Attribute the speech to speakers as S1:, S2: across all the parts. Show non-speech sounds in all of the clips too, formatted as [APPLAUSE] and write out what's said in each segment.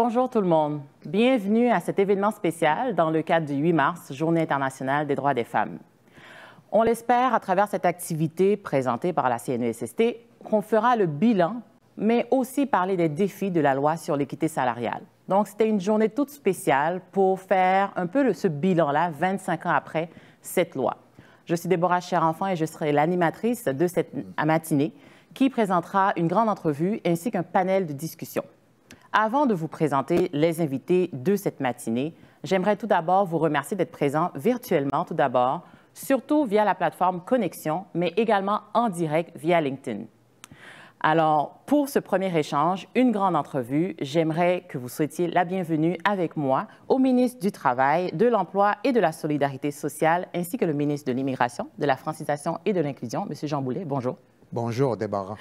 S1: Bonjour tout le monde. Bienvenue à cet événement spécial dans le cadre du 8 mars, Journée internationale des droits des femmes. On l'espère, à travers cette activité présentée par la CNESST, qu'on fera le bilan, mais aussi parler des défis de la loi sur l'équité salariale. Donc, c'était une journée toute spéciale pour faire un peu ce bilan-là, 25 ans après cette loi. Je suis Déborah Cherenfant et je serai l'animatrice de cette matinée qui présentera une grande entrevue ainsi qu'un panel de discussion. Avant de vous présenter les invités de cette matinée, j'aimerais tout d'abord vous remercier d'être présents virtuellement, tout d'abord, surtout via la plateforme Connexion, mais également en direct via LinkedIn. Alors, pour ce premier échange, une grande entrevue, j'aimerais que vous souhaitiez la bienvenue avec moi au ministre du Travail, de l'Emploi et de la Solidarité sociale, ainsi que le ministre de l'Immigration, de la Francisation et de l'Inclusion, M. Jean Boulet. Bonjour.
S2: Bonjour Déborah.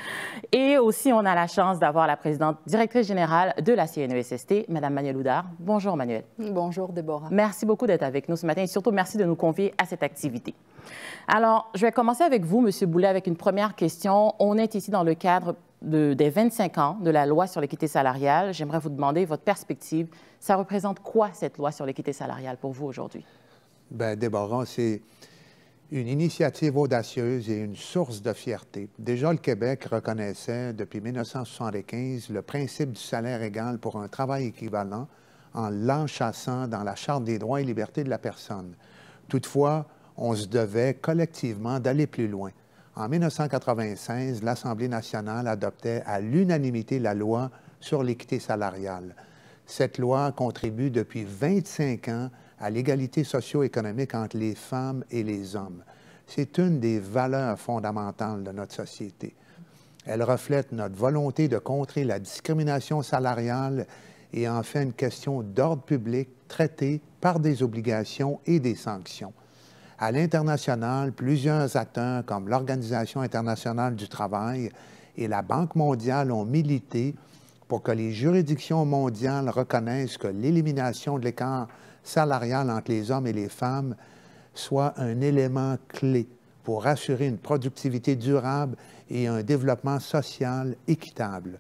S1: Et aussi, on a la chance d'avoir la présidente directrice générale de la CNESST, Madame Manuel Oudard. Bonjour Manuel.
S3: Bonjour Déborah. Merci
S1: beaucoup d'être avec nous ce matin et surtout merci de nous convier à cette activité. Alors, je vais commencer avec vous, Monsieur Boulet, avec une première question. On est ici dans le cadre des 25 ans de la loi sur l'équité salariale. J'aimerais vous demander votre perspective. Ça représente quoi cette loi sur l'équité salariale pour vous aujourd'hui?
S2: Bien, Déborah, c'est une initiative audacieuse et une source de fierté. Déjà, le Québec reconnaissait depuis 1975 le principe du salaire égal pour un travail équivalent en l'enchassant dans la Charte des droits et libertés de la personne. Toutefois, on se devait collectivement d'aller plus loin. En 1996, l'Assemblée nationale adoptait à l'unanimité la loi sur l'équité salariale. Cette loi contribue depuis 25 ans à l'égalité socio-économique entre les femmes et les hommes. C'est une des valeurs fondamentales de notre société. Elle reflète notre volonté de contrer la discrimination salariale et en fait une question d'ordre public traitée par des obligations et des sanctions. À l'international, plusieurs acteurs comme l'Organisation internationale du travail et la Banque mondiale ont milité pour que les juridictions mondiales reconnaissent que l'élimination de l'écart salariale entre les hommes et les femmes soit un élément clé pour assurer une productivité durable et un développement social équitable.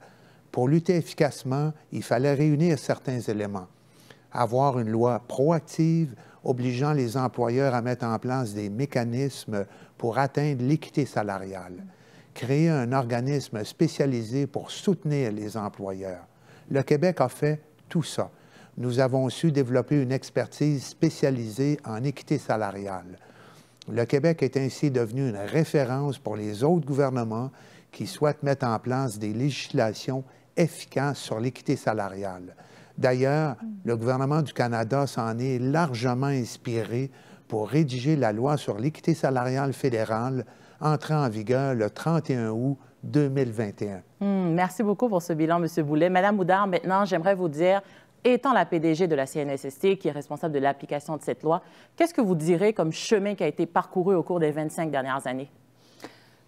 S2: Pour lutter efficacement, il fallait réunir certains éléments. Avoir une loi proactive obligeant les employeurs à mettre en place des mécanismes pour atteindre l'équité salariale. Créer un organisme spécialisé pour soutenir les employeurs. Le Québec a fait tout ça nous avons su développer une expertise spécialisée en équité salariale. Le Québec est ainsi devenu une référence pour les autres gouvernements qui souhaitent mettre en place des législations efficaces sur l'équité salariale. D'ailleurs, le gouvernement du Canada s'en est largement inspiré pour rédiger la loi sur l'équité salariale fédérale entrée en vigueur le 31 août 2021.
S1: Hmm, merci beaucoup pour ce bilan, M. Boulet. Madame Oudard. maintenant, j'aimerais vous dire étant la PDG de la CNSST, qui est responsable de l'application de cette loi, qu'est-ce que vous direz comme chemin qui a été parcouru au cours des 25 dernières années?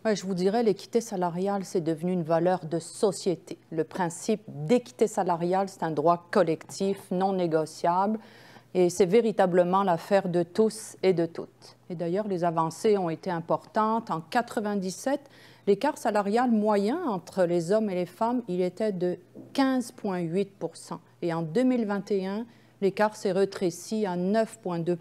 S3: je vous dirais, l'équité salariale, c'est devenu une valeur de société. Le principe d'équité salariale, c'est un droit collectif, non négociable, et c'est véritablement l'affaire de tous et de toutes. Et d'ailleurs, les avancées ont été importantes. En 1997, l'écart salarial moyen entre les hommes et les femmes, il était de 15,8 et en 2021, l'écart s'est rétréci à 9,2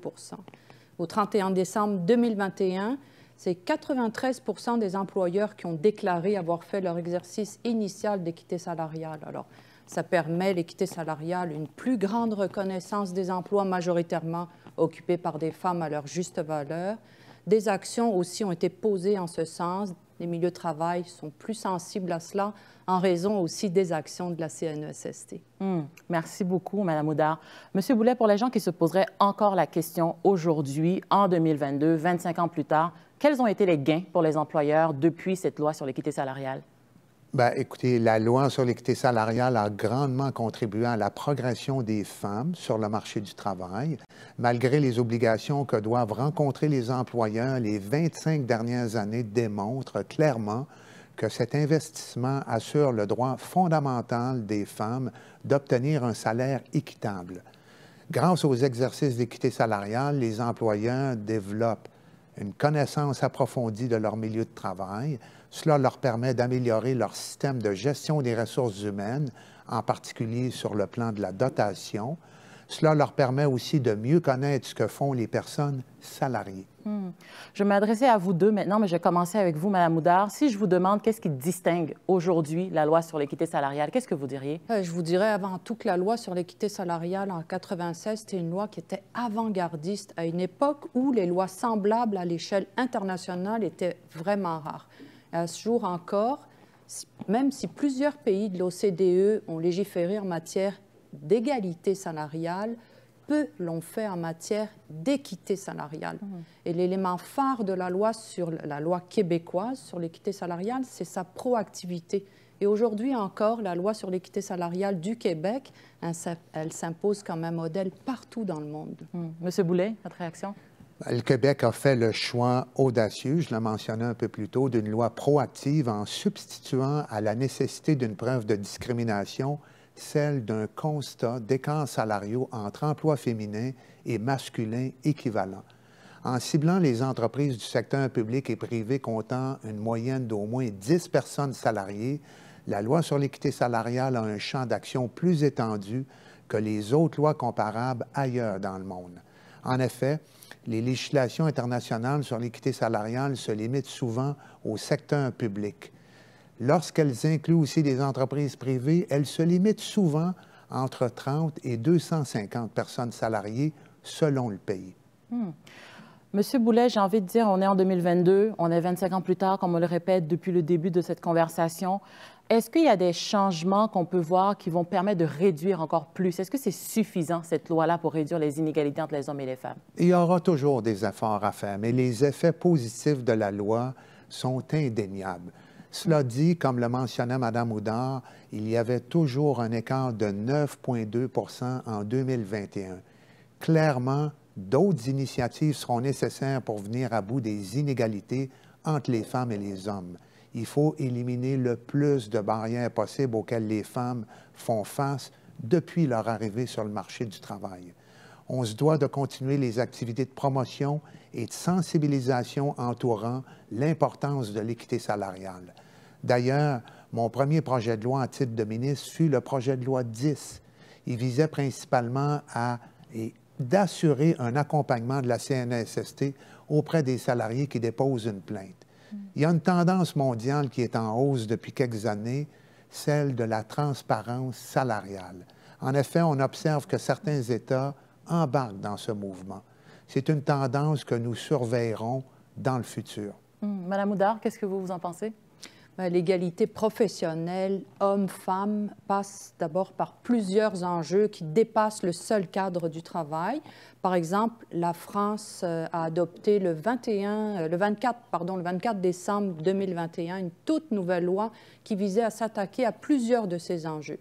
S3: Au 31 décembre 2021, c'est 93 des employeurs qui ont déclaré avoir fait leur exercice initial d'équité salariale. Alors, ça permet l'équité salariale, une plus grande reconnaissance des emplois majoritairement occupés par des femmes à leur juste valeur. Des actions aussi ont été posées en ce sens. Les milieux de travail sont plus sensibles à cela en raison aussi des actions de la CNESST.
S1: Hmm. Merci beaucoup, Madame Oudard. Monsieur Boulet, pour les gens qui se poseraient encore la question aujourd'hui, en 2022, 25 ans plus tard, quels ont été les gains pour les employeurs depuis cette loi sur l'équité salariale?
S2: Bien, écoutez, la loi sur l'équité salariale a grandement contribué à la progression des femmes sur le marché du travail. Malgré les obligations que doivent rencontrer les employeurs, les 25 dernières années démontrent clairement que cet investissement assure le droit fondamental des femmes d'obtenir un salaire équitable. Grâce aux exercices d'équité salariale, les employeurs développent une connaissance approfondie de leur milieu de travail. Cela leur permet d'améliorer leur système de gestion des ressources humaines, en particulier sur le plan de la dotation. Cela leur permet aussi de mieux connaître ce que font les personnes salariées.
S1: Hmm. Je vais m'adresser à vous deux maintenant, mais je vais commencer avec vous, Madame Oudard. Si je vous demande qu'est-ce qui distingue aujourd'hui la loi sur l'équité salariale, qu'est-ce que vous diriez?
S3: Euh, je vous dirais avant tout que la loi sur l'équité salariale en 96, c'était une loi qui était avant-gardiste à une époque où les lois semblables à l'échelle internationale étaient vraiment rares. À ce jour encore, même si plusieurs pays de l'OCDE ont légiféré en matière d'égalité salariale, peu l'ont fait en matière d'équité salariale. Et l'élément phare de la loi sur la loi québécoise sur l'équité salariale, c'est sa proactivité. Et aujourd'hui encore, la loi sur l'équité salariale du Québec, elle s'impose comme un modèle partout dans le monde. Hum. Monsieur Boulet, votre réaction?
S2: Ben, le Québec a fait le choix audacieux, je l'ai mentionné un peu plus tôt, d'une loi proactive en substituant à la nécessité d'une preuve de discrimination celle d'un constat d'écart salariaux entre emplois féminins et masculins équivalents. En ciblant les entreprises du secteur public et privé comptant une moyenne d'au moins 10 personnes salariées, la loi sur l'équité salariale a un champ d'action plus étendu que les autres lois comparables ailleurs dans le monde. En effet, les législations internationales sur l'équité salariale se limitent souvent au secteur public. Lorsqu'elles incluent aussi des entreprises privées, elles se limitent souvent entre 30 et 250 personnes salariées selon le pays.
S1: Hmm. Monsieur Boulet, j'ai envie de dire, on est en 2022, on est 25 ans plus tard, comme on le répète depuis le début de cette conversation. Est-ce qu'il y a des changements qu'on peut voir qui vont permettre de réduire encore plus? Est-ce que c'est suffisant, cette loi-là, pour réduire les inégalités entre les hommes et les femmes?
S2: Il y aura toujours des efforts à faire, mais les effets positifs de la loi sont indéniables. Cela dit, comme le mentionnait Mme Oudard, il y avait toujours un écart de 9,2 en 2021. Clairement, d'autres initiatives seront nécessaires pour venir à bout des inégalités entre les femmes et les hommes. Il faut éliminer le plus de barrières possibles auxquelles les femmes font face depuis leur arrivée sur le marché du travail on se doit de continuer les activités de promotion et de sensibilisation entourant l'importance de l'équité salariale. D'ailleurs, mon premier projet de loi en titre de ministre fut le projet de loi 10. Il visait principalement à d'assurer un accompagnement de la CNSST auprès des salariés qui déposent une plainte. Il y a une tendance mondiale qui est en hausse depuis quelques années, celle de la transparence salariale. En effet, on observe que certains États embarquent dans ce mouvement. C'est une tendance que nous surveillerons dans le futur.
S3: Hmm. Madame Oudard, qu'est-ce que vous, vous en pensez? Ben, l'égalité professionnelle homme-femme passe d'abord par plusieurs enjeux qui dépassent le seul cadre du travail. Par exemple, la France euh, a adopté le, 21, euh, le, 24, pardon, le 24 décembre 2021 une toute nouvelle loi qui visait à s'attaquer à plusieurs de ces enjeux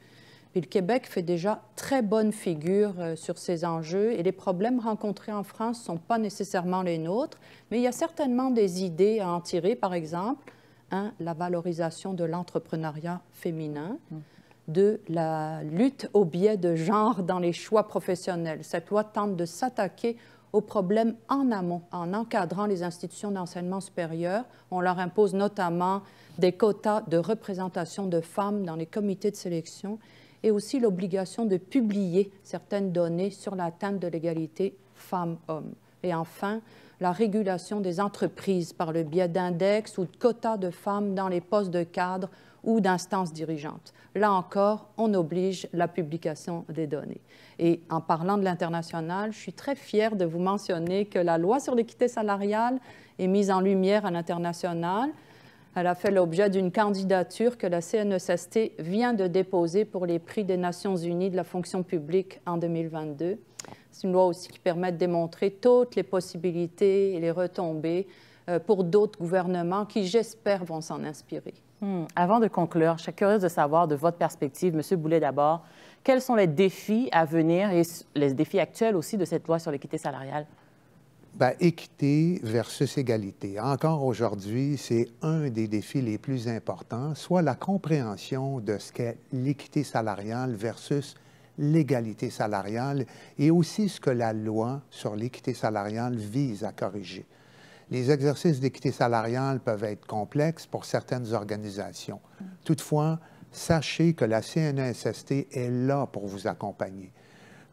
S3: le Québec fait déjà très bonne figure euh, sur ces enjeux et les problèmes rencontrés en France ne sont pas nécessairement les nôtres, mais il y a certainement des idées à en tirer, par exemple, un, hein, la valorisation de l'entrepreneuriat féminin. Mm. de la lutte au biais de genre dans les choix professionnels. Cette loi tente de s'attaquer aux problèmes en amont, en encadrant les institutions d'enseignement supérieur. On leur impose notamment des quotas de représentation de femmes dans les comités de sélection et aussi l'obligation de publier certaines données sur l'atteinte de l'égalité femmes-hommes. Et enfin, la régulation des entreprises par le biais d'index ou de quotas de femmes dans les postes de cadre ou d'instances dirigeantes. Là encore, on oblige la publication des données. Et en parlant de l'international, je suis très fière de vous mentionner que la loi sur l'équité salariale est mise en lumière à l'international. Elle a fait l'objet d'une candidature que la CNESST vient de déposer pour les prix des Nations Unies de la fonction publique en 2022. C'est une loi aussi qui permet de démontrer toutes les possibilités et les retombées euh, pour d'autres gouvernements qui, j'espère, vont s'en inspirer.
S1: Hmm. Avant de conclure, je suis curieuse de savoir, de votre perspective, M. Boulet d'abord, quels sont les défis à venir et les défis actuels aussi de cette loi sur l'équité salariale?
S2: Ben, équité versus égalité. Encore aujourd'hui, c'est un des défis les plus importants, soit la compréhension de ce qu'est l'équité salariale versus l'égalité salariale et aussi ce que la loi sur l'équité salariale vise à corriger. Les exercices d'équité salariale peuvent être complexes pour certaines organisations. Toutefois, sachez que la CNSST est là pour vous accompagner.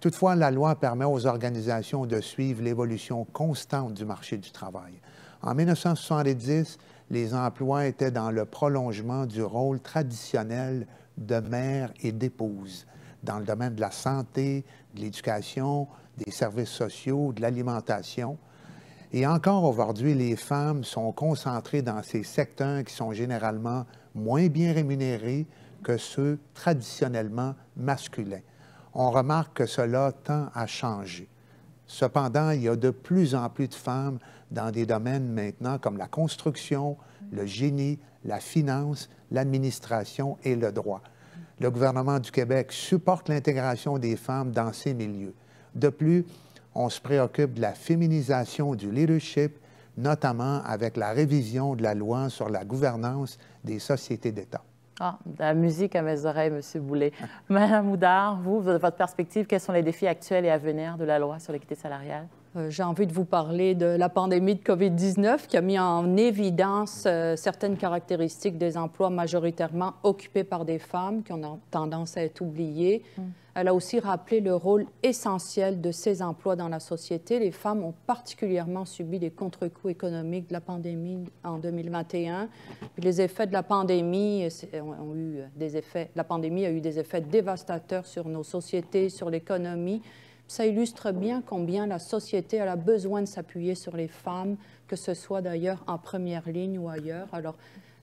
S2: Toutefois, la loi permet aux organisations de suivre l'évolution constante du marché du travail. En 1970, les emplois étaient dans le prolongement du rôle traditionnel de mère et d'épouse dans le domaine de la santé, de l'éducation, des services sociaux, de l'alimentation. Et encore aujourd'hui, les femmes sont concentrées dans ces secteurs qui sont généralement moins bien rémunérés que ceux traditionnellement masculins on remarque que cela tend à changer. Cependant, il y a de plus en plus de femmes dans des domaines maintenant comme la construction, le génie, la finance, l'administration et le droit. Le gouvernement du Québec supporte l'intégration des femmes dans ces milieux. De plus, on se préoccupe de la féminisation du leadership, notamment avec la révision de la loi sur la gouvernance des sociétés d'État.
S1: Ah, de la musique à mes oreilles, Monsieur Boulet. [LAUGHS] Madame Oudard, vous, de
S3: votre perspective, quels sont les défis actuels et à
S1: venir de la loi sur l'équité salariale?
S3: Euh, j'ai envie de vous parler de la pandémie de COVID-19 qui a mis en évidence euh, certaines caractéristiques des emplois majoritairement occupés par des femmes qui ont tendance à être oubliées. Hmm. Elle a aussi rappelé le rôle essentiel de ces emplois dans la société. Les femmes ont particulièrement subi les contre-coups économiques de la pandémie en 2021. les effets de la pandémie ont eu des effets. La pandémie a eu des effets dévastateurs sur nos sociétés, sur l'économie. Ça illustre bien combien la société a besoin de s'appuyer sur les femmes, que ce soit d'ailleurs en première ligne ou ailleurs. Alors,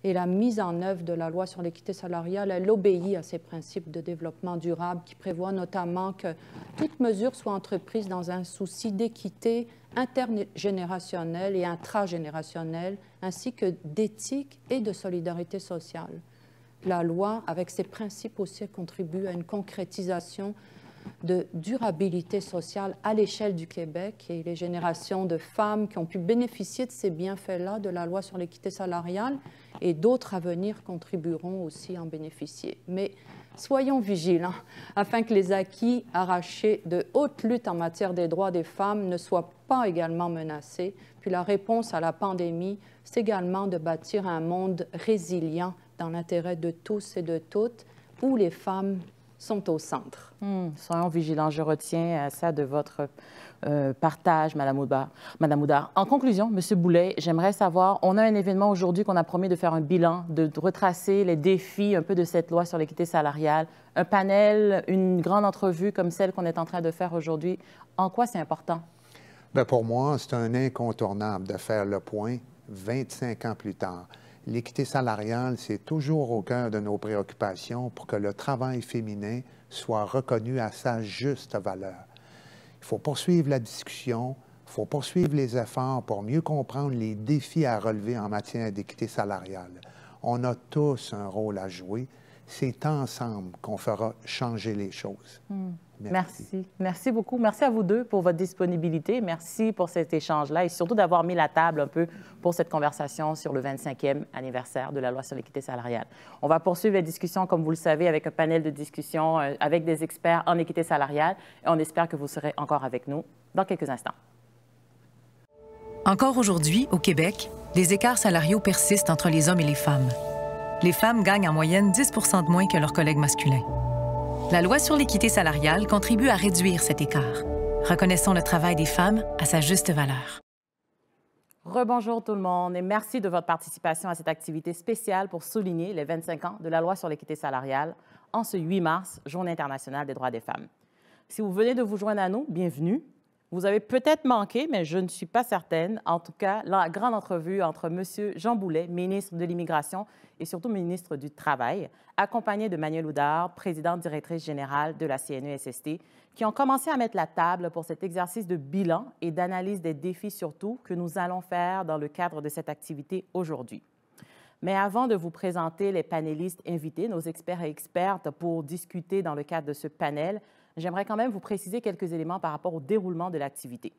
S3: et la mise en œuvre de la loi sur l'équité salariale, elle obéit à ces principes de développement durable qui prévoient notamment que toute mesure soit entreprise dans un souci d'équité intergénérationnelle et intragénérationnelle, ainsi que d'éthique et de solidarité sociale. La loi, avec ses principes aussi, contribue à une concrétisation de durabilité sociale à l'échelle du Québec et les générations de femmes qui ont pu bénéficier de ces bienfaits-là de la loi sur l'équité salariale et d'autres à venir contribueront aussi à en bénéficier. Mais soyons vigilants hein, afin que les acquis arrachés de hautes luttes en matière des droits des femmes ne soient pas également menacés. Puis la réponse à la pandémie, c'est également de bâtir un monde résilient dans l'intérêt de tous et de toutes où les femmes sont au centre.
S1: Hmm, soyons vigilants. Je retiens euh, ça de votre euh, partage, Madame Oudard. Madame En conclusion, Monsieur Boulet, j'aimerais savoir, on a un événement aujourd'hui qu'on a promis de faire un bilan, de retracer les défis un peu de cette loi sur l'équité salariale, un panel, une grande entrevue comme celle qu'on est en train de faire aujourd'hui. En quoi c'est important?
S2: Bien, pour moi, c'est un incontournable de faire le point 25 ans plus tard l'équité salariale, c'est toujours au cœur de nos préoccupations pour que le travail féminin soit reconnu à sa juste valeur. Il faut poursuivre la discussion, il faut poursuivre les efforts pour mieux comprendre les défis à relever en matière d'équité salariale. On a tous un rôle à jouer. C'est ensemble qu'on fera changer les choses.
S1: Hmm. Merci. Merci. beaucoup. Merci à vous deux pour votre disponibilité. Merci pour cet échange-là et surtout d'avoir mis la table un peu pour cette conversation sur le 25e anniversaire de la loi sur l'équité salariale. On va poursuivre la discussion, comme vous le savez, avec un panel de discussion euh, avec des experts en équité salariale et on espère que vous serez encore avec nous dans quelques instants.
S3: Encore aujourd'hui, au Québec, les écarts salariaux persistent entre les hommes et les femmes.
S4: Les femmes gagnent en moyenne 10 de moins que leurs collègues masculins. La loi sur l'équité salariale contribue à réduire cet écart. Reconnaissons le travail des femmes à sa juste valeur.
S1: Rebonjour tout le monde et merci de votre participation à cette activité spéciale pour souligner les 25 ans de la loi sur l'équité salariale en ce 8 mars, Journée internationale des droits des femmes. Si vous venez de vous joindre à nous, bienvenue. Vous avez peut-être manqué, mais je ne suis pas certaine, en tout cas, la grande entrevue entre M. Jean Boulet, ministre de l'Immigration et surtout ministre du Travail, accompagné de Manuel Oudard, présidente directrice générale de la CNESST, qui ont commencé à mettre la table pour cet exercice de bilan et d'analyse des défis surtout que nous allons faire dans le cadre de cette activité aujourd'hui. Mais avant de vous présenter les panélistes invités, nos experts et expertes pour discuter dans le cadre de ce panel, j'aimerais quand même vous préciser quelques éléments par rapport au déroulement de l'activité.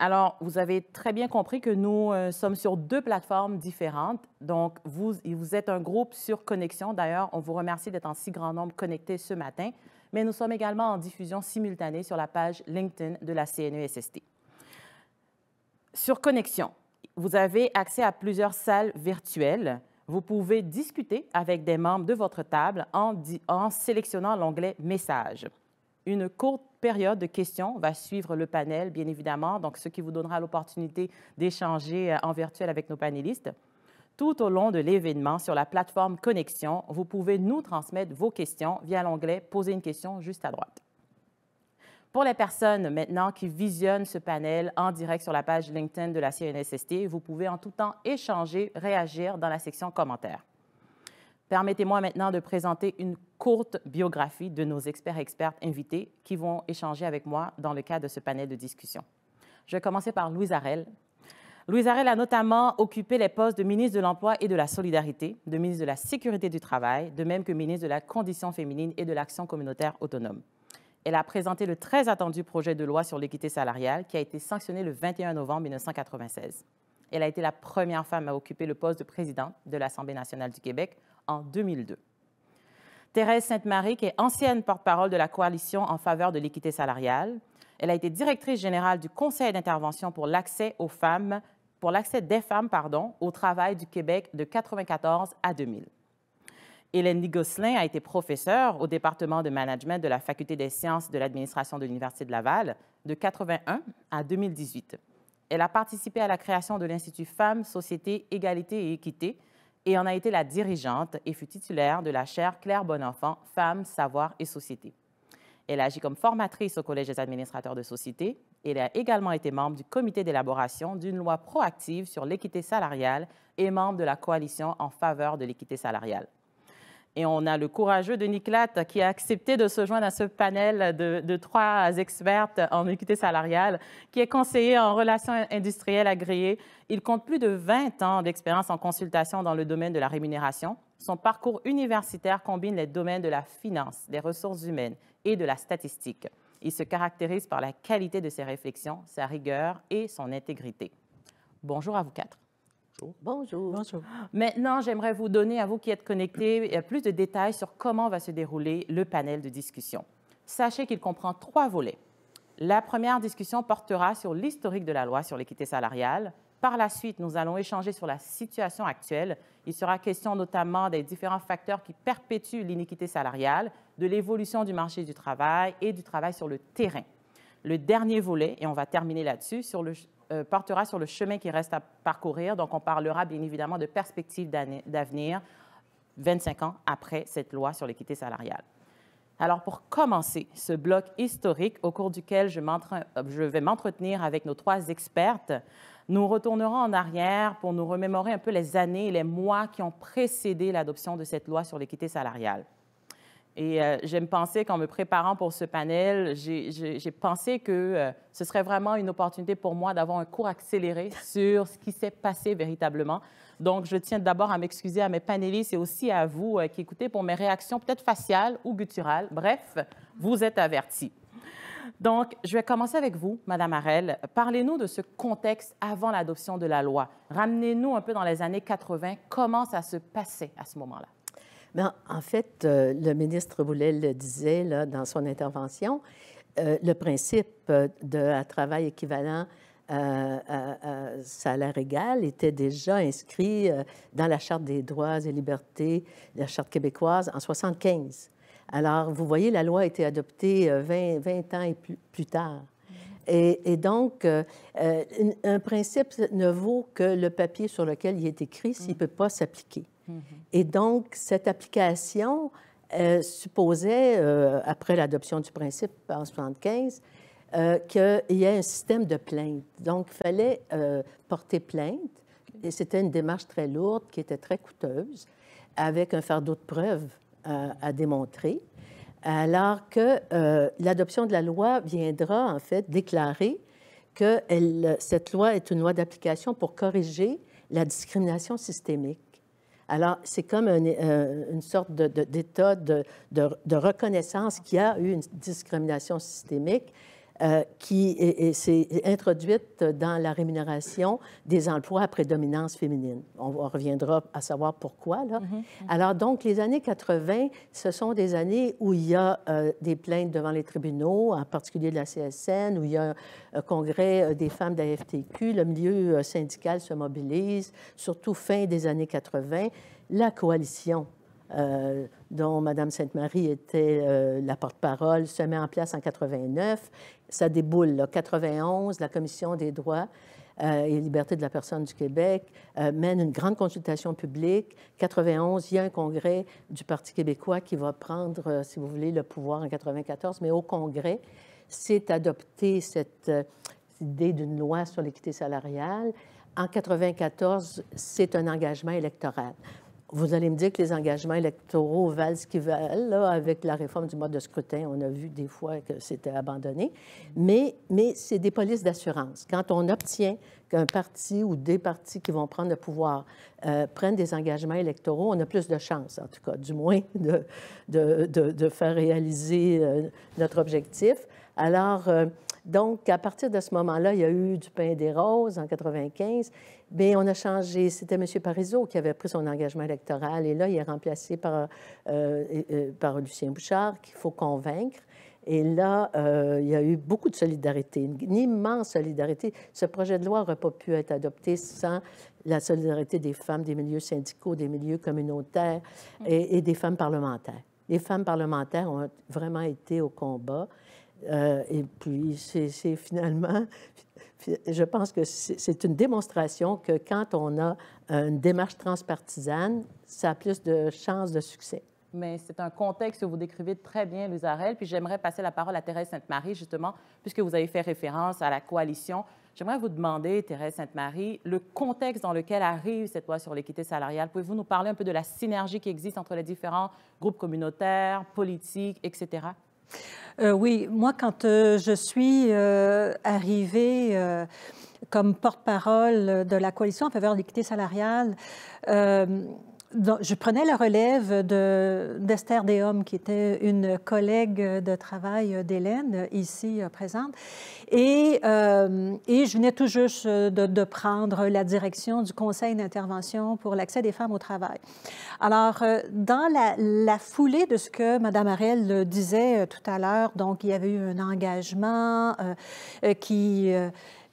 S1: Alors, vous avez très bien compris que nous euh, sommes sur deux plateformes différentes. Donc, vous, êtes un groupe sur connexion. D'ailleurs, on vous remercie d'être en si grand nombre connectés ce matin. Mais nous sommes également en diffusion simultanée sur la page LinkedIn de la CNESST. Sur connexion, vous avez accès à plusieurs salles virtuelles. Vous pouvez discuter avec des membres de votre table en, en sélectionnant l'onglet Messages. Une courte période de questions va suivre le panel, bien évidemment, donc ce qui vous donnera l'opportunité d'échanger euh, en virtuel avec nos panélistes. Tout au long de l'événement, sur la plateforme Connexion, vous pouvez nous transmettre vos questions via l'onglet Poser une question juste à droite. Pour les personnes maintenant qui visionnent ce panel en direct sur la page LinkedIn de la CNSST, vous pouvez en tout temps échanger, réagir dans la section commentaires. Permettez-moi maintenant de présenter une courte biographie de nos experts et expertes invités qui vont échanger avec moi dans le cadre de ce panel de discussion. Je vais commencer par Louise Arel. Louise Arel a notamment occupé les postes de ministre de l'Emploi et de la Solidarité, de ministre de la Sécurité du Travail, de même que ministre de la Condition féminine et de l'Action communautaire autonome. Elle a présenté le très attendu projet de loi sur l'équité salariale qui a été sanctionné le 21 novembre 1996. Elle a été la première femme à occuper le poste de présidente de l'Assemblée nationale du Québec en 2002. Thérèse Sainte-Marie, qui est ancienne porte-parole de la Coalition en faveur de l'équité salariale, elle a été directrice générale du Conseil d'intervention pour l'accès aux femmes, pour l'accès des femmes, pardon, au travail du Québec de 1994 à 2000. Hélène Gosselin a été professeure au département de management de la Faculté des sciences de l'administration de l'Université de Laval de 1981 à 2018. Elle a participé à la création de l'Institut Femmes, Société, Égalité et Équité, et en a été la dirigeante et fut titulaire de la chaire Claire Bonenfant Femmes, Savoir et Société. Elle agit comme formatrice au Collège des administrateurs de société. Elle a également été membre du comité d'élaboration d'une loi proactive sur l'équité salariale et membre de la coalition en faveur de l'équité salariale. Et on a le courageux Denis Clatt qui a accepté de se joindre à ce panel de, de trois expertes en équité salariale, qui est conseiller en relations industrielles agréées. Il compte plus de 20 ans d'expérience en consultation dans le domaine de la rémunération. Son parcours universitaire combine les domaines de la finance, des ressources humaines et de la statistique. Il se caractérise par la qualité de ses réflexions, sa rigueur et son intégrité. Bonjour à vous quatre. Bonjour. Bonjour. Maintenant, j'aimerais vous donner, à vous qui êtes connectés, euh, plus de détails sur comment va se dérouler le panel de discussion. Sachez qu'il comprend trois volets. La première discussion portera sur l'historique de la loi sur l'équité salariale. Par la suite, nous allons échanger sur la situation actuelle. Il sera question notamment des différents facteurs qui perpétuent l'iniquité salariale, de l'évolution du marché du travail et du travail sur le terrain. Le dernier volet, et on va terminer là-dessus, sur le euh, portera sur le chemin qui reste à parcourir. Donc, on parlera bien évidemment de perspectives d'avenir 25 ans après cette loi sur l'équité salariale. Alors, pour commencer ce bloc historique au cours duquel je, je vais m'entretenir avec nos trois expertes, nous retournerons en arrière pour nous remémorer un peu les années et les mois qui ont précédé l'adoption de cette loi sur l'équité salariale. Et euh, j'aime penser qu'en me préparant pour ce panel, j'ai pensé que euh, ce serait vraiment une opportunité pour moi d'avoir un cours accéléré sur ce qui s'est passé véritablement. Donc, je tiens d'abord à m'excuser à mes panélistes et aussi à vous euh, qui écoutez pour mes réactions peut-être faciales ou gutturales. Bref, vous êtes avertis. Donc, je vais commencer avec vous, Madame Harel. Parlez-nous de ce contexte avant l'adoption de la loi. Ramenez-nous un peu dans les années 80. Comment ça se passait à ce moment-là?
S5: Ben, en fait, euh, le ministre Boulet le disait dans son intervention, euh, le principe euh, de à travail équivalent à, salaire égal était déjà inscrit dans la Charte des droits et libertés, la Charte québécoise, en 1975. Alors, vous voyez, la loi a été adoptée 20, 20 ans et plus tard. Et, donc, euh, euh, un principe ne vaut que le papier sur lequel il est écrit s'il ne mm. peut pas s'appliquer. Mm-hmm. Et donc, cette application euh, supposait, après l'adoption du principe en 1975, qu'il y ait un système de plainte. Donc, il fallait porter plainte. Et c'était une démarche très lourde qui était très coûteuse, avec un fardeau de preuves à démontrer alors que euh, l'adoption de la loi viendra en fait déclarer que cette loi est une loi d'application pour corriger la discrimination systémique. Alors, c'est comme euh, une sorte d'état de, de, reconnaissance qu'il y a eu une discrimination systémique euh, qui s'est introduite dans la rémunération des emplois à prédominance féminine. On, reviendra à savoir pourquoi. Là. Mm-hmm, mm-hmm. Alors donc, les années 80, ce sont des années où il y a euh, des plaintes devant les tribunaux, en particulier de la CSN, où il y a un congrès euh, des femmes de la FTQ, le milieu syndical se mobilise, surtout fin des années 80. La coalition euh, dont Mme Sainte-Marie était euh, la porte-parole, se met en place en 89. Ça déboule, en 91, la Commission des droits euh, et libertés de la personne du Québec mène une grande consultation publique. 91, il y a un congrès du Parti québécois qui va prendre, si vous voulez, le pouvoir en 94, mais au congrès, c'est adopté cette idée d'une loi sur l'équité salariale. En 94, c'est un engagement électoral. Vous allez me dire que les engagements électoraux valent ce qu'ils valent. Là, avec la réforme du mode de scrutin, on a vu des fois que c'était abandonné. Mais, mais c'est des polices d'assurance. Quand on obtient qu'un parti ou des partis qui vont prendre le pouvoir euh, prennent des engagements électoraux, on a plus de chances, en tout cas, du moins, de, de, de, faire réaliser euh, notre objectif. Alors, euh, donc, à partir de ce moment-là, il y a eu du pain des roses en 95, mais on a changé. C'était M. Parizeau qui avait pris son engagement électoral et là, il est remplacé par, euh, euh, Lucien Bouchard qu'il faut convaincre. Et là, euh, il y a eu beaucoup de solidarité, une immense solidarité. Ce projet de loi n'aurait pas pu être adopté sans la solidarité des femmes des milieux syndicaux, des milieux communautaires et des femmes parlementaires. Les femmes parlementaires ont vraiment été au combat. Euh, et puis, c'est finalement, [LAUGHS] je pense que c'est une démonstration que quand on a une démarche transpartisane, ça a plus de chances de succès.
S1: Mais c'est un contexte que vous décrivez très bien, Louise Puis j'aimerais passer la parole à Thérèse Sainte-Marie, justement, puisque vous avez fait référence à la coalition. J'aimerais vous demander, Thérèse Sainte-Marie, le contexte dans lequel arrive cette loi sur l'équité salariale. Pouvez-vous nous parler un peu de la synergie qui existe entre les différents groupes communautaires, politiques, etc.?
S4: Euh, oui, moi, quand euh, je suis euh, arrivée comme porte-parole de la coalition en faveur de l'équité salariale, je prenais la relève d'Esther Dehomme, qui était une collègue de travail d'Hélène, ici euh, présente. Euh, et, je venais tout juste de, prendre la direction du Conseil d'intervention pour l'accès des femmes au travail. Alors, euh, dans la, foulée de ce que Mme Arel disait tout à l'heure, donc il y avait eu un engagement qui...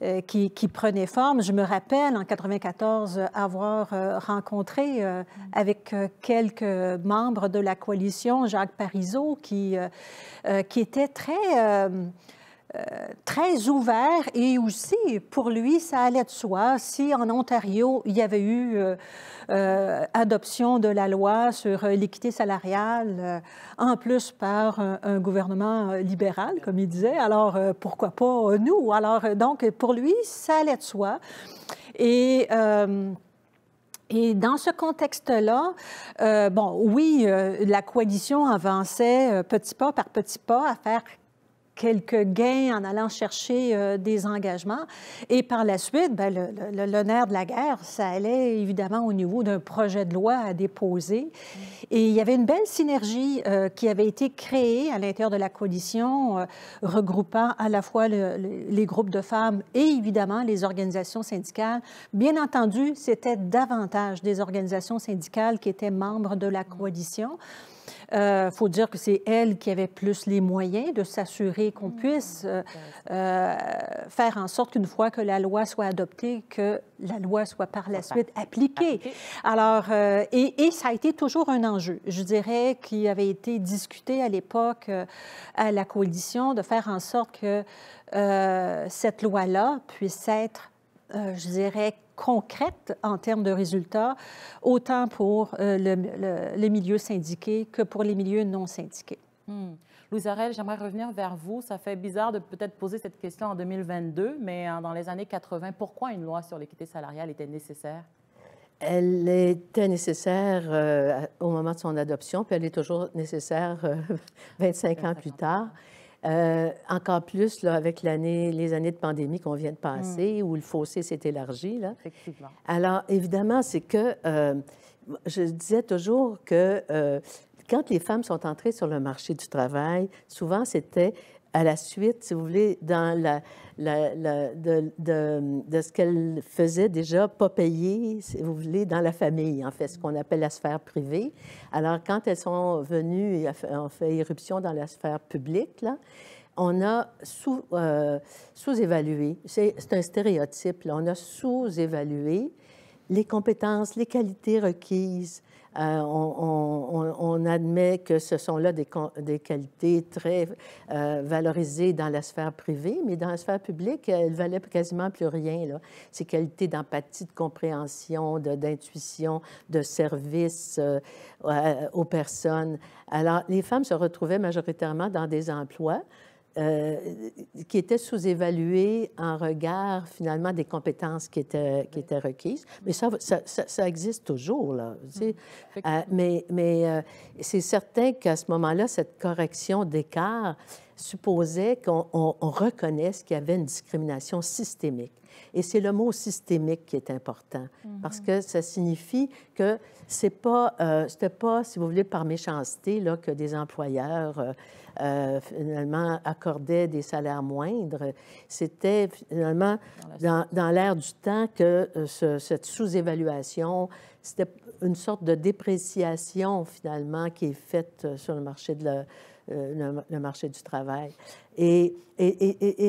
S4: Euh, qui, prenait forme. Je me rappelle en 94 avoir euh, rencontré euh, avec quelques membres de la coalition Jacques Parizeau qui, qui était très euh, très ouvert et aussi, pour lui, ça allait de soi. Si en Ontario, il y avait eu euh, euh, adoption de la loi sur l'équité salariale, en plus par un, gouvernement libéral, comme il disait, alors pourquoi pas nous? Alors, donc, pour lui, ça allait de soi. Et. Et dans ce contexte-là, bon, oui, la coalition avançait petit pas par petit pas à faire quelques gains en allant chercher euh, des engagements. Et par la suite, ben, l'honneur de la guerre, ça allait évidemment au niveau d'un projet de loi à déposer. Et il y avait une belle synergie euh, qui avait été créée à l'intérieur de la coalition, euh, regroupant à la fois les groupes de femmes et évidemment les organisations syndicales. Bien entendu, c'était davantage des organisations syndicales qui étaient membres de la coalition. Il euh, faut dire que c'est elle qui avait plus les moyens de s'assurer qu'on hmm. puisse euh, euh, faire en sorte qu'une fois que la loi soit adoptée, que la loi soit par la suite appliquée. Alors, et, et, ça a été toujours un enjeu, je dirais, qu'il avait été discuté à l'époque à la coalition, de faire en sorte que cette loi-là puisse être, je dirais, concrète en termes de résultats, autant pour euh, les milieux syndiqués que pour les milieux non syndiqués.
S1: louis hmm. Louise j'aimerais revenir vers vous. Ça fait bizarre de peut-être poser cette question en 2022, mais euh, dans les années 80, pourquoi une loi sur l'équité salariale était nécessaire?
S5: Elle était nécessaire euh, au moment de son adoption, puis elle est toujours nécessaire 25 [LAUGHS] ans plus tard. Euh, encore plus là, avec l'année, les années de pandémie qu'on vient de passer, mm. où le fossé s'est élargi. Là. Effectivement. Alors, évidemment, c'est que euh, je disais toujours que euh, quand les femmes sont entrées sur le marché du travail, souvent c'était à la suite, si vous voulez, dans la, de, ce qu'elle faisait déjà, pas payer, si vous voulez, dans la famille, en fait, ce qu'on appelle la sphère privée. Alors, quand elles sont venues et ont fait éruption dans la sphère publique, on a sous, euh, évalué c'est, c'est un stéréotype, là. on a sous-évalué les compétences, les qualités requises euh, on, admet que ce sont là des, qualités très euh, valorisées dans la sphère privée, mais dans la sphère publique, elles valaient quasiment plus rien. Ces qualités d'empathie, de compréhension, d'intuition, de, service euh, aux personnes. Alors, les femmes se retrouvaient majoritairement dans des emplois euh, qui était sous-évalué en regard, finalement, des compétences qui étaient, qui étaient requises. Mais ça, ça, ça existe toujours, là. Mm. Euh, mais mais euh, c'est certain qu'à ce moment-là, cette correction d'écart supposait qu'on reconnaisse qu'il y avait une discrimination systémique. Et c'est le mot systémique qui est important, parce que ça signifie que c'est pas, euh, pas, si vous voulez, par méchanceté là, que des employeurs euh, euh, finalement accordaient des salaires moindres. C'était finalement dans, l'ère l'air du temps que cette sous-évaluation, c'était une sorte de dépréciation finalement qui est faite sur le marché de le, marché du travail. Et,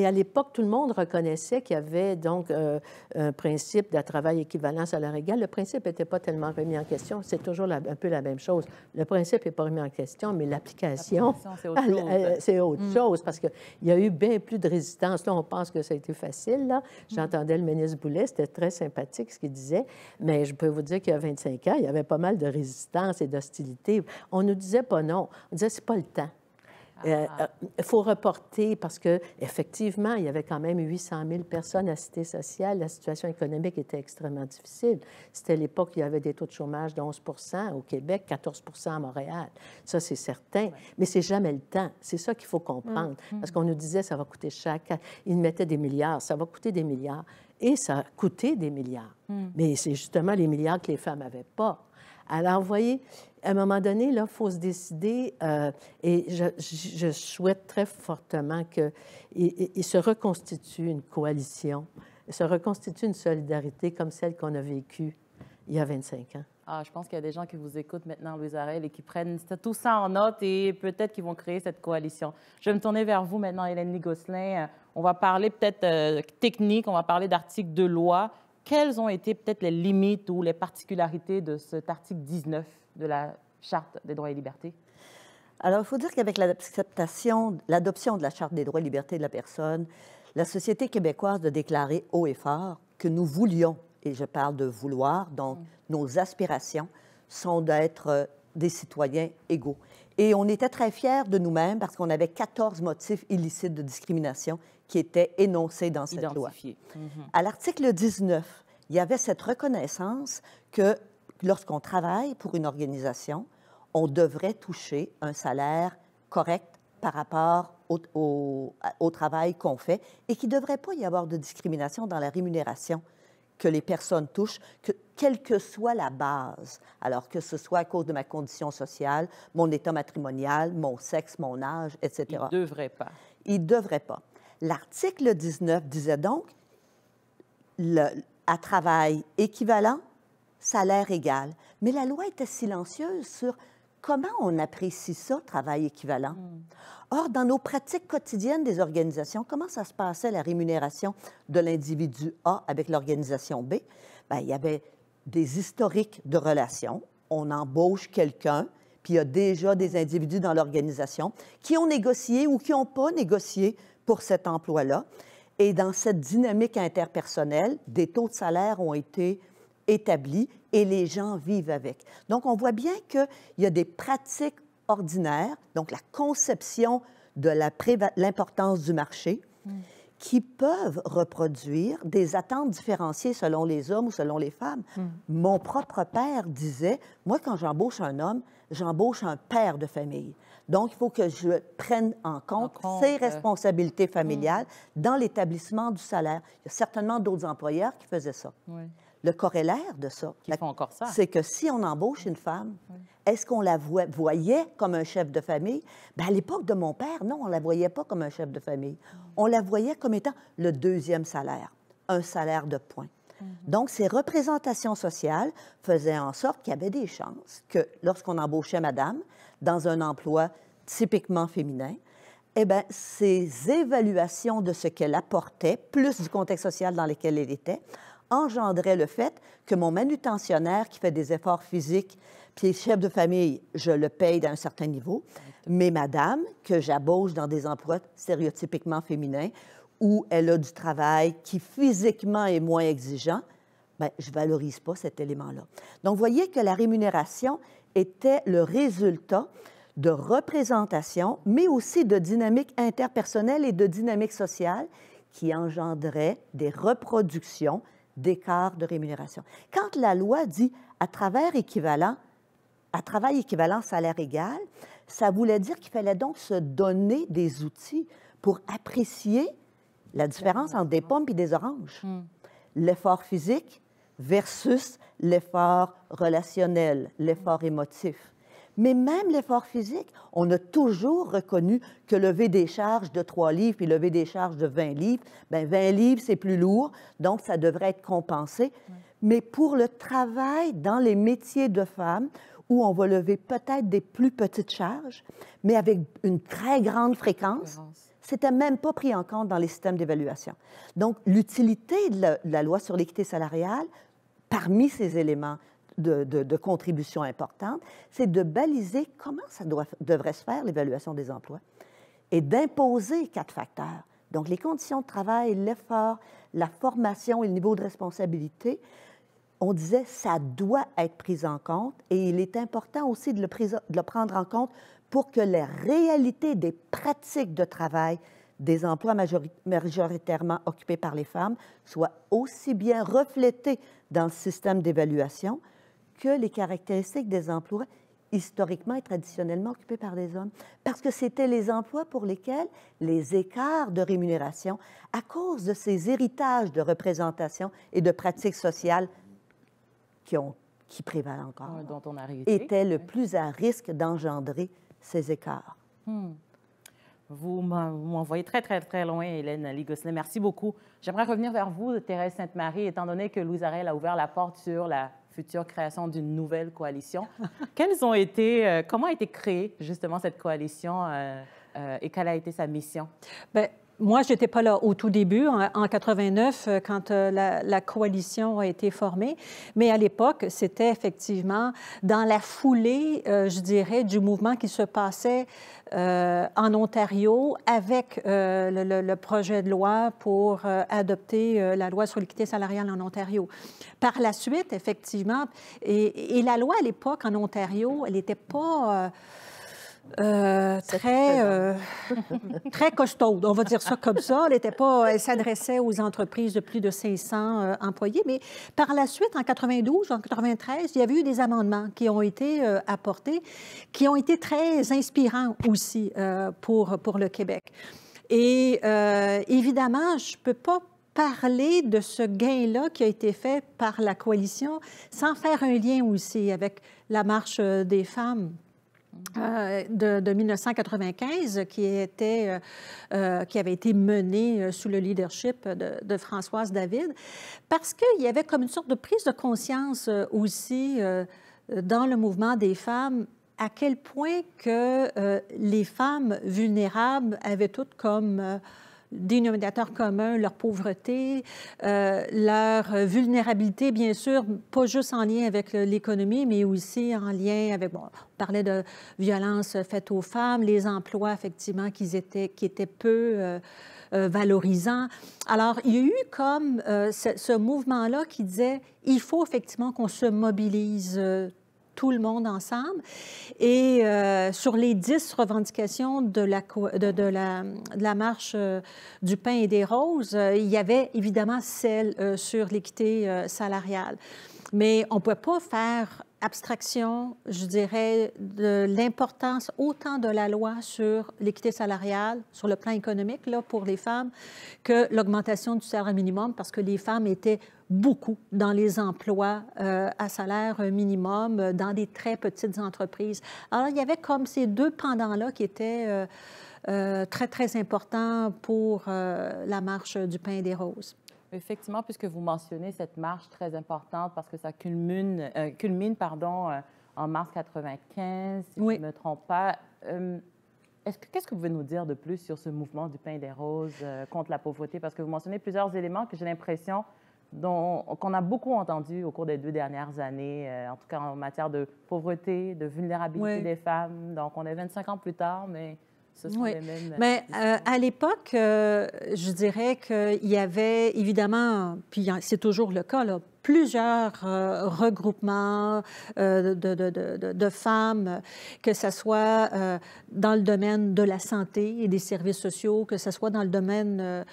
S5: à l'époque, tout le monde reconnaissait qu'il y avait donc euh, un principe de travail équivalent salaire égal. Le principe n'était pas tellement remis en question. C'est toujours un peu la même chose. Le principe n'est pas remis en question, mais l'application, c'est autre, [LAUGHS] mm. chose. parce qu'il y a eu bien plus de résistance. Là, on pense que ça a été facile. Mm. J'entendais le ministre Boulet, c'était très sympathique ce qu'il disait, mais je peux vous dire qu'il y a 25 ans, il y avait pas mal de résistance et d'hostilité. On ne nous disait pas non. On disait, n'est pas le temps. Il euh, ah. euh, faut reporter parce que effectivement, il y avait quand même 800 000 personnes à cité sociale. La situation économique était extrêmement difficile. C'était l'époque où il y avait des taux de chômage de 11 au Québec, 14 à Montréal. Ça, c'est certain. Mais c'est jamais le temps. C'est ça qu'il faut comprendre. Mm, mm. Parce qu'on nous disait ça va coûter chaque. Ils mettaient des milliards. Ça va coûter des milliards. Et ça a coûté des milliards. Mm. Mais c'est justement les milliards que les femmes n'avaient pas. Alors, vous voyez, à un moment donné, là, il faut se décider, euh, et je, souhaite très fortement qu'il se reconstitue une coalition, se reconstitue une solidarité comme celle qu'on a vécue il y a 25 ans.
S1: Ah, je pense qu'il y a des gens qui vous écoutent maintenant, Louis Arel, et qui prennent tout ça en note et peut-être qu'ils vont créer cette coalition. Je vais me tourner vers vous maintenant, Hélène Ligosselin. Euh, on va parler peut-être euh, technique, on va parler d'articles de loi quelles ont été peut-être les limites ou les particularités de cet article 19 de la
S6: Charte des droits et libertés? Alors, il faut dire qu'avec l'adoption de la Charte des droits et libertés de la personne, la société québécoise a déclaré haut et fort que nous voulions, et je parle de vouloir, donc mm. nos aspirations sont d'être euh, des citoyens égaux. Et on était très fiers de nous-mêmes parce qu'on avait 14 motifs illicites de discrimination qui étaient énoncés dans cette loi. Mhm. À l'article 19, il y avait cette reconnaissance que lorsqu'on travaille pour une organisation, on devrait toucher un salaire correct par rapport au, au travail qu'on fait et qu'il ne devrait pas y avoir de discrimination dans la rémunération que les personnes touchent, que, quelle que soit la base, alors que ce soit à cause de ma condition sociale, mon état matrimonial, mon sexe, mon âge, etc. Il ne devrait pas. Il ne devrait pas. L'article 19 disait donc, à travail équivalent, salaire égal. Mais la loi était silencieuse sur Comment on apprécie ça, travail équivalent? Hmm. Or, dans nos pratiques quotidiennes des organisations, comment ça se passait la rémunération de l'individu A avec l'organisation B? Bien, il y avait des historiques de relations. On embauche quelqu'un, puis il y a déjà des individus dans l'organisation qui ont négocié ou qui n'ont pas négocié pour cet emploi-là. Et dans cette dynamique interpersonnelle, des taux de salaire ont été Établi et les gens vivent avec. Donc, on voit bien qu'il y a des pratiques ordinaires, donc la conception de l'importance du marché, mm. qui peuvent reproduire des attentes différenciées selon les hommes ou selon les femmes. Mm. Mon propre père disait, moi, quand j'embauche un homme, j'embauche un père de famille. Donc, il faut que je prenne en compte, ses euh, responsabilités familiales mm. dans l'établissement du salaire. Il y a certainement d'autres employeurs qui faisaient ça. Oui. Le corollaire de ça, c'est que si on embauche une femme, mm. est-ce qu'on la voyait comme un chef de famille? Ben, à l'époque de mon père, non, on la voyait pas comme un chef de famille. Mm. On la voyait comme étant le deuxième salaire, un salaire de point. Mm-hmm. Donc, ces représentations sociales faisaient en sorte qu'il y avait des chances que lorsqu'on embauchait madame dans un emploi typiquement féminin, eh bien, ces évaluations de ce qu'elle apportait, plus du contexte social dans lequel elle était, engendrait le fait que mon manutentionnaire qui fait des efforts physiques, puis chef de famille, je le paye d'un certain niveau, mais madame, que j'abauche dans des emplois stéréotypiquement féminins, où elle a du travail qui physiquement est moins exigeant, ben je ne valorise pas cet élément-là. Donc, vous voyez que la rémunération était le résultat de représentation, mais aussi de dynamique interpersonnelle et de dynamique sociale qui engendraient des reproductions d'écart de rémunération. Quand la loi dit à travers équivalent, à travail équivalent, salaire égal, ça voulait dire qu'il fallait donc se donner des outils pour apprécier la différence entre des pommes et des oranges. Hmm. L'effort physique versus l'effort relationnel, l'effort émotif. Mais même l'effort physique, on a toujours reconnu que lever des charges de 3 livres puis lever des charges de 20 livres, ben 20 livres, c'est plus lourd, donc ça devrait être compensé. Mais pour le travail dans les métiers de femmes, où on va lever peut-être des plus petites charges, mais avec une très grande fréquence, c'était même pas pris en compte dans les systèmes d'évaluation. Donc, l'utilité de la loi sur l'équité salariale, parmi ces éléments, de, contributions de contribution importante, c'est de baliser comment ça devrait se faire l'évaluation des emplois et d'imposer quatre facteurs. Donc les conditions de travail, l'effort, la formation et le niveau de responsabilité. On disait ça doit être pris en compte et il est important aussi de le, prendre en compte pour que les réalités des pratiques de travail des emplois majoritairement occupés par les femmes soient aussi bien reflétées dans le système d'évaluation que les caractéristiques des emplois historiquement et traditionnellement occupés par des hommes, parce que c'était les emplois pour lesquels les écarts de rémunération, à cause de ces héritages de représentation et de pratiques sociales qui, ont, qui prévalent encore, dont on étaient le plus à risque d'engendrer ces écarts. Hmm. Vous m'envoyez très, très,
S1: très loin, Hélène Gosselin. Merci beaucoup. J'aimerais revenir vers vous, Thérèse Sainte-Marie, étant donné que louis Arel a ouvert la porte sur la future création d'une nouvelle coalition. [LAUGHS] Quelles ont été, euh,
S4: comment a été créée justement cette coalition euh, euh, et quelle a été sa mission? Ben, moi, je n'étais pas là au tout début, en, 89, euh, quand euh, la, coalition a été formée, mais à l'époque, c'était effectivement dans la foulée, euh, je dirais, du mouvement qui se passait en Ontario avec le, projet de loi pour adopter la loi sur l'équité salariale en Ontario. Par la suite, effectivement, et, et la loi à l'époque en Ontario, elle n'était pas... Euh, très, euh, [LAUGHS] très costaude, on va dire ça comme ça. Elle pas, elle s'adressait aux entreprises de plus de 500 euh, employés. Mais par la suite, en 92, en 93, il y avait eu des amendements qui ont été apportés, qui ont été très inspirants aussi pour, pour le Québec. Et évidemment, je ne peux pas parler de ce gain-là qui a été fait par la coalition sans faire un lien aussi avec la marche des femmes euh, de, 1995 qui, était, euh, euh, qui avait été menée sous le leadership de, de Françoise David, parce qu'il y avait comme une sorte de prise de conscience aussi dans le mouvement des femmes à quel point que les femmes vulnérables avaient toutes comme dénominateur commun, leur pauvreté, euh, leur vulnérabilité, bien sûr, pas juste en lien avec l'économie, mais aussi en lien avec, on parlait de violences faites aux femmes, les emplois, effectivement, qui étaient, qui étaient peu... Euh, euh, valorisants. Alors, il y a eu comme ce, ce mouvement-là qui disait il faut effectivement qu'on se mobilise tout le monde ensemble. Et euh, sur les dix revendications de la, de, la, de la marche euh, du pain et des roses, euh, il y avait évidemment celle sur l'équité salariale. Mais on ne pouvait pas faire abstraction, je dirais, de l'importance autant de la loi sur l'équité salariale, sur le plan économique là, pour les femmes, que l'augmentation du salaire minimum, parce que les femmes étaient beaucoup dans les emplois euh, à salaire minimum, euh, dans des très petites entreprises. Alors, il y avait comme ces deux pendants-là qui étaient... Euh, très, très importants pour la marche du pain des roses. Effectivement, puisque vous mentionnez cette marche très
S1: importante parce que ça culmine, euh, culmine pardon, euh, en mars 95, si je ne me trompe pas. Euh, qu'est-ce que vous pouvez nous dire de plus sur ce mouvement du pain et des roses contre la pauvreté? Parce que vous mentionnez plusieurs éléments que j'ai l'impression qu'on a beaucoup entendu au cours des deux dernières années, en tout cas en matière de pauvreté, de vulnérabilité des femmes. Donc, on est 25 ans plus tard, mais oui. Mais
S4: euh, à l'époque, euh, je dirais qu'il y avait évidemment, puis c'est toujours le cas, plusieurs euh, regroupements de, femmes, que ce soit dans le domaine de la santé et des services sociaux, que ce soit dans le domaine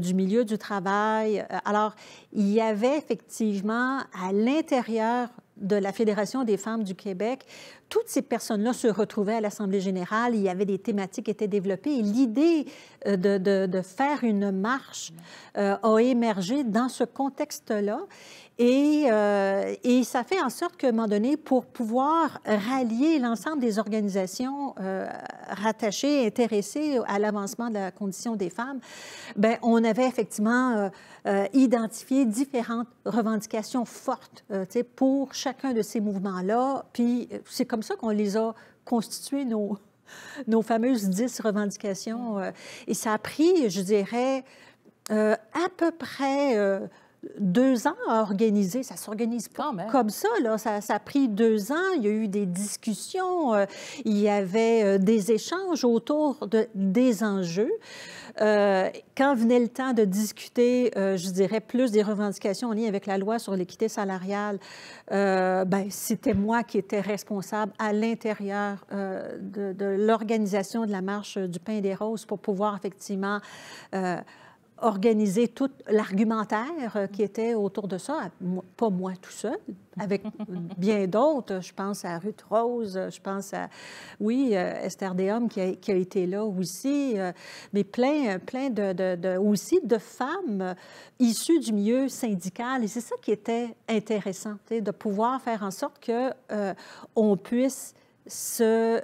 S4: du milieu du travail. Alors, il y avait effectivement à l'intérieur de la Fédération des femmes du Québec, toutes ces personnes-là se retrouvaient à l'Assemblée générale, il y avait des thématiques qui étaient développées et l'idée euh, de, faire une marche euh, a émergé dans ce contexte-là. Euh, et, ça fait en sorte qu'à un moment donné, pour pouvoir rallier l'ensemble des organisations euh, rattachées, intéressées à l'avancement de la condition des femmes, ben on avait effectivement euh, identifié différentes revendications fortes pour chacun de ces mouvements-là. Puis c'est comme ça qu'on les a constitués, nos, nos fameuses dix revendications. Mm. Et ça a pris, je dirais, à peu près deux ans à organiser. Ça s'organise pas comme ça, là. Ça, ça, a pris deux ans. Il y a eu des discussions. Euh, il y avait euh, des échanges autour de, des enjeux. Euh, quand venait le temps de discuter, je dirais, plus des revendications en lien avec la loi sur l'équité salariale, ben, c'était moi qui étais responsable à l'intérieur de, de l'organisation de la marche du pain des roses pour pouvoir effectivement organiser tout l'argumentaire euh, qui était autour de ça, pas moi tout seul, avec [LAUGHS] bien d'autres. Je pense à Ruth Rose, je pense à, oui, euh, Esther Dehom qui a, qui a été là aussi, euh, mais plein, plein de, aussi de femmes issues du milieu syndical. Et c'est ça qui était intéressant, de pouvoir faire en sorte qu'on on puisse se,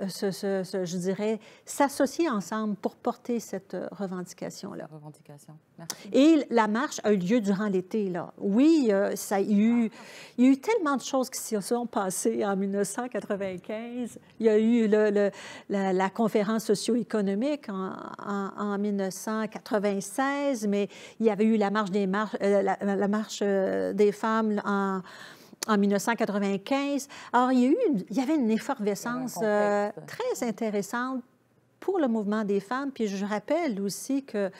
S4: je dirais, s'associer ensemble pour porter cette revendication-là. Revendication. Et la marche a eu lieu durant l'été, là. Oui, euh, ça a eu, il y a eu tellement de choses qui se sont passées en 1995. Il y a eu le, la, conférence socio-économique en, 1996, mais il y avait eu la marche des, marches, euh, la marche euh, des femmes en en 1995. Alors, il y, eu, il y avait une effervescence euh, très intéressante pour le mouvement des femmes. Puis je rappelle aussi que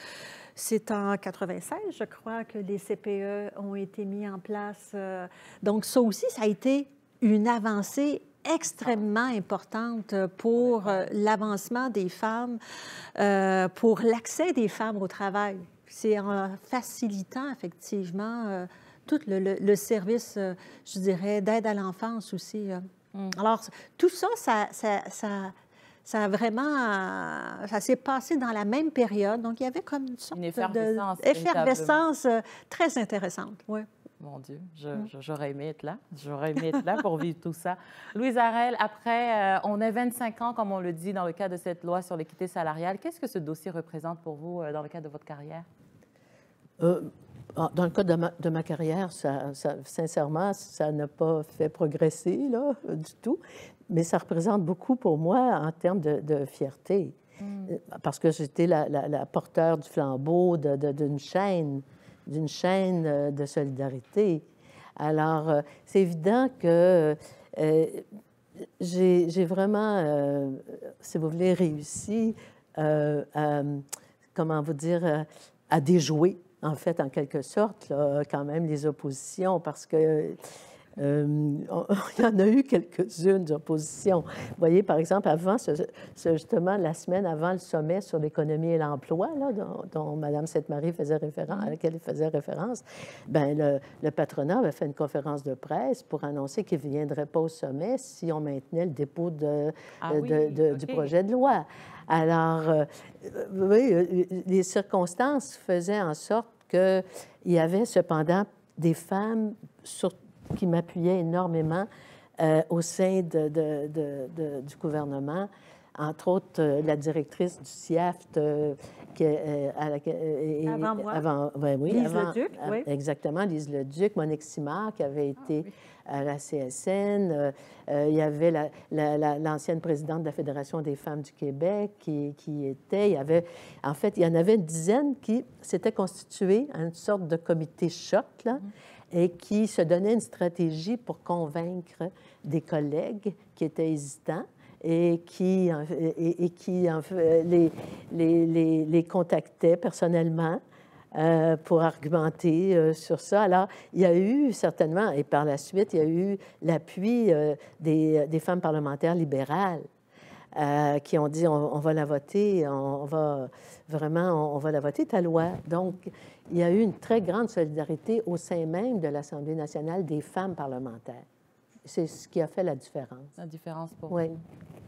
S4: c'est en 96, je crois, que les CPE ont été mis en place. Euh, donc, ça aussi, ça a été une avancée extrêmement importante pour euh, l'avancement des femmes, pour l'accès des femmes au travail. C'est en facilitant, effectivement, tout le, service, euh, je dirais, d'aide à l'enfance aussi. Euh. Mm. Alors, tout ça, ça, ça, ça a vraiment, ça s'est passé dans la même période. Donc, il y avait comme une sorte d'effervescence effervescence euh, très intéressante. Oui.
S1: Mon Dieu, mm. j'aurais aimé être là. J'aurais aimé être là pour vivre tout ça. [LAUGHS] Louise Arel, après, on est 25 ans, comme on le dit, dans le cadre de cette loi sur l'équité salariale. Qu'est-ce que ce dossier représente pour vous dans le cadre de votre carrière?
S5: Euh, ah, dans le cas de ma, carrière, ça, sincèrement, ça n'a pas fait progresser là, du tout, mais ça représente beaucoup pour moi en termes de, fierté, mm. euh, parce que j'étais la, porteur du flambeau d'une chaîne, d'une chaîne euh, de solidarité. Alors, euh, c'est évident que j'ai vraiment, si vous voulez, réussi comment vous dire, à déjouer en fait, en quelque sorte, quand même, les oppositions, parce que euh, euh, [LAUGHS] il y en a eu quelques-unes d'opposition. Vous voyez, par exemple, avant, justement, la semaine avant le sommet sur l'économie et l'emploi, dont, dont, Mme Sainte-Marie faisait référence, à laquelle elle faisait référence, ben le, patronat avait fait une conférence de presse pour annoncer qu'il ne viendrait pas au sommet si on maintenait le dépôt de, ah euh, du projet de loi. Alors, euh, euh, oui, euh, les circonstances faisaient en sorte qu'il y avait cependant des femmes qui m'appuyaient énormément au sein du gouvernement, entre autres la directrice du CIAFT, avant moi. Lise le duc oui. Exactement, Lise duc Monique Simard, qui avait ah, été à la CSN. Euh, euh, il y avait l'ancienne présidente de la Fédération des femmes du Québec qui, qui était. Il y avait, en fait, il y en avait une dizaine qui s'étaient constituées à une sorte de comité choc, là, et qui se donnaient une stratégie pour convaincre des collègues qui étaient hésitants et qui, et, qui les, les, les, les contactaient personnellement euh, pour argumenter euh, sur ça. Alors, il y a eu certainement, et par la suite, il y a eu l'appui euh, des, femmes parlementaires libérales qui ont dit on, va la voter, on, va vraiment, on, va la voter, ta loi. Donc, il y a eu une très grande solidarité au sein même de l'Assemblée nationale des femmes parlementaires. C'est ce qui a fait la différence. La différence pour oui. vous.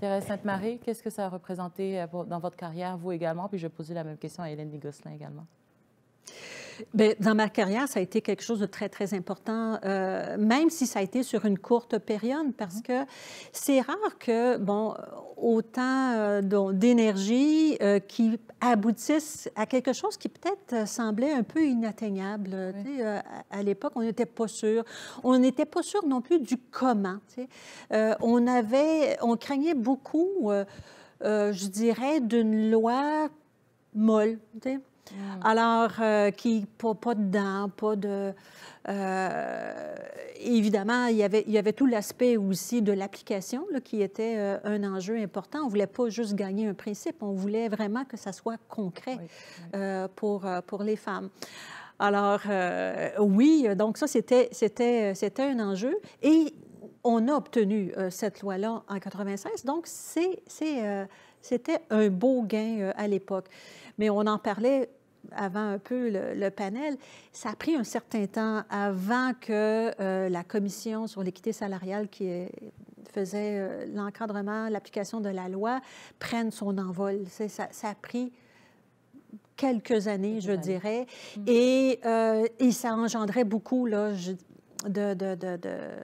S5: Thérèse
S1: Sainte-Marie, qu'est-ce que ça a représenté dans votre carrière, vous également? Puis je posais la même question à Hélène Gosselin également.
S4: Ben, dans ma carrière, ça a été quelque chose de très, très important, euh, même si ça a été sur une courte période, parce mhm. que c'est rare que, bon, autant euh, d'énergie euh, qui aboutisse à quelque chose qui peut-être semblait un peu inatteignable. À, l'époque, on n'était pas sûr. On n'était pas sûr non plus du comment. on avait, on craignait beaucoup, je dirais, d'une loi molle. Mm. Alors, euh, qui pas, pas, de dents, pas de... Euh, évidemment, il y, avait, il y avait tout l'aspect aussi de l'application qui était euh, un enjeu important. On ne voulait pas juste gagner un principe, on voulait vraiment que ça soit concret pour, pour les femmes. Alors, oui, donc ça, c'était un enjeu. Et on a obtenu cette loi-là en 96, donc c'était un beau gain à l'époque mais on en parlait avant un peu le, panel, ça a pris un certain temps avant que euh, la commission sur l'équité salariale qui faisait euh, l'encadrement, l'application de la loi, prenne son envol. Ça, ça, a pris quelques années, je dirais, mm-hmm. euh, et, ça engendrait beaucoup là,
S3: de,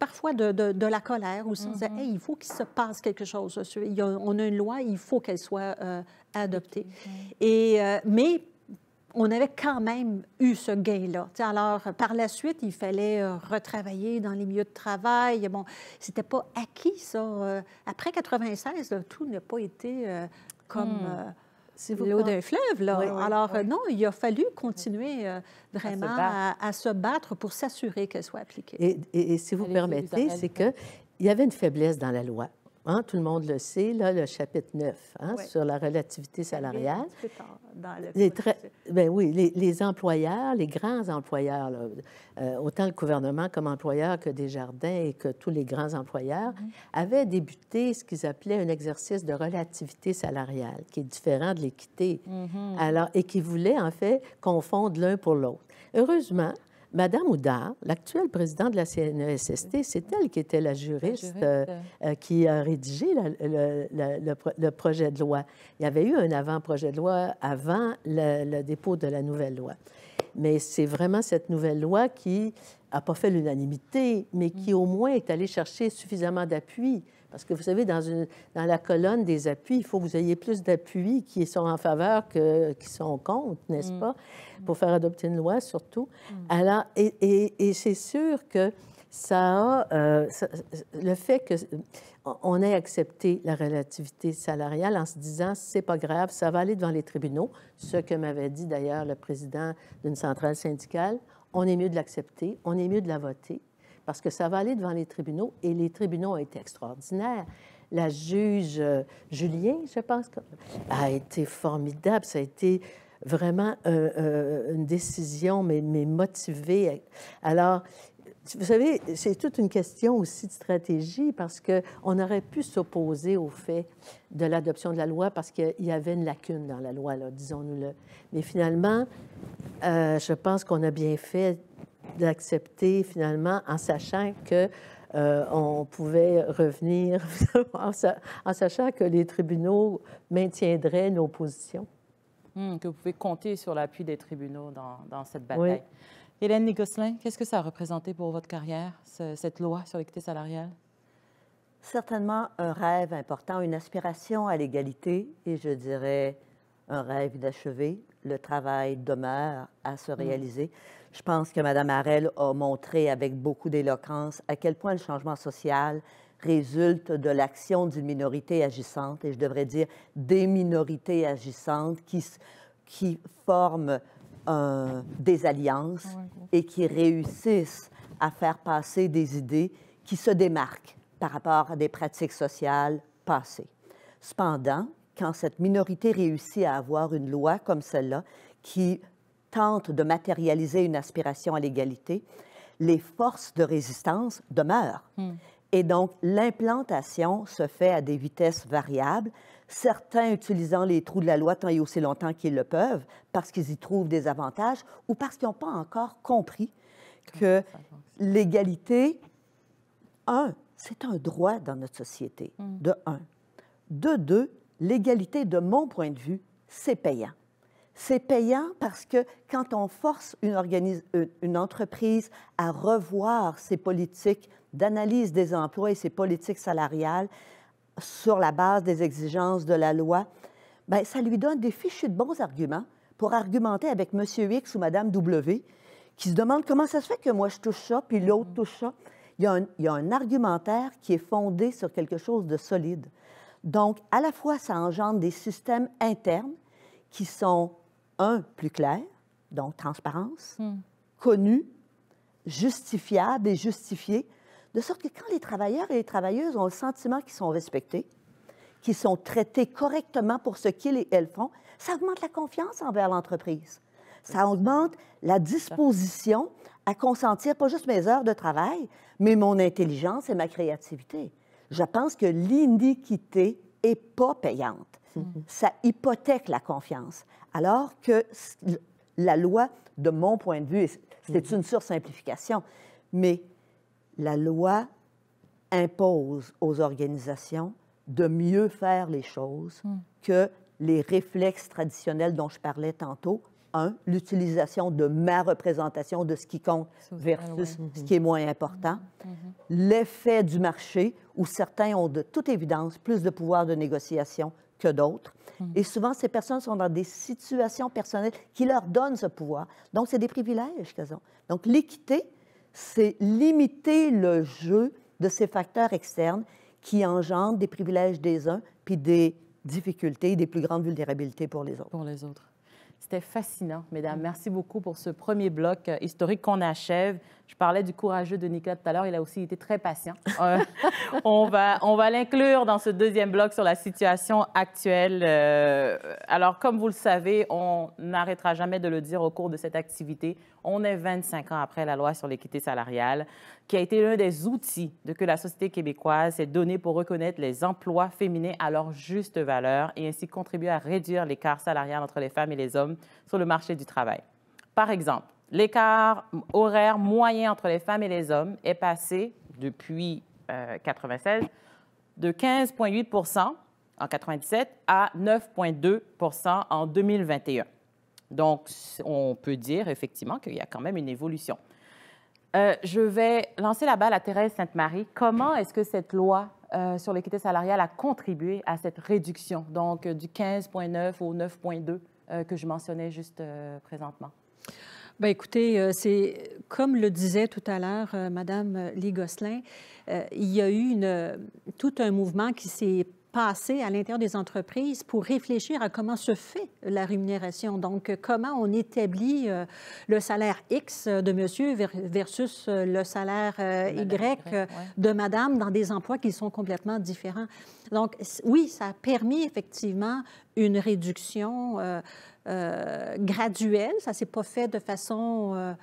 S4: parfois de, la colère aussi. On mm-hmm. il faut qu'il se passe quelque chose. on a une loi, il faut qu'elle soit Adopté. Et, euh, mais on avait quand même eu ce gain-là. Alors, par la suite, il fallait euh, retravailler dans les milieux de travail. Bon, c'était pas acquis, ça. Euh, après 96, tout n'a pas été comme... Hmm. L'eau d'un fleuve, Alors, non, il a fallu continuer vraiment à se, battre pour s'assurer qu'elle soit appliquée.
S5: Et, si vous permettez, c'est qu'il y avait une faiblesse dans la loi. Hein, tout le monde le sait, là, le chapitre 9 hein, sur la relativité salariale. Dans le ben oui, les, employeurs, les grands employeurs, euh, autant le gouvernement comme employeur que Desjardins et que tous les grands employeurs, mhm. avaient débuté ce qu'ils appelaient un exercice de relativité salariale, qui est différent de l'équité, mhm. Alors, et qui voulait en fait confondre l'un pour l'autre. Heureusement, Madame Oudard, l'actuelle présidente de la CNESST, c'est elle qui était la juriste, euh, euh, qui a rédigé le, projet de loi. Il y avait eu un avant-projet de loi avant le, le, dépôt de la nouvelle loi. Mais c'est vraiment cette nouvelle loi qui n'a pas fait l'unanimité, mais qui mm. au moins est allée chercher suffisamment d'appui parce que vous savez, dans, une, dans la colonne des appuis, il faut que vous ayez plus d'appuis qui sont en faveur que qui sont contre, n'est-ce mm. pas, pour faire adopter une loi surtout. Mm. Alors, et, c'est sûr que ça a euh, le fait que on ait accepté la relativité salariale en se disant c'est pas grave, ça va aller devant les tribunaux, ce que m'avait dit d'ailleurs le président d'une centrale syndicale. On est mieux de l'accepter, on est mieux de la voter parce que ça va aller devant les tribunaux et les tribunaux ont été extraordinaires. La juge euh, Julien, je pense, a été formidable. Ça a été vraiment euh, euh, une décision, mais, mais motivée. Alors, vous savez, c'est toute une question aussi de stratégie parce qu'on aurait pu s'opposer au fait de l'adoption de la loi parce qu'il y avait une lacune dans la loi, disons-nous-le. Mais finalement, je pense qu'on a bien fait d'accepter finalement en sachant que euh, on pouvait revenir, [LAUGHS] en, sachant que les tribunaux maintiendraient nos positions.
S1: Hmm, que vous pouvez compter sur l'appui des tribunaux dans, cette bataille. Hélène Négosselin, qu'est-ce que ça a représenté pour votre carrière, cette loi sur l'équité salariale?
S6: Certainement un rêve important, une aspiration à l'égalité et je dirais un rêve d'achever le travail demeure à se mm. réaliser. Je pense que Mme Harel a montré avec beaucoup d'éloquence à quel point le changement social résulte de l'action d'une minorité agissante, et je devrais dire des minorités agissantes qui, qui forment des alliances et qui réussissent à faire passer des idées qui se démarquent par rapport à des pratiques sociales passées. Cependant, quand cette minorité réussit à avoir une loi comme celle-là qui tente de matérialiser une aspiration à l'égalité, les forces de résistance demeurent. Hmm. Et donc, l'implantation se fait à des vitesses variables, certains utilisant les trous de la loi tant et aussi longtemps qu'ils le peuvent, parce qu'ils y trouvent des avantages ou parce qu'ils n'ont pas encore compris que l'égalité, un, c'est un droit dans notre société, hmm. de un. De deux, l'égalité, de mon point de vue, c'est payant. C'est payant parce que quand on force euh, une, entreprise à revoir ses politiques d'analyse des emplois et ses politiques salariales sur la base des exigences de la loi, ben, ça lui donne des fichus de bons arguments pour argumenter avec M. X ou Mme W qui se demandent comment ça se fait que moi je touche ça, puis l'autre mmh. touche ça. il y, a un, argumentaire qui est fondé sur quelque chose de solide. Donc, à la fois, ça engendre des systèmes internes qui sont, un, plus clairs, donc transparence, hmm. connus, justifiables et justifiés, de sorte que quand les travailleurs et les travailleuses ont le sentiment qu'ils sont respectés, qu'ils sont traités correctement pour ce qu'ils et elles font, ça augmente la confiance envers l'entreprise. Ça augmente la disposition à consentir pas juste mes heures de travail, mais mon intelligence et ma créativité je pense que l'iniquité est pas payante. Mm-hmm. Ça hypothèque la confiance. Alors que la loi, de mon point de vue, c'est une mm-hmm. sur une sursimplification, mais la loi impose aux organisations de mieux faire les choses mm. que les réflexes traditionnels dont je parlais tantôt un, l'utilisation de ma représentation de ce qui compte versus ce qui est moins important,
S7: mhm. Mhm.
S6: l'effet du marché où certains ont de toute évidence plus de pouvoir de négociation que d'autres. Mhm. Et souvent, ces personnes sont dans des situations personnelles qui leur donnent ce pouvoir. Donc, c'est des privilèges qu'elles ont. Donc, l'équité, c'est limiter le jeu de ces facteurs externes qui engendrent des privilèges des uns puis des difficultés, des plus grandes vulnérabilités pour les autres. Pour les autres.
S1: C'était fascinant, mesdames. Mm. Merci beaucoup pour ce premier bloc euh, historique qu'on achève. Je parlais du courageux de Nicolas tout à l'heure, il a aussi été très patient. [LAUGHS] Euh, on va, on va l'inclure dans ce deuxième bloc sur la situation actuelle. Euh, alors, comme vous le savez, on n'arrêtera jamais de le dire au cours de cette activité. On est 25 ans après la loi sur l'équité salariale, qui a été l'un des outils de que la société québécoise s'est donnée pour reconnaître les emplois féminins à leur juste valeur et ainsi contribuer à réduire l'écart salarial entre les femmes et les hommes sur le marché du travail. Par exemple, L'écart horaire moyen entre les femmes et les hommes est passé depuis 1996 euh, de 15,8 en 97 à 9,2 en 2021. Donc, on peut dire effectivement qu'il y a quand même une évolution. Euh, je vais lancer la balle à Thérèse Sainte-Marie. Comment est-ce que cette loi euh, sur l'équité salariale a contribué à cette réduction, donc du 15,9 au 9,2 que je
S4: mentionnais juste présentement? Bien, écoutez, euh, c'est comme le disait tout à l'heure euh, Madame euh, Lee Gosselin, il y a eu une, tout un mouvement qui s'est passé à l'intérieur des entreprises pour réfléchir à comment se fait la rémunération. Donc, comment on établit le salaire X de monsieur versus le salaire Y de madame dans des emplois qui sont complètement différents. Donc, oui, ça a permis effectivement une réduction euh, graduelle. Ça ne s'est pas fait de façon, euh,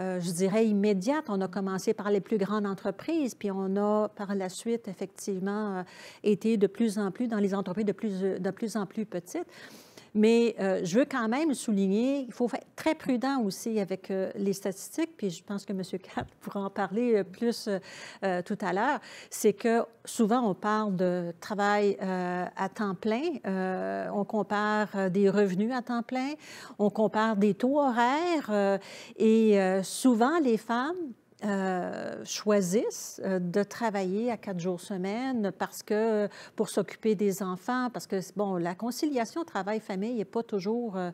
S4: euh, je dirais, immédiate. On a commencé par les plus grandes entreprises, puis on a par la suite, effectivement, été de plus en plus dans les entreprises de plus, de plus en plus petites. Mais euh, je veux quand même souligner, il faut être très prudent aussi avec euh, les statistiques, puis je pense que M. [LAUGHS] Kapp pourra en parler euh, plus tout à l'heure, c'est que souvent on parle de travail à temps plein, on compare des revenus à temps plein, on compare des taux horaires, et souvent les femmes euh, choisissent euh, de travailler à quatre jours semaine parce que pour s'occuper des enfants, parce que bon, la conciliation travail-famille n'est pas toujours euh,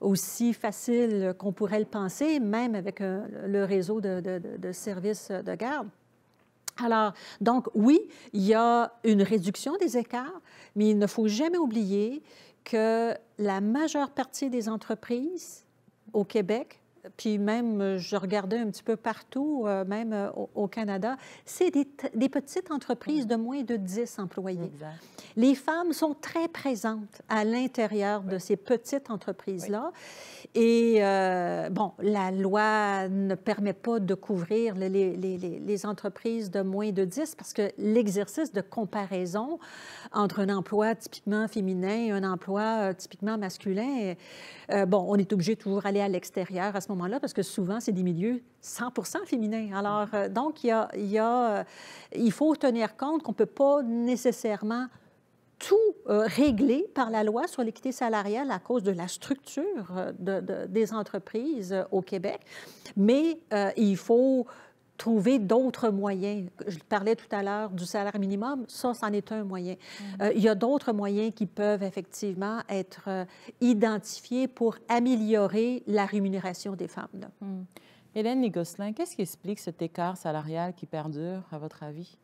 S4: aussi facile qu'on pourrait le penser, même avec le réseau de, de services de garde. Alors, donc oui, il y a une réduction des écarts, mais il ne faut jamais oublier que la majeure partie des entreprises au Québec puis même euh, je regardais un petit peu partout, euh, même euh, au, Canada, c'est des, petites entreprises de moins de 10 employés. Les femmes sont très présentes à l'intérieur de ces petites entreprises-là. Et bon, la loi ne permet pas de couvrir les, les entreprises de moins de 10 parce que l'exercice de comparaison entre un emploi typiquement féminin et un emploi typiquement masculin, bon, on est obligé toujours aller à l'extérieur à ce moment-là parce que souvent, c'est des milieux 100 féminins. Alors, euh, donc, il, y a, il, euh, faut tenir compte qu'on ne peut pas nécessairement tout euh, régler par la loi sur l'équité salariale à cause de la structure des entreprises au Québec, mais il faut trouver d'autres moyens. Je parlais tout à l'heure du salaire minimum, ça, c'en est un moyen. Mm-hmm. Euh, il y a d'autres moyens qui peuvent effectivement être euh, identifiés pour améliorer la rémunération des femmes. Mm. Hélène Nigosselin, qu'est-ce qui explique
S6: cet écart salarial qui perdure, à votre avis?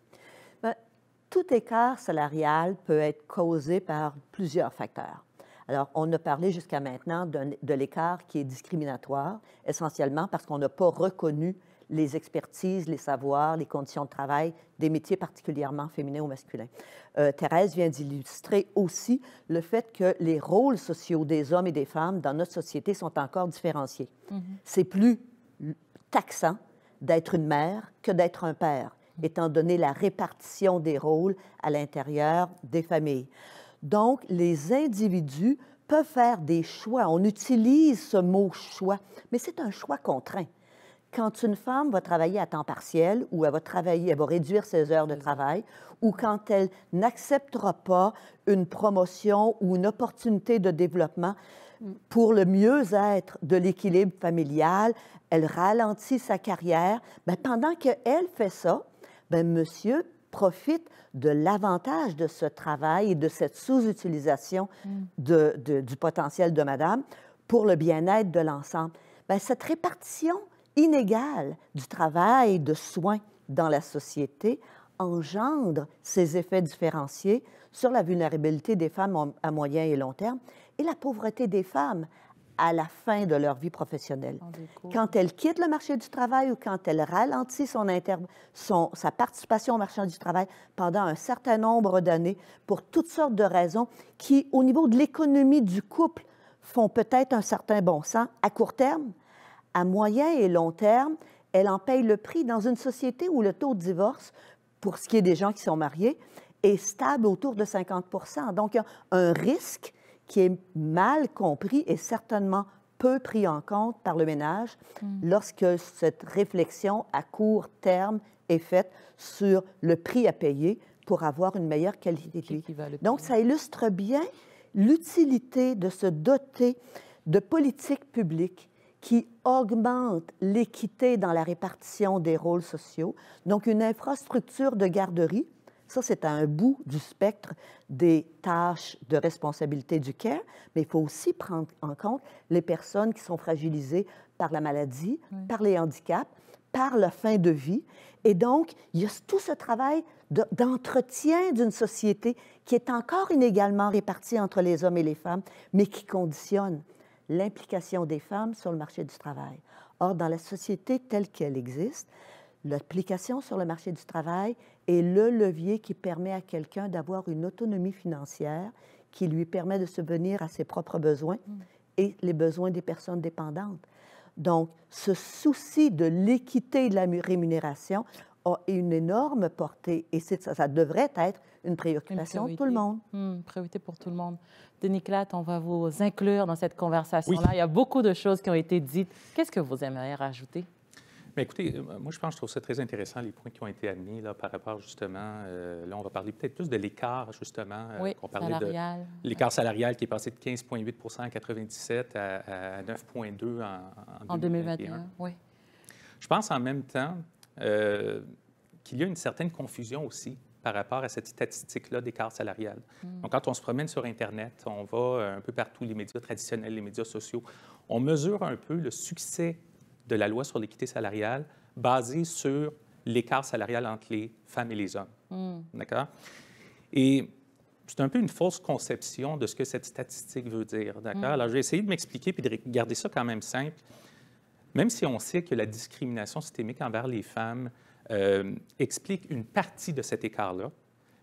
S6: Ben, tout écart salarial peut être causé par plusieurs facteurs. Alors, on a parlé jusqu'à maintenant de l'écart qui est discriminatoire, essentiellement parce qu'on n'a pas reconnu les expertises, les savoirs, les conditions de travail des métiers particulièrement féminins ou masculins. Euh, Thérèse vient d'illustrer aussi le fait que les rôles sociaux des hommes et des femmes dans notre société sont encore différenciés. Mhm. C'est plus taxant d'être une mère que d'être un père, mhm. étant donné la répartition des rôles à l'intérieur des familles. Donc, les individus peuvent faire des choix. On utilise ce mot choix, mais c'est un choix contraint quand une femme va travailler à temps partiel ou elle va travailler, elle va réduire ses heures de mm. travail ou quand elle n'acceptera pas une promotion ou une opportunité de développement mm. pour le mieux-être de l'équilibre familial, elle ralentit sa carrière. Bien, pendant qu'elle fait ça, ben monsieur profite de l'avantage de ce travail et de cette sous-utilisation mm. du potentiel de madame pour le bien-être de l'ensemble. Ben cette répartition inégale du travail de soins dans la société engendre ces effets différenciés sur la vulnérabilité des femmes à moyen et long terme et la pauvreté des femmes à la fin de leur vie professionnelle. Quand elles quittent le marché du travail ou quand elles ralentissent sa participation au marché du travail pendant un certain nombre d'années pour toutes sortes de raisons qui, au niveau de l'économie du couple, font peut-être un certain bon sens à court terme, à moyen et long terme, elle en paye le prix dans une société où le taux de divorce, pour ce qui est des gens qui sont mariés, est stable autour de 50 Donc, un risque qui est mal compris et certainement peu pris en compte par le ménage mm. lorsque cette réflexion à court terme est faite sur le prix à payer pour avoir une meilleure qualité de vie. Donc, ça illustre bien l'utilité de se doter de politiques publiques qui augmente l'équité dans la répartition des rôles sociaux. Donc, une infrastructure de garderie, ça, c'est à un bout du spectre des tâches de responsabilité du CARE, mais il faut aussi prendre en compte les personnes qui sont fragilisées par la maladie, par les handicaps, par la fin de vie. Et donc, il y a tout ce travail d'entretien d'une société qui est encore inégalement répartie entre les hommes et les femmes, mais qui conditionne l'implication des femmes sur le marché du travail. Or, dans la société telle qu'elle existe, l'application sur le marché du travail est le levier qui permet à quelqu'un d'avoir une autonomie financière qui lui permet de se subvenir à ses propres besoins mm. et les besoins des personnes dépendantes. Donc, ce souci de l'équité de la rémunération, a une énorme portée et ça, ça, devrait être une préoccupation de tout le monde.
S1: Une hmm, priorité pour tout le monde. Denis-Clat, on va vous inclure dans cette conversation-là. Il y a beaucoup de choses qui ont été dites. Qu'est-ce que vous aimeriez rajouter?
S8: Mais écoutez, euh, moi, je pense que je trouve ça très intéressant, les points qui ont été admis là, par rapport justement. Euh, là, on va parler peut-être plus de l'écart, justement. Euh, oui, qu'on parlait salarial. l'écart salarial qui est passé de 15,8 à 97 à, 9,2 en, en, 2021. Oui. Je pense en même temps euh, qu'il y a une certaine confusion aussi par rapport à cette statistique-là d'écart salarial. Hmm. Donc, quand on se promène sur Internet, on va euh, un peu partout, les médias traditionnels, les médias sociaux, on mesure un peu le succès de la loi sur l'équité salariale basée sur l'écart salarial entre les femmes et les hommes. Hmm. D'accord? Et c'est un peu une fausse conception de ce que cette statistique veut dire. D'accord? Hmm. Alors, j'ai essayé de m'expliquer puis de garder ça quand même simple même si on sait que la discrimination systémique envers les femmes euh, explique une partie de cet écart-là,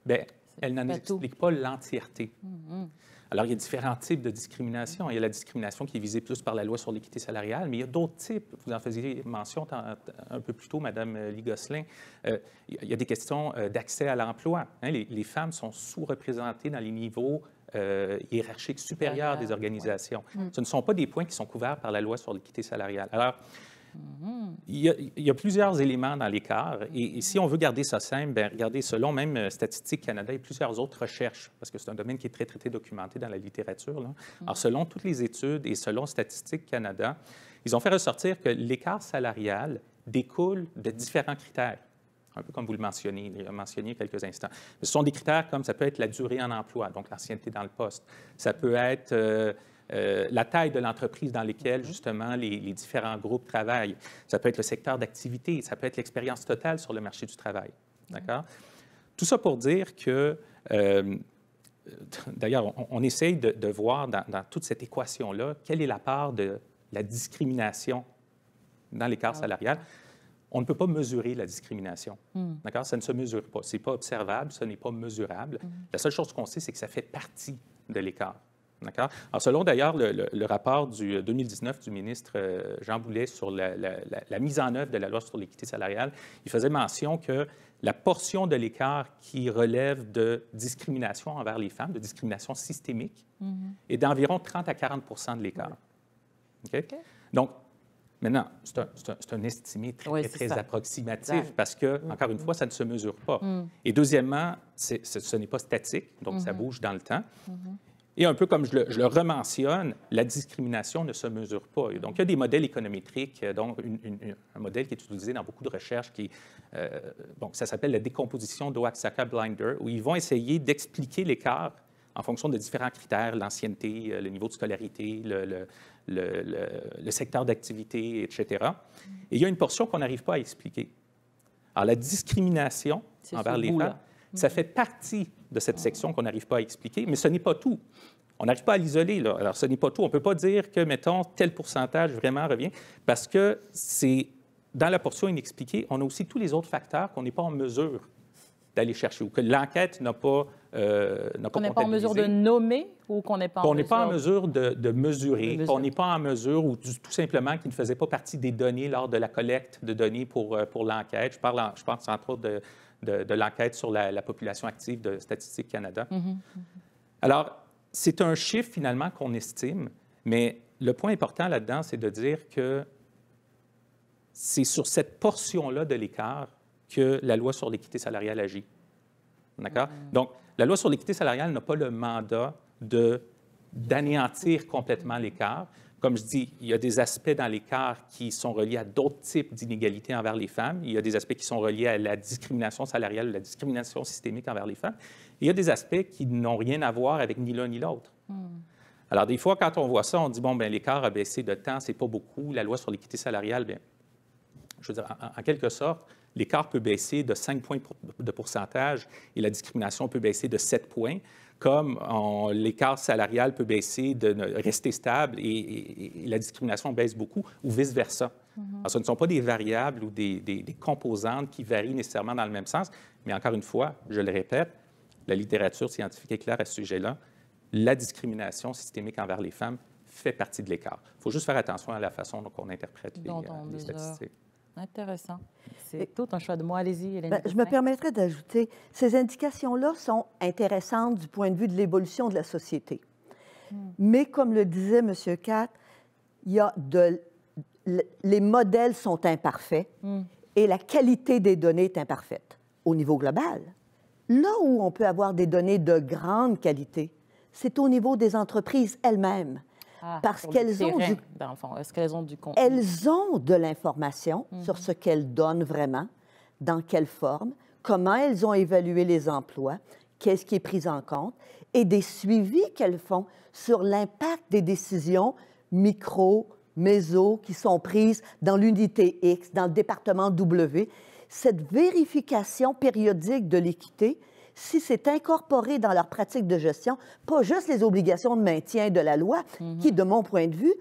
S8: ben elle n'en explique pas l'entièreté. Mm-hmm. Alors, il y a différents types de discrimination. Il y a la discrimination qui est visée plus par la loi sur l'équité salariale, mais il y a d'autres types. Vous en faisiez mention un peu plus tôt, Madame euh, Ligosselin. Euh, il y a des questions d'accès à l'emploi. Hein. les, femmes sont sous-représentées dans les niveaux hiérarchiques euh, hiérarchique supérieure des organisations. Hmm. Ce ne sont pas des points qui sont couverts par la loi sur l'équité salariale. Alors, hmm. il y, a, plusieurs éléments dans l'écart. Et, si on veut garder ça simple, bien, regardez, selon même euh, Statistique Canada et plusieurs autres recherches, parce que c'est un domaine qui est très, très, documenté dans la littérature. Hmm. Alors, selon toutes les études et selon Statistique Canada, ils ont fait ressortir que l'écart salarial découle de différents critères un peu comme vous le mentionnez, mentionniez quelques instants. ce sont des critères comme ça peut être la durée en emploi, donc l'ancienneté dans le poste. Ça peut être euh, euh, la taille de l'entreprise dans laquelle, mm-hmm. justement, les, différents groupes travaillent. Ça peut être le secteur d'activité, ça peut être l'expérience totale sur le marché du travail. Mm-hmm. D'accord? Tout ça pour dire que, euh, d'ailleurs, on, essaye de, voir dans, dans, toute cette équation-là, quelle est la part de la discrimination dans l'écart ah, salarial on ne peut pas mesurer la discrimination. Hmm. D'accord? Ça ne se mesure pas. Ce n'est pas observable, ce n'est pas mesurable. Hmm. La seule chose qu'on sait, c'est que ça fait partie de l'écart. D'accord? Alors, selon d'ailleurs le, rapport du 2019 euh, du ministre euh, Jean Boulet sur la, mise en œuvre de la loi sur l'équité salariale, il faisait mention que la portion de l'écart qui relève de discrimination envers les femmes, de discrimination systémique, hmm. est d'environ 30 à 40 de l'écart. OK? Maintenant, c'est un, estimé très, approximatif parce que, mm. encore une fois, ça ne se mesure pas. Mm. Et deuxièmement, ce n'est pas statique, donc ça mm-hmm. bouge dans le temps. Mm-hmm. Et un peu comme je le, je le, rementionne, la discrimination ne se mesure pas. donc, il y a des modèles économétriques, euh, dont un modèle qui est utilisé dans beaucoup de recherches, qui, donc euh, ça s'appelle la décomposition d'Oaxaca-Blinder, où ils vont essayer d'expliquer l'écart en fonction de différents critères, l'ancienneté, euh, le niveau de scolarité, le, secteur d'activité, etc. Et il y a une portion qu'on n'arrive pas à expliquer. Alors, la discrimination envers les femmes, ça mm-hmm. fait partie de cette section qu'on n'arrive pas à expliquer, mais ce n'est pas tout. On n'arrive pas à l'isoler. Alors, ce n'est pas tout. On ne peut pas dire que, mettons, tel pourcentage vraiment revient, parce que c'est dans la portion inexpliquée, on a aussi tous les autres facteurs qu'on n'est pas en mesure d'aller chercher ou que l'enquête n'a pas euh, qu'on n'est pas en mesure de
S1: nommer ou qu'on n'est pas, qu'on n'est pas en mesure
S8: de, de mesurer, on qu'on n'est pas en mesure ou tout simplement qu'il ne faisait pas partie des données lors de la collecte de données pour, euh, pour l'enquête. Je, parle je pense entre autres de, de, l'enquête sur la, population active de Statistique Canada. Mhm, mhm. Alors, c'est un chiffre finalement qu'on estime, mais le point important là-dedans, c'est de dire que c'est sur cette portion-là de l'écart que la loi sur l'équité salariale agit. D'accord? Mm. Donc, la loi sur l'équité salariale n'a pas le mandat de, d'anéantir complètement l'écart. Comme je dis, il y a des aspects dans l'écart qui sont reliés à d'autres types d'inégalités envers les femmes. Il y a des aspects qui sont reliés à la discrimination salariale la discrimination systémique envers les femmes. il y a des aspects qui n'ont rien à voir avec ni l'un ni l'autre. Mm. Alors, des fois, quand on voit ça, on dit, bon, ben l'écart a baissé de temps, c'est pas beaucoup, la loi sur l'équité salariale, bien, je veux dire, en quelque sorte, l'écart peut baisser de 5 points de pourcentage et la discrimination peut baisser de 7 points, comme l'écart salarial peut baisser, de rester stable et, la discrimination baisse beaucoup, ou vice-versa. Mm-hmm. ce ne sont pas des variables ou des, composantes qui varient nécessairement dans le même sens, mais encore une fois, je le répète, la littérature scientifique est claire à ce sujet-là. La discrimination systémique envers les femmes fait partie de l'écart. Il faut juste faire attention à la façon dont on interprète les, les statistiques.
S6: Intéressant. C'est tout un choix de moi, Allez-y, ben, je me permettrais d'ajouter, ces indications-là sont intéressantes du point de vue de l'évolution de la société. Hmm. Mais comme le disait M. Katt, les modèles sont imparfaits hmm. et la qualité des données est imparfaite au niveau global. Là où on peut avoir des données de grande qualité, c'est au niveau des entreprises elles-mêmes. Ah, parce ben, qu'elles ont du... Elles ont de l'information mhm. sur ce qu'elles donnent vraiment, dans quelle forme, comment elles ont évalué les emplois, qu'est-ce qui est pris en compte, et des suivis qu'elles font sur l'impact des décisions micro, méso, qui sont prises dans l'unité X, dans le département W. Cette vérification périodique de l'équité, si c'est incorporé dans leur pratique de gestion, pas juste les obligations de maintien de la loi, mhm. qui, de mon point de vue,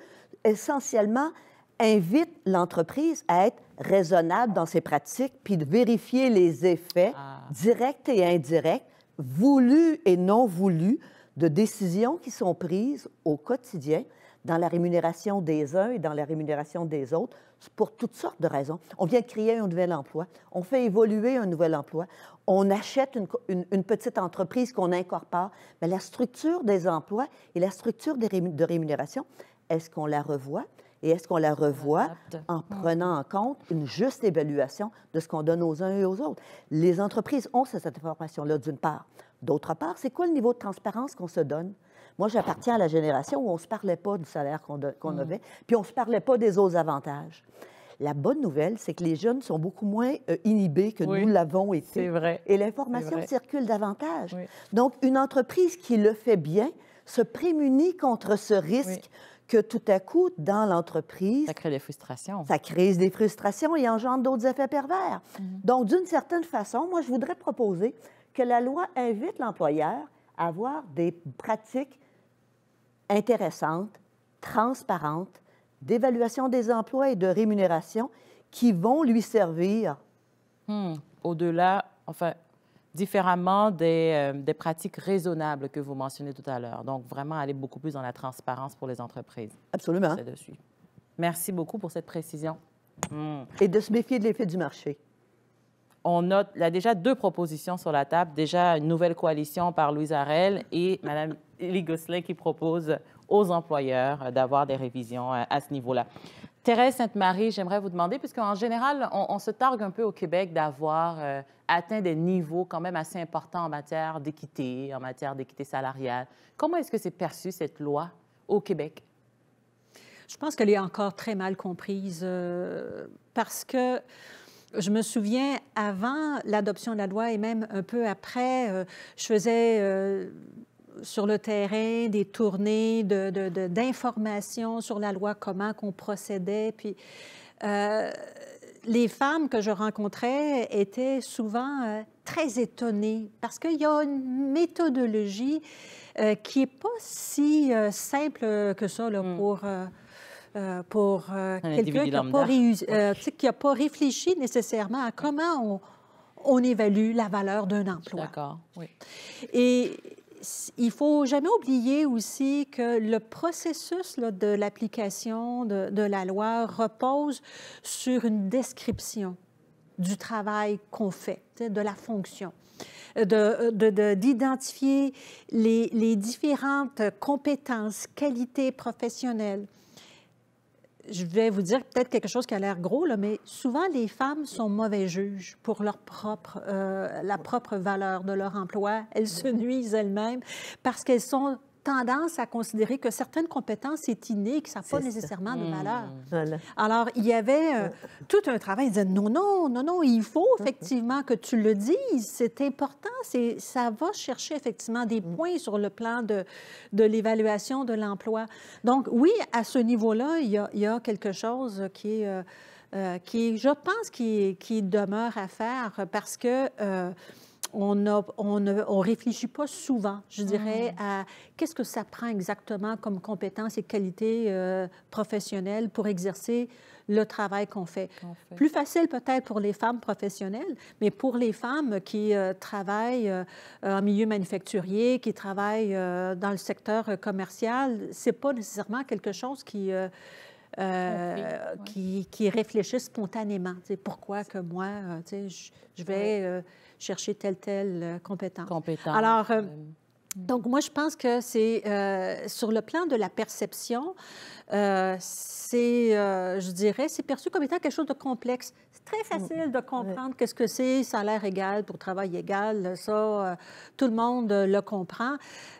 S6: essentiellement invite l'entreprise à être raisonnable dans ses pratiques, puis de vérifier les effets ah. directs et indirects, voulus et non voulus, de décisions qui sont prises au quotidien dans la rémunération des uns et dans la rémunération des autres, pour toutes sortes de raisons. On vient créer un nouvel emploi, on fait évoluer un nouvel emploi, on achète une, petite entreprise qu'on incorpore, mais la structure des emplois et la structure de rémunération, est-ce qu'on la revoit? Et est-ce qu'on la revoit en prenant en compte une juste évaluation de ce qu'on donne aux uns et aux autres? Les entreprises ont cette information-là, d'une part. D'autre part, c'est quoi le niveau de transparence qu'on se donne? Moi, j'appartiens à la génération où on ne se parlait pas du salaire qu'on mm. avait, puis on ne se parlait pas des autres avantages. La bonne nouvelle, c'est que les jeunes sont beaucoup moins euh, inhibés que nous l'avons été. C'est vrai. Et l'information circule davantage. Donc, une entreprise qui le fait bien se prémunit contre ce risque que tout à coup, dans l'entreprise... Ça crée des frustrations. Ça crée des frustrations et engendre d'autres effets pervers. Mm. Donc, d'une certaine façon, moi, je voudrais proposer que la loi invite l'employeur à avoir des pratiques intéressante, transparente, d'évaluation des emplois et de rémunération qui vont lui servir.
S1: Hmm. Au-delà, enfin, différemment des, euh, des, pratiques raisonnables que vous mentionnez tout à l'heure. Donc, vraiment aller beaucoup plus dans la transparence pour les entreprises. Absolument. Merci beaucoup pour cette précision. Hmm. Et de se méfier de l'effet du marché. On note, il a déjà deux propositions sur la table. Déjà, une nouvelle coalition par Louise Arel et Mme les Gosselin qui proposent aux employeurs d'avoir des révisions euh, à ce niveau-là. Thérèse Sainte-Marie, j'aimerais vous demander, en général, on, se targue un peu au Québec d'avoir euh, atteint des niveaux quand même assez importants en matière d'équité, en matière d'équité salariale. Comment est-ce que c'est perçu, cette loi, au Québec?
S4: Je pense qu'elle est encore très mal comprise euh, parce que je me souviens, avant l'adoption de la loi et même un peu après, je faisais sur le terrain, des tournées d'informations de, de, sur la loi, comment qu'on procédait. Puis euh, les femmes que je rencontrais étaient souvent euh, très étonnées parce qu'il y a une méthodologie euh, qui n'est pas si simple que ça hmm. pour... pour quelqu'un qui n'a pas, réfléchi nécessairement à comment on, on évalue la valeur d'un emploi. D'accord, oui. Et il faut jamais oublier aussi que le processus de l'application de, la loi repose sur une description du travail qu'on fait, de la fonction d'identifier de, les, les, différentes compétences, qualités professionnelles, je vais vous dire peut-être quelque chose qui a l'air gros, mais souvent les femmes sont mauvais juges pour leur propre, euh, la propre valeur de leur emploi. Elles se nuisent elles-mêmes parce qu'elles sont tendance à considérer que certaines compétences sont innées qui sont pas nécessairement de malheur. Mmh. Alors, il y avait euh, tout un travail. Ils disaient non, non, non, non, il faut mm-hmm. effectivement que tu le dises. C'est important. Ça va chercher effectivement des mm. points sur le plan de, l'évaluation de l'emploi. Donc, oui, à ce niveau-là, il, y a, quelque chose qui euh, euh, qui, je pense, qui, qui, demeure à faire parce que on ne réfléchit pas souvent, je dirais, mm. à qu'est-ce que ça prend exactement comme compétences et qualités euh, professionnelles pour exercer le travail qu'on fait. Plus facile peut-être pour les femmes professionnelles, mais pour les femmes qui euh, travaillent euh, en milieu manufacturier, qui travaillent dans le secteur commercial, c'est pas nécessairement quelque chose qui... Euh, qui, spontanément. Pourquoi que moi, je, vais chercher telle, telle euh, compétence. Alors, euh, euh, donc, moi, je pense que c'est sur le plan de la perception, c'est, je dirais, c'est perçu comme étant quelque chose de complexe. C'est très mm, facile de comprendre qu'est-ce que c'est salaire égal pour travail égal. Ça, tout le monde le comprend.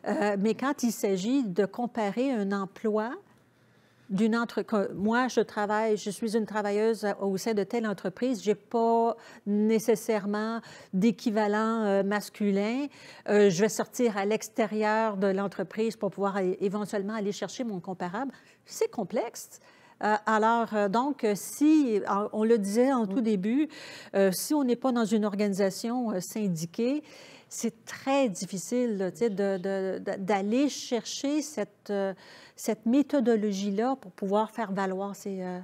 S4: mais quand il s'agit de comparer un emploi d'une Moi, je travaille, je suis une travailleuse au sein de telle entreprise. J'ai pas nécessairement d'équivalent euh, masculin. Euh, je vais sortir à l'extérieur de l'entreprise pour pouvoir éventuellement aller chercher mon comparable. C'est complexe. Euh, alors, donc, si, on le disait en tout mm. début, si on n'est pas dans une organisation syndiquée, c'est très difficile d'aller chercher cette, euh, cette méthodologie-là pour pouvoir faire valoir ces, euh,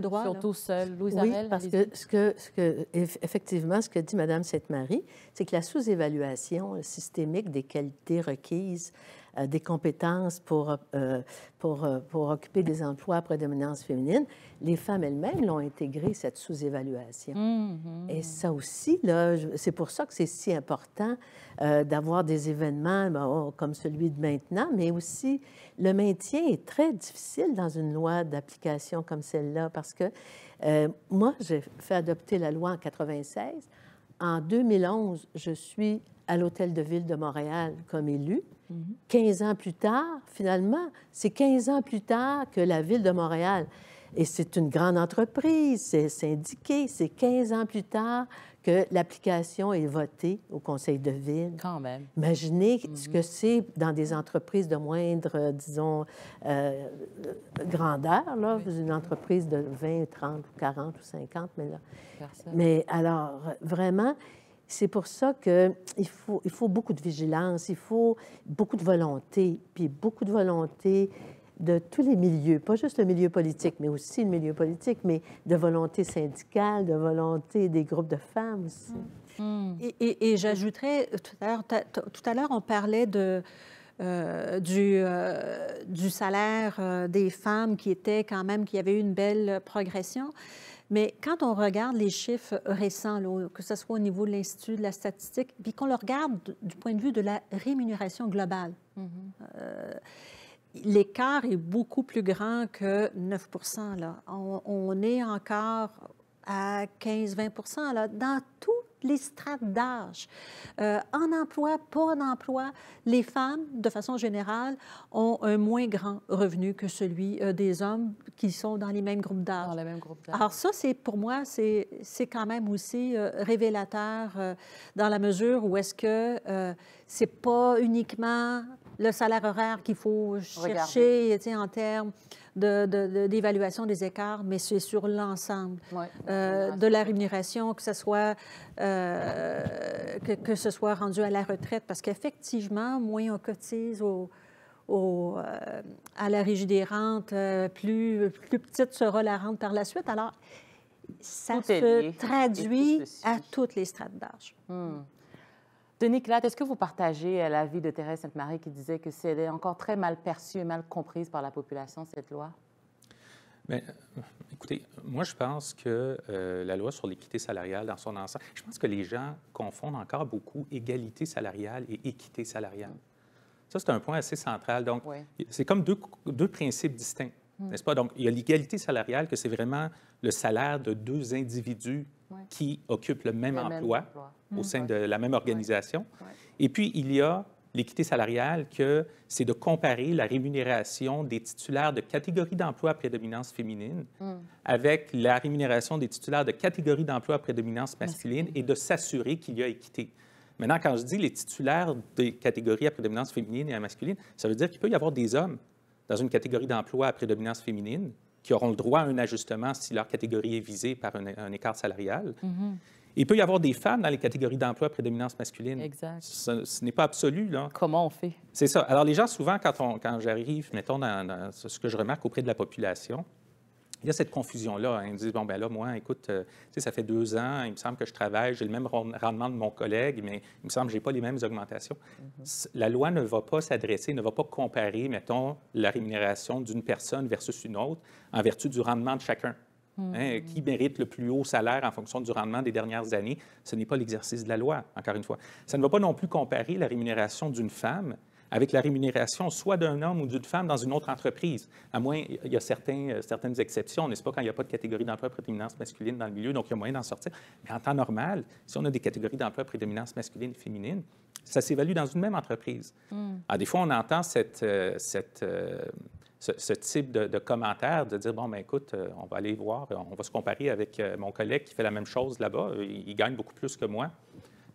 S5: droits. Surtout seul, Oui, parce que, ce que, ce que, effectivement, ce que dit Mme Sainte-Marie, c'est que la sous-évaluation systémique des qualités requises euh, des compétences pour, euh, pour, euh, pour occuper des emplois à prédominance féminine, les femmes elles-mêmes l'ont intégré, cette sous-évaluation.
S7: Mm-hmm.
S5: Et ça aussi, c'est pour ça que c'est si important d'avoir des événements ben, oh, comme celui de maintenant, mais aussi le maintien est très difficile dans une loi d'application comme celle-là, parce que moi, j'ai fait adopter la loi en 96. En 2011, je suis à l'Hôtel de Ville de Montréal comme élu. 15 mhm. ans plus tard, finalement, c'est 15 ans plus tard que la Ville de Montréal, et c'est une grande entreprise, c'est syndiqué, c'est 15 ans plus tard que l'application est votée au Conseil de Ville. Quand même. Imaginez mhm. ce que c'est dans des entreprises de moindre, euh, disons, euh, grandeur, là, une entreprise de 20, 30 40 ou 50, mais là. Mais alors, vraiment, c'est pour ça qu'il faut, il faut beaucoup de vigilance, il faut beaucoup de volonté, puis beaucoup de volonté de tous les milieux, pas juste le milieu politique, mais aussi le milieu politique, mais de volonté syndicale, de volonté des groupes de femmes aussi.
S4: Mm. Et, j'ajouterais, tout à l'heure, on parlait de, euh, euh, du, salaire euh, des femmes qui était quand même, qui avait eu une belle progression. Mais quand on regarde les chiffres récents, que ce soit au niveau de l'Institut de la statistique, puis qu'on le regarde du point de vue de la rémunération globale, mm-hmm. euh, l'écart est beaucoup plus grand que 9 là. On, est encore à 15-20 Dans tout les strates d'âge. Euh, en emploi, pas en emploi, les femmes, de façon générale, ont un moins grand revenu que celui euh, des hommes qui sont dans les mêmes groupes d'âge. Alors ça, c'est pour moi, c'est quand même aussi euh, révélateur dans la mesure où est-ce que c'est pas uniquement le salaire horaire qu'il faut chercher en termes d'évaluation de, des écarts, mais c'est sur euh, l'ensemble de la rémunération, que ce soit euh, que, ce soit rendu à la retraite, parce qu'effectivement, moins on cotise au, euh, à la régie des rentes, plus, plus petite sera la rente par la suite. Alors, ça se traduit à toutes les strates d'âge. Hmm. Denis Clatt, est-ce que vous partagez euh, l'avis de Thérèse
S1: Sainte-Marie qui disait que c'est encore très mal perçu et mal comprise par la population, cette loi?
S8: Ben, euh, écoutez, moi, je pense que euh, la loi sur l'équité salariale dans son ensemble, je pense que les gens confondent encore beaucoup égalité salariale et équité salariale. Ça, c'est un point assez central. Donc, c'est comme deux, deux, principes distincts, hmm. n'est-ce pas? Donc, il y a l'égalité salariale, que c'est vraiment le salaire de deux individus qui occupent le même, emploi, au mmh. sein de la même organisation. Et puis, il y a l'équité salariale, que c'est de comparer la rémunération des titulaires de catégories d'emploi à prédominance féminine mmh. avec la rémunération des titulaires de catégories d'emploi à prédominance masculine et de s'assurer qu'il y a équité. Maintenant, quand je dis les titulaires des catégories à prédominance féminine et à masculine, ça veut dire qu'il peut y avoir des hommes dans une catégorie d'emploi à prédominance féminine qui auront le droit à un ajustement si leur catégorie est visée par un, écart salarial. Mhm. Il peut y avoir des femmes dans les catégories d'emploi à prédominance masculine. Exact. Ce, n'est pas absolu, là. Comment on fait? C'est ça. Alors, les gens, souvent, quand, quand j'arrive, mettons, dans, ce que je remarque auprès de la population, il y a cette confusion-là. Hein. Ils me disent, bon, ben là, moi, écoute, euh, ça fait deux ans, il me semble que je travaille, j'ai le même rendement de mon collègue, mais il me semble que je n'ai pas les mêmes augmentations. Mm-hmm. La loi ne va pas s'adresser, ne va pas comparer, mettons, la rémunération d'une personne versus une autre en vertu du rendement de chacun. Hein, mm-hmm. qui mérite le plus haut salaire en fonction du rendement des dernières années, ce n'est pas l'exercice de la loi, encore une fois. Ça ne va pas non plus comparer la rémunération d'une femme avec la rémunération soit d'un homme ou d'une femme dans une autre entreprise. À moins, il y a certains, euh, certaines exceptions, n'est-ce pas, quand il n'y a pas de catégorie d'emploi prédominance masculine dans le milieu, donc il y a moyen d'en sortir. Mais en temps normal, si on a des catégories d'emploi prédominance masculine et féminine, ça s'évalue dans une même entreprise. à hmm. ah, des fois, on entend cette, euh, euh, ce, type de, commentaire, de dire, bon, ben écoute, on va aller voir, on va se comparer avec mon collègue qui fait la même chose là-bas, il gagne beaucoup plus que moi.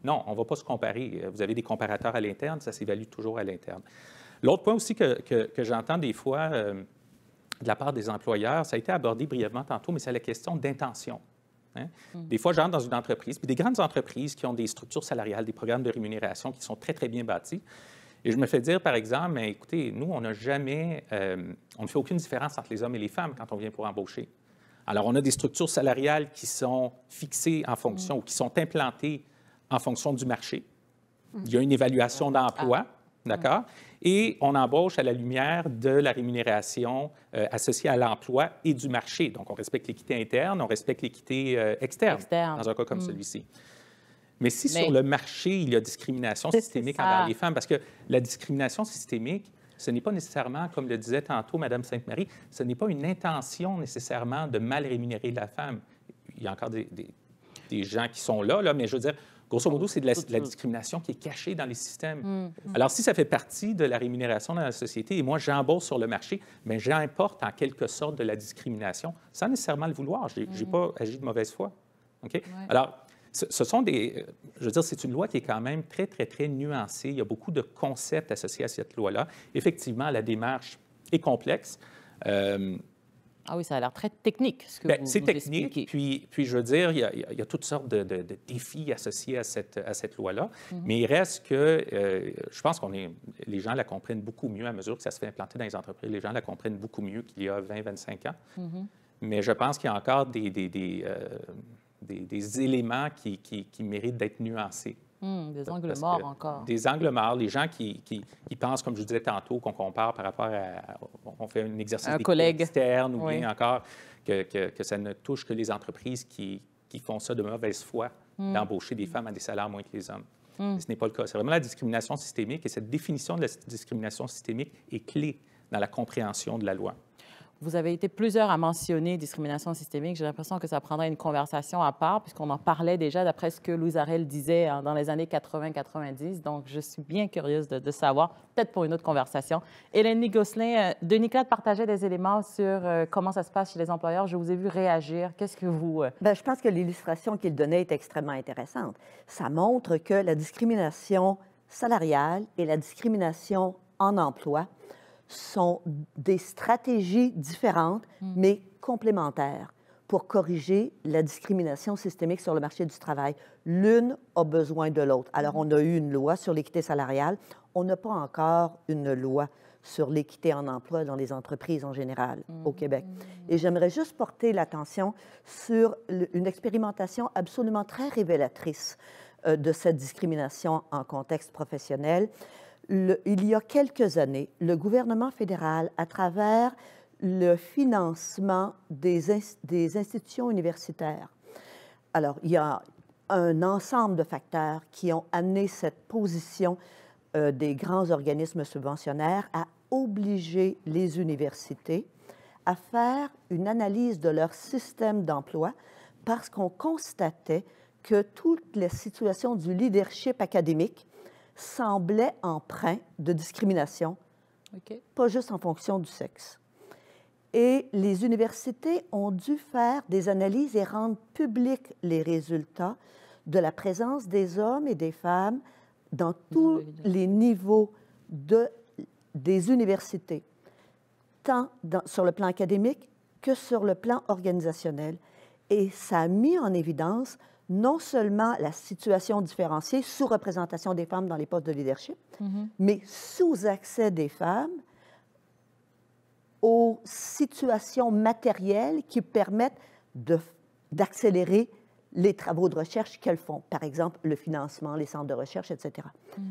S8: Non, on ne va pas se comparer. Euh, vous avez des comparateurs à l'interne, ça s'évalue toujours à l'interne. L'autre point aussi que, j'entends des fois euh, de la part des employeurs, ça a été abordé brièvement tantôt, mais c'est la question d'intention. Hein. Mm. Des fois, j'entre dans une entreprise, puis des grandes entreprises qui ont des structures salariales, des programmes de rémunération qui sont très, très bien bâtis. Et je me fais dire, par exemple, écoutez, nous, on n'a jamais, euh, on ne fait aucune différence entre les hommes et les femmes quand on vient pour embaucher. Alors, on a des structures salariales qui sont fixées en fonction mm. ou qui sont implantées en fonction du marché. Il y a une évaluation d'emploi, ah. d'accord? Et on embauche à la lumière de la rémunération euh, associée à l'emploi et du marché. Donc, on respecte l'équité interne, on respecte l'équité euh, externe, dans un cas comme hmm. celui-ci. Mais si sur le marché, il y a discrimination systémique envers les femmes, parce que la discrimination systémique, ce n'est pas nécessairement, comme le disait tantôt Mme Sainte-Marie, ce n'est pas une intention nécessairement de mal rémunérer la femme. Il y a encore des, des gens qui sont là, là, mais je veux dire, Grosso modo, c'est de la, discrimination qui est cachée dans les systèmes. Mm. Mm. Alors, si ça fait partie de la rémunération dans la société et moi, j'embauche sur le marché, mais j'importe en quelque sorte de la discrimination sans nécessairement le vouloir. Je n'ai mm. pas agi de mauvaise foi. OK? Alors, ce sont des. Je veux dire, c'est une loi qui est quand même très, très, très nuancée. Il y a beaucoup de concepts associés à cette loi-là. Effectivement, la démarche est complexe. Euh,
S1: ah oui, ça a l'air très technique, ce que ben, C'est technique,
S8: puis, puis je veux dire, il y a, toutes sortes de, défis associés à cette, à cette loi-là, mhm. mais il reste que, euh, je pense que les gens la comprennent beaucoup mieux à mesure que ça se fait implanter dans les entreprises, les gens la comprennent beaucoup mieux qu'il y a 20-25 ans, mhm. mais je pense qu'il y a encore des, des, euh, éléments qui méritent d'être nuancés.
S1: Hmm, des angles morts encore.
S8: Des angles morts, les gens qui, qui, pensent, comme je vous disais tantôt, qu'on compare par rapport à. On fait un exercice externe ou bien encore que, que, que, ça ne touche que les entreprises qui, qui font ça de mauvaise foi, hmm. d'embaucher des femmes à des salaires moins que les hommes. Hmm. Ce n'est pas le cas. C'est vraiment la discrimination systémique et cette définition de la discrimination systémique est clé dans la compréhension de la loi.
S1: Vous avez été plusieurs à mentionner discrimination systémique. J'ai l'impression que ça prendrait une conversation à part, puisqu'on en parlait déjà d'après ce que Louis Arel disait hein, dans les années 80-90. Donc, je suis bien curieuse de, savoir, peut-être pour une autre conversation. Hélène Gosselin, euh, Denis Claude partageait des éléments sur euh, comment ça
S6: se passe chez les employeurs. Je vous ai vu réagir. Qu'est-ce que vous. Euh, ben, je pense que l'illustration qu'il donnait est extrêmement intéressante. Ça montre que la discrimination salariale et la discrimination en emploi sont des stratégies différentes, mm. mais complémentaires pour corriger la discrimination systémique sur le marché du travail. L'une a besoin de l'autre. Alors, on a eu une loi sur l'équité salariale. On n'a pas encore une loi sur l'équité en emploi dans les entreprises en général au mm. Québec. Et j'aimerais juste porter l'attention sur une expérimentation absolument très révélatrice euh, de cette discrimination en contexte professionnel il y a quelques années, le gouvernement fédéral, à travers le financement des, institutions universitaires, alors il y a un ensemble de facteurs qui ont amené cette position euh, des grands organismes subventionnaires à obliger les universités à faire une analyse de leur système d'emploi parce qu'on constatait que toutes les situations du leadership académique semblait empreint de discrimination, pas juste en fonction du sexe. Et les universités ont dû faire des analyses et rendre publics les résultats de la présence des hommes et des femmes dans tous les niveaux des universités, tant sur le plan académique que sur le plan organisationnel. Et ça a mis en évidence non seulement la situation différenciée, sous-représentation des femmes dans les postes de leadership, mhm. mais sous-accès des femmes aux situations matérielles qui permettent d'accélérer les travaux de recherche qu'elles font, par exemple le financement, les centres de recherche, etc. Mm.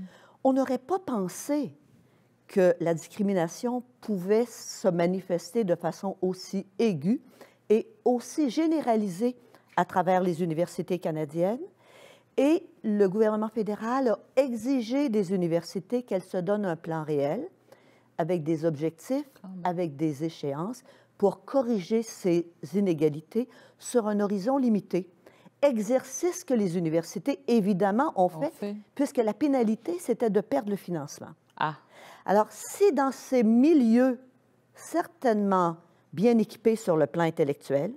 S6: On n'aurait pas pensé que la discrimination pouvait se manifester de façon aussi aiguë et aussi généralisée à travers les universités canadiennes. Et le gouvernement fédéral a exigé des universités qu'elles se donnent un plan réel, avec des objectifs, ah avec des échéances, pour corriger ces inégalités sur un horizon limité. Exercice que les universités, évidemment, ont fait, puisque la pénalité, c'était de perdre le financement. Ah. Alors, si dans ces milieux certainement bien équipés sur le plan intellectuel,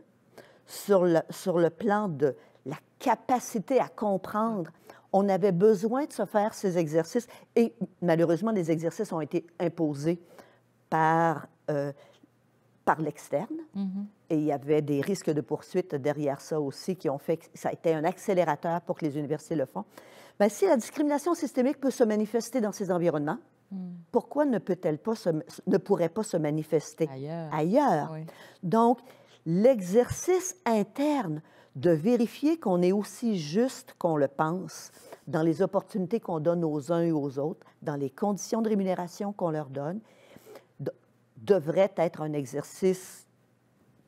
S6: sur le, sur le plan de la capacité à comprendre. On avait besoin de se faire ces exercices et malheureusement, les exercices ont été imposés par, euh, par l'externe. Mm-hmm. Et il y avait des risques de poursuite derrière ça aussi qui ont fait que ça a été un accélérateur pour que les universités le font. Mais ben, si la discrimination systémique peut se manifester dans ces environnements, mm. pourquoi ne peut-elle pas se, ne pourrait pas se manifester ailleurs? Donc, l'exercice interne de vérifier qu'on est aussi juste qu'on le pense dans les opportunités qu'on donne aux uns et aux autres, dans les conditions de rémunération qu'on leur donne, devrait être un exercice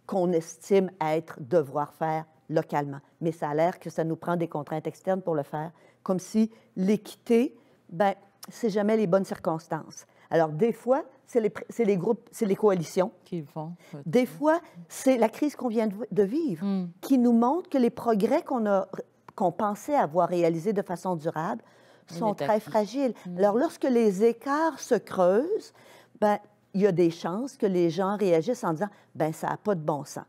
S6: qu'on estime être devoir faire localement. Mais ça a l'air que ça nous prend des contraintes externes pour le faire, comme si l'équité, ben, c'est jamais les bonnes circonstances. Alors des fois, c'est les, groupes, c'est les coalitions. Qui font. Des fois, c'est la crise qu'on vient de vivre hmm. qui nous montre que les progrès qu'on a, qu'on pensait avoir réalisés de façon durable sont très fragiles. Hmm. Alors, lorsque les écarts se creusent, ben, il y a des chances que les gens réagissent en disant, ben, ça n'a pas de bon sens.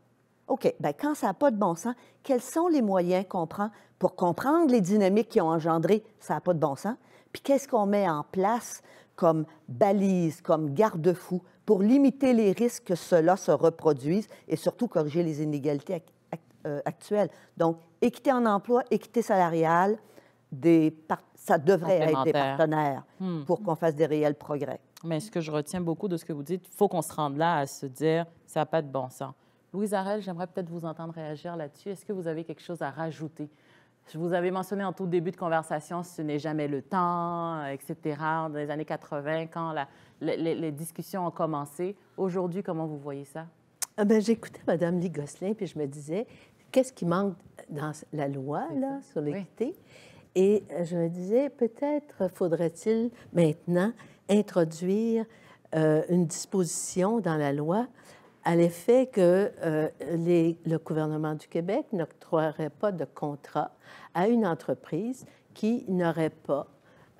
S6: OK, ben, quand ça n'a pas de bon sens, quels sont les moyens qu'on prend pour comprendre les dynamiques qui ont engendré ça n'a pas de bon sens? Puis qu'est-ce qu'on met en place comme balise, comme garde-fou pour limiter les risques que cela se reproduise et surtout corriger les inégalités euh, actuelles. Donc, équité en emploi, équité salariale, ça devrait être des partenaires hmm. pour qu'on fasse des réels progrès.
S1: Mais ce que je retiens beaucoup de ce que vous dites, il faut qu'on se rende là à se dire, ça n'a pas de bon sens. Louise Arel, j'aimerais peut-être vous entendre réagir là-dessus. Est-ce que vous avez quelque chose à rajouter je vous avais mentionné en tout début de conversation, ce n'est jamais le temps, etc. Dans les années 80,
S5: quand les,
S1: discussions ont commencé. Aujourd'hui, comment vous voyez ça?
S5: Ah ben, J'écoutais Mme Ligosselin, puis je me disais, qu'est-ce qui manque dans la loi là, sur l'équité? Et euh, je me disais, peut-être faudrait-il maintenant introduire euh, une disposition dans la loi à l'effet que euh, les, le gouvernement du Québec n'octroierait pas de contrat à une entreprise qui n'aurait pas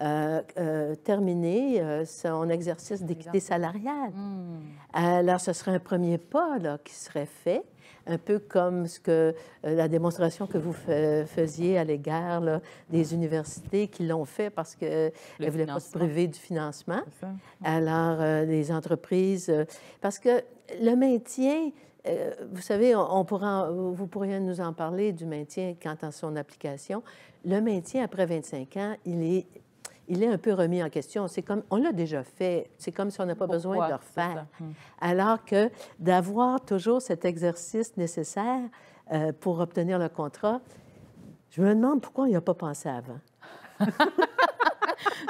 S5: euh, euh, terminé son exercice d'équité salariale. Hmm. Alors, ce serait un premier pas là, qui serait fait, un peu comme ce que la démonstration que vous faisiez à l'égard des universités qui l'ont fait parce qu'elles ne voulaient pas se priver du financement. Alors, les entreprises... parce que le maintien, euh, vous savez, on, vous pourriez nous en parler du maintien quant à son application. Le maintien après 25 ans, il est, il est un peu remis en question. C'est comme, on l'a déjà fait. C'est comme si on n'a pas besoin de le refaire. Hmm. Alors que d'avoir toujours cet exercice nécessaire euh, pour obtenir le contrat, je me demande pourquoi il n'y a pas pensé avant. [LAUGHS]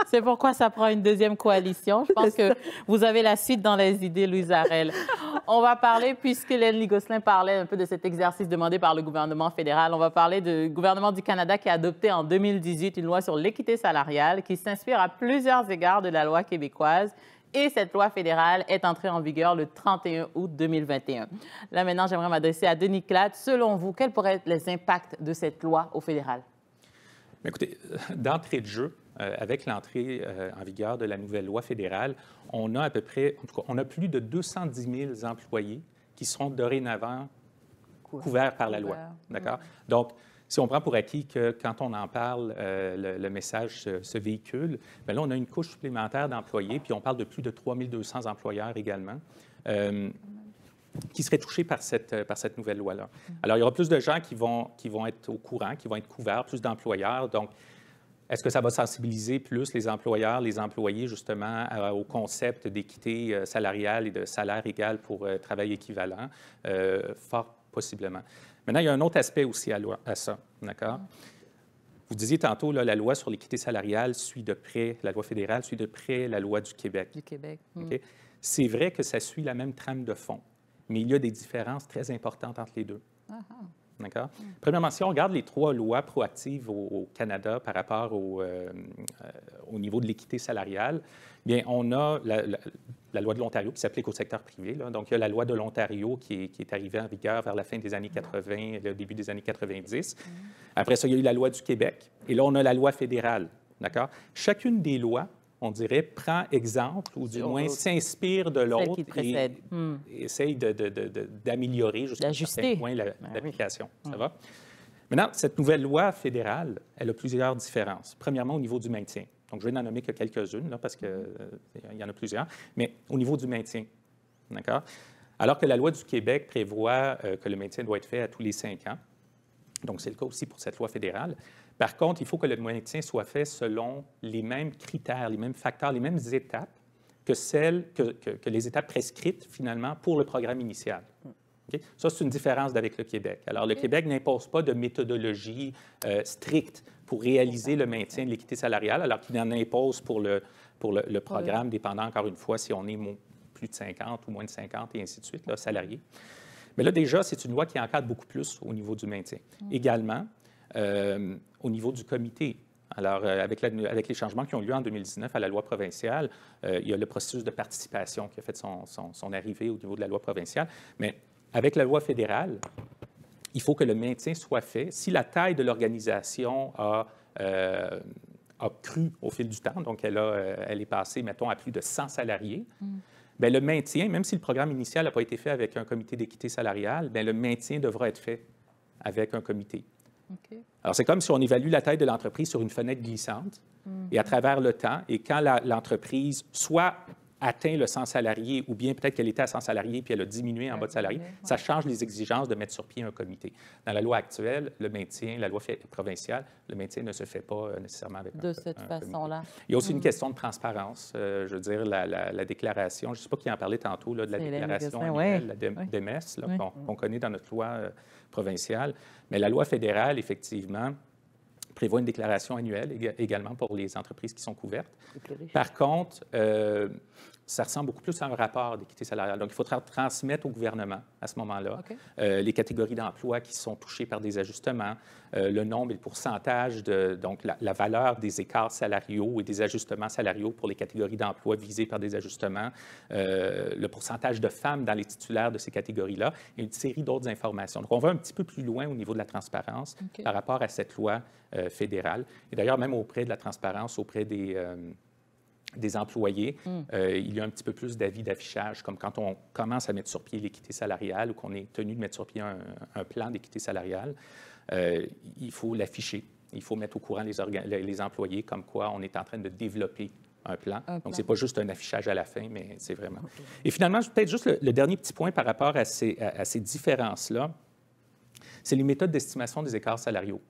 S1: C'est pourquoi ça prend une deuxième coalition. Je pense que vous avez la suite dans les idées, Louise Arel. On va parler, puisque Lenny Gosselin parlait un peu de cet exercice demandé par le gouvernement fédéral, on va parler du gouvernement du Canada qui a adopté en 2018 une loi sur l'équité salariale qui s'inspire à plusieurs égards de la loi québécoise. Et cette loi fédérale est entrée en vigueur le 31 août 2021. Là maintenant, j'aimerais m'adresser à Denis Clatt. Selon vous, quels pourraient être les impacts de cette loi au fédéral?
S8: Écoutez, euh, d'entrée de jeu, euh, avec l'entrée euh, en vigueur de la nouvelle loi fédérale, on a à peu près, en tout cas, on a plus de 210 000 employés qui seront dorénavant couverts par la loi. D'accord? Donc, si on prend pour acquis que quand on en parle, euh, le, message se, véhicule, bien là, on a une couche supplémentaire d'employés, puis on parle de plus de 3 200 employeurs également. qui seraient touchés par cette, par cette nouvelle loi-là. Mm. Alors, il y aura plus de gens qui vont, qui vont être au courant, qui vont être couverts, plus d'employeurs. Donc, est-ce que ça va sensibiliser plus les employeurs, les employés, justement, au concept d'équité euh, salariale et de salaire égal pour euh, travail équivalent? Euh, fort possiblement. Maintenant, il y a un autre aspect aussi à, à ça, d'accord? Vous disiez tantôt, la loi sur l'équité salariale suit de près, la loi fédérale suit de près la loi du Québec.
S1: Du Québec. Hmm.
S8: C'est vrai que ça suit la même trame de fond, mais il y a des différences très importantes entre les deux. Ah, ah. D'accord? Premièrement, si on regarde les trois lois proactives au, Canada par rapport au, euh, euh, au niveau de l'équité salariale, bien, on a la, loi de l'Ontario qui s'applique au secteur privé. Donc, il y a la loi de l'Ontario qui, qui, est arrivée en vigueur vers la fin des années 80, mm. le début des années 90. Mm. Après ça, il y a eu la loi du Québec. Et là, on a la loi fédérale. D'accord? Chacune des lois on dirait, prend exemple ou du moins s'inspire de l'autre et, hmm. essaye d'améliorer jusqu'à un point ben l'application. Ça hmm. va? Maintenant, cette nouvelle loi fédérale, elle a plusieurs différences. Premièrement, au niveau du maintien. Donc, je vais n'en nommer que quelques-unes, parce qu'il hmm. euh, y en a plusieurs, mais au niveau du maintien. D'accord? Alors que la loi du Québec prévoit euh, que le maintien doit être fait à tous les cinq ans, donc c'est le cas aussi pour cette loi fédérale, par contre, il faut que le maintien soit fait selon les mêmes critères, les mêmes facteurs, les mêmes étapes que celles que, les étapes prescrites finalement pour le programme initial. Ça, c'est une différence avec le Québec. Alors, le Québec n'impose pas de méthodologie euh, stricte pour réaliser le maintien de l'équité salariale, alors qu'il en impose pour le, pour le, programme, dépendant encore une fois si on est plus de 50 ou moins de 50 et ainsi de suite, là, salariés. Mais là, déjà, c'est une loi qui encadre beaucoup plus au niveau du maintien. Mm. Également, euh, au niveau du comité. Alors, euh, avec, les changements qui ont lieu en 2019 à la loi provinciale, euh, il y a le processus de participation qui a fait son, arrivée au niveau de la loi provinciale. Mais avec la loi fédérale, il faut que le maintien soit fait. Si la taille de l'organisation a, euh, cru au fil du temps, donc elle, a, est passée, mettons, à plus de 100 salariés, mm. bien, le maintien, même si le programme initial n'a pas été fait avec un comité d'équité salariale, bien, le maintien devra être fait avec un comité. Alors, c'est comme si on évalue la taille de l'entreprise sur une fenêtre glissante mhm. et à travers le temps, et quand l'entreprise soit atteint le 100 salariés ou bien peut-être qu'elle était à 100 salariés puis elle a diminué en bas de salariés, ça change les exigences de mettre sur pied un comité. Dans la loi actuelle, le maintien, la loi provinciale, le maintien ne se fait pas euh, nécessairement avec
S1: De cette façon-là.
S8: Il y a aussi une mm. question de transparence. Euh, je veux dire, la, déclaration, je ne sais pas qui en parlait tantôt, là, de la déclaration annuelle la DMS mm. qu'on, connaît dans notre loi euh, provinciale, mais la loi fédérale, effectivement, prévoit une déclaration annuelle également pour les entreprises qui sont couvertes. Par contre, euh, ça ressemble beaucoup plus à un rapport d'équité salariale. Donc, il faudra transmettre au gouvernement à ce moment-là euh, les catégories d'emplois qui sont touchées par des ajustements, euh, le nombre et le pourcentage, de, donc la, valeur des écarts salariaux et des ajustements salariaux pour les catégories d'emplois visées par des ajustements, euh, le pourcentage de femmes dans les titulaires de ces catégories-là et une série d'autres informations. Donc, on va un petit peu plus loin au niveau de la transparence par rapport à cette loi fédérale. Et d'ailleurs, même auprès de la transparence, auprès des des employés, mm. euh, il y a un petit peu plus d'avis d'affichage, comme quand on commence à mettre sur pied l'équité salariale ou qu'on est tenu de mettre sur pied un, plan d'équité salariale, euh, il faut l'afficher. Il faut mettre au courant les, employés comme quoi on est en train de développer un plan. Donc, ce n'est pas juste un affichage à la fin, mais c'est vraiment... Et finalement, peut-être juste le, dernier petit point par rapport à ces, à ces différences-là, c'est les méthodes d'estimation des écarts salariaux.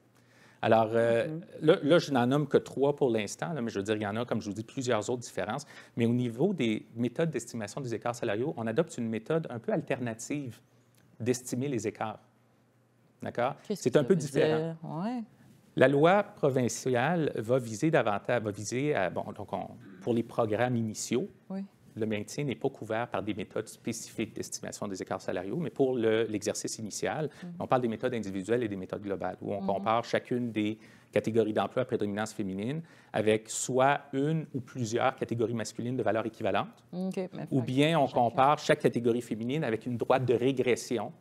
S8: Alors, euh, mm-hmm. là, je n'en nomme que trois pour l'instant, mais je veux dire, il y en a, comme je vous dis, plusieurs autres différences. Mais au niveau des méthodes d'estimation des écarts salariaux, on adopte une méthode un peu alternative d'estimer les écarts. D'accord? C'est un peu différent. Ouais. La loi provinciale va viser davantage, va viser, bon, donc pour les programmes initiaux, oui le maintien n'est pas couvert par des méthodes spécifiques d'estimation des écarts salariaux, mais pour l'exercice initial, mm-hmm. on parle des méthodes individuelles et des méthodes globales, où on mm-hmm. compare chacune des catégories d'emploi à prédominance féminine avec soit une ou plusieurs catégories masculines de valeur équivalente,
S1: ou
S8: bien on compare chaque catégorie féminine avec une droite de régression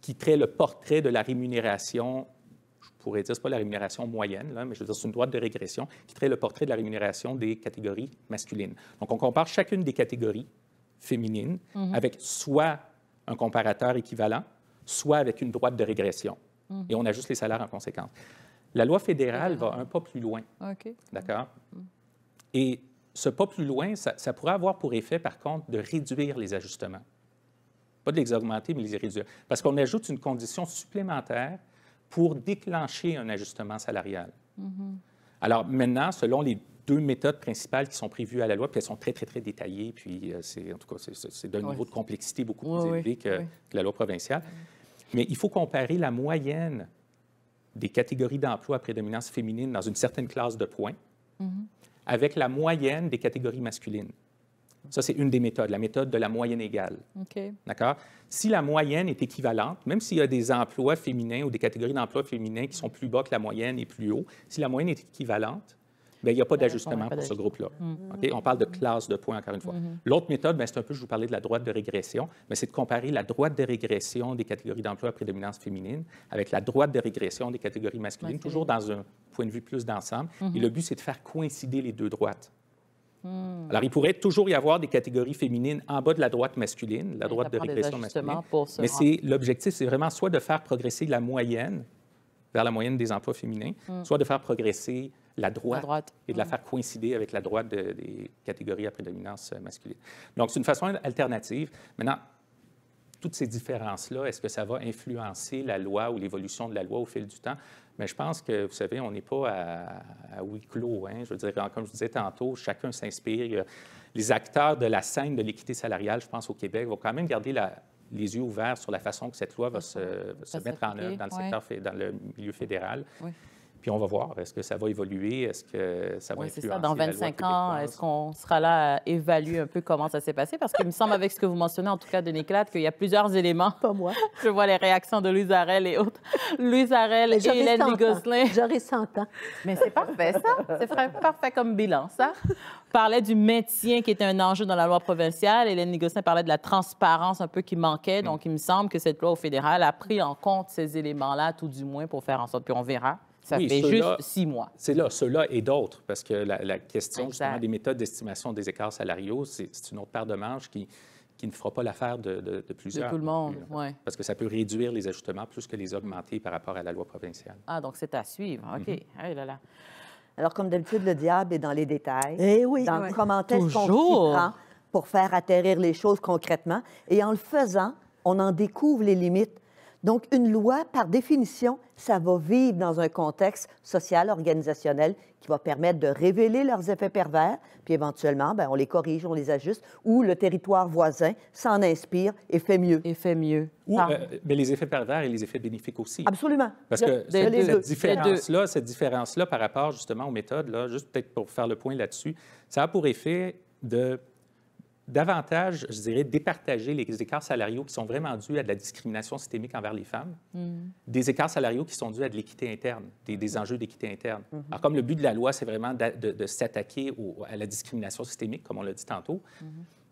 S8: qui crée le portrait de la rémunération pourrait dire, ce pas la rémunération moyenne, là, mais je veux dire, c'est une droite de régression qui traite le portrait de la rémunération des catégories masculines. Donc, on compare chacune des catégories féminines mm-hmm. avec soit un comparateur équivalent, soit avec une droite de régression. Mm-hmm. Et on ajuste les salaires en conséquence. La loi fédérale va un pas plus loin. OK. D'accord? Mm-hmm. Et ce pas plus loin, ça, ça, pourrait avoir pour effet, par contre, de réduire les ajustements. Pas de les augmenter, mais les réduire. Parce qu'on ajoute une condition supplémentaire pour déclencher un ajustement salarial. Mhm. Alors maintenant, selon les deux méthodes principales qui sont prévues à la loi, puis elles sont très, très, très détaillées, puis euh, c'est, en tout cas, c'est, d'un niveau de complexité beaucoup plus élevé que, la loi provinciale. Mais il faut comparer la moyenne des catégories d'emploi à prédominance féminine dans une certaine classe de points mhm. avec la moyenne des catégories masculines. Ça, c'est une des méthodes, la méthode de la moyenne égale. D'accord? Si la moyenne est équivalente, même s'il y a des emplois féminins ou des catégories d'emplois féminins qui sont plus bas que la moyenne et plus haut, si la moyenne est équivalente, bien, il n'y a pas ben, d'ajustement pour ce groupe-là. Mm. On parle de classe de points, encore une fois. Mm-hmm. L'autre méthode, ben, c'est un peu, je vous parlais de la droite de régression, mais c'est de comparer la droite de régression des catégories d'emplois à prédominance féminine avec la droite de régression des catégories masculines, toujours dans un point de vue plus d'ensemble. Mm-hmm. Et le but, c'est de faire coïncider les deux droites. Hmm. Alors, il pourrait toujours y avoir des catégories féminines en bas de la droite masculine, la droite de régression masculine. Mais c'est, l'objectif, c'est vraiment soit de faire progresser la moyenne vers la moyenne des emplois féminins, hmm. soit de faire progresser la droite, et de la hmm. faire coïncider avec la droite des catégories à prédominance euh, masculine. Donc, c'est une façon alternative. Maintenant, toutes ces différences-là, est-ce que ça va influencer la loi ou l'évolution de la loi au fil du temps? Mais je pense que, vous savez, on n'est pas à, huis clos. Hein. Je veux dire, comme je disais tantôt, chacun s'inspire. Les acteurs de la scène de l'équité salariale, je pense, au Québec, vont quand même garder les yeux ouverts sur la façon que cette loi va se, mettre en œuvre dans le, secteur, dans le milieu fédéral. Oui. Puis on va voir, est-ce que ça va évoluer, est-ce que ça va oui, c'est ça. Dans 25
S1: ans, est-ce qu'on sera là à évaluer un peu comment ça s'est passé? Parce qu'il me semble, avec ce que vous mentionnez, en tout cas, de Nicolas, qu'il y a plusieurs éléments. Pas moi. [LAUGHS] Je vois les réactions de Louis Arel et autres. Louis Arel et Hélène Nigoslin.
S5: J'aurais 100 ans.
S1: Mais c'est parfait, ça. C'est parfait comme bilan, ça. parlait du maintien qui était un enjeu dans la loi provinciale. Hélène Nigoslin parlait de la transparence un peu qui manquait. Mm. Donc, il me semble que cette loi au fédéral a pris en compte ces éléments-là, tout du moins, pour faire en sorte. Puis on verra ça fait juste six mois.
S8: C'est là, ceux-là et d'autres, parce que la, question justement, des méthodes d'estimation des écarts salariaux, c'est une autre paire de manches qui, qui ne fera pas l'affaire de, plusieurs. De tout le monde, euh, oui. Parce que ça peut réduire les ajustements plus que les augmenter par rapport à la loi provinciale.
S6: Ah, donc c'est à suivre. OK. Mhm. Ah, Alors, comme d'habitude, le diable est dans les détails. Eh oui. Dans comment est-ce qu'on prend pour faire atterrir les choses concrètement. Et en le faisant, on en découvre les limites donc, une loi, par définition, ça va vivre dans un contexte social, organisationnel, qui va permettre de révéler leurs effets pervers, puis éventuellement, ben, on les corrige, on les ajuste, ou le territoire voisin s'en inspire et fait mieux. Et fait mieux. Euh,
S8: mais les effets pervers et les effets bénéfiques aussi. Absolument. Parce que ben, cette, différence-là, par rapport justement aux méthodes, là, juste peut-être pour faire le point là-dessus, ça a pour effet de davantage, je dirais, départager les écarts salariaux qui sont vraiment dus à de la discrimination systémique envers les femmes, mm. des écarts salariaux qui sont dus à de l'équité interne, des, mm-hmm. enjeux d'équité interne. Mm-hmm. Alors, comme le but de la loi, c'est vraiment de, s'attaquer à la discrimination systémique, comme on l'a dit tantôt, mm-hmm.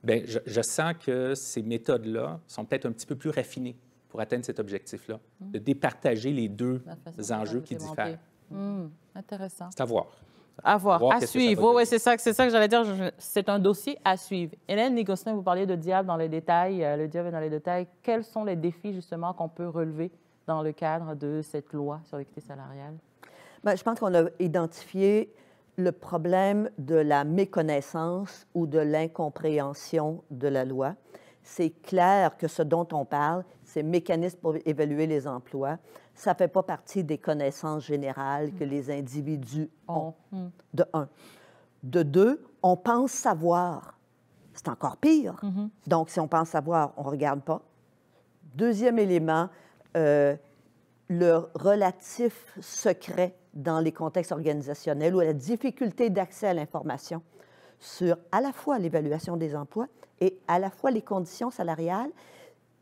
S8: ben, je, je, sens que ces méthodes-là sont peut-être un petit peu plus raffinées pour atteindre cet objectif-là, mm. de départager les deux enjeux qui diffèrent.
S1: Mm. Intéressant. C'est
S8: à voir. À voir, à suivre.
S1: Oui, c'est ça, c'est ça que j'allais dire. C'est un dossier à suivre. Hélène Négostin, vous parliez de diable dans les détails. Euh, le diable est dans les détails. Quels sont les défis, justement, qu'on peut
S6: relever dans le cadre de cette loi sur l'équité salariale? Bien, je pense qu'on a identifié le problème de la méconnaissance ou de l'incompréhension de la loi. C'est clair que ce dont on parle, c'est mécanisme pour évaluer les emplois, ça ne fait pas partie des connaissances générales que mm. les individus ont, oh, hmm. de un. De deux, on pense savoir. C'est encore pire. Mm-hmm. Donc, si on pense savoir, on ne regarde pas. Deuxième élément, euh, le relatif secret dans les contextes organisationnels ou la difficulté d'accès à l'information sur à la fois l'évaluation des emplois et à la fois les conditions salariales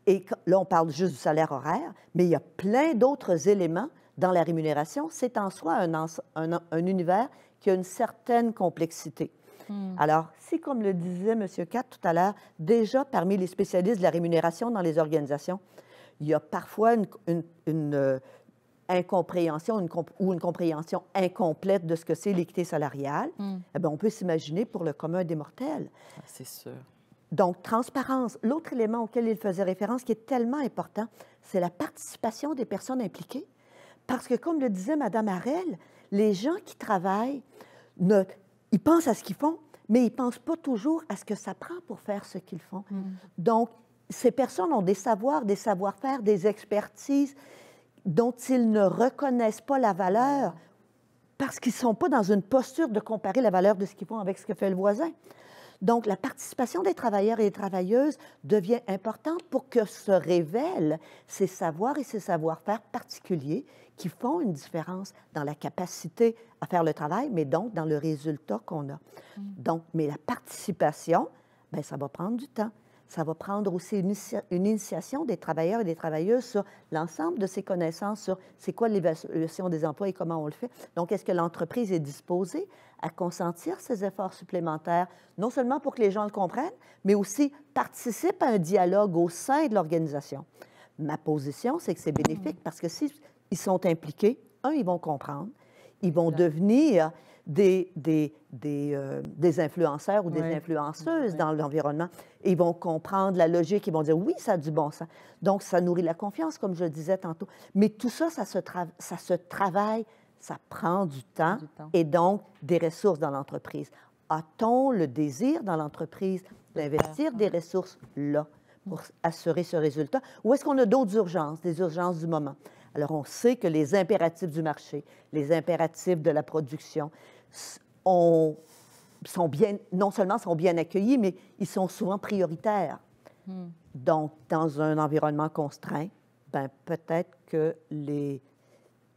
S6: et là, on parle juste du salaire horaire, mais il y a plein d'autres éléments dans la rémunération. C'est en soi un, un, univers qui a une certaine complexité. Hmm. Alors, si, comme le disait M. Katt tout à l'heure, déjà parmi les spécialistes de la rémunération dans les organisations, il y a parfois une, euh, incompréhension ou une compréhension incomplète de ce que c'est l'équité salariale, hmm. eh ben, on peut s'imaginer pour le commun des mortels. Ah, c'est sûr donc, transparence. L'autre élément auquel il faisait référence, qui est tellement important, c'est la participation des personnes impliquées. Parce que, comme le disait Mme Harel, les gens qui travaillent, ils pensent à ce qu'ils font, mais ils ne pensent pas toujours à ce que ça prend pour faire ce qu'ils font. Mm. Donc, ces personnes ont des savoirs, des savoir-faire, des expertises dont ils ne reconnaissent pas la valeur parce qu'ils ne sont pas dans une posture de comparer la valeur de ce qu'ils font avec ce que fait le voisin. Donc, la participation des travailleurs et des travailleuses devient importante pour que se révèlent ces savoirs et ces savoir-faire particuliers qui font une différence dans la capacité à faire le travail, mais donc dans le résultat qu'on a. Mmh. Donc, mais la participation, ben, ça va prendre du temps ça va prendre aussi une, une, initiation des travailleurs et des travailleuses sur l'ensemble de ces connaissances, sur c'est quoi l'évaluation des emplois et comment on le fait. Donc, est-ce que l'entreprise est disposée à consentir ces efforts supplémentaires, non seulement pour que les gens le comprennent, mais aussi participent à un dialogue au sein de l'organisation? Ma position, c'est que c'est bénéfique parce que s'ils ils sont impliqués, un, ils vont comprendre, ils vont devenir des, des, des, euh, des influenceurs ou des influenceuses dans l'environnement. ils vont comprendre la logique, ils vont dire oui, ça a du bon sens. Donc, ça nourrit la confiance, comme je le disais tantôt. Mais tout ça, ça se, ça se travaille, ça prend du temps, du temps. et donc des ressources dans l'entreprise. A-t-on le désir dans l'entreprise d'investir des ressources là pour assurer ce résultat? Ou est-ce qu'on a d'autres urgences, des urgences du moment? Alors, on sait que les impératifs du marché, les impératifs de la production, sont bien, non seulement sont bien accueillis, mais ils sont souvent prioritaires. Hmm. Donc, dans un environnement contraint, ben, peut-être que les,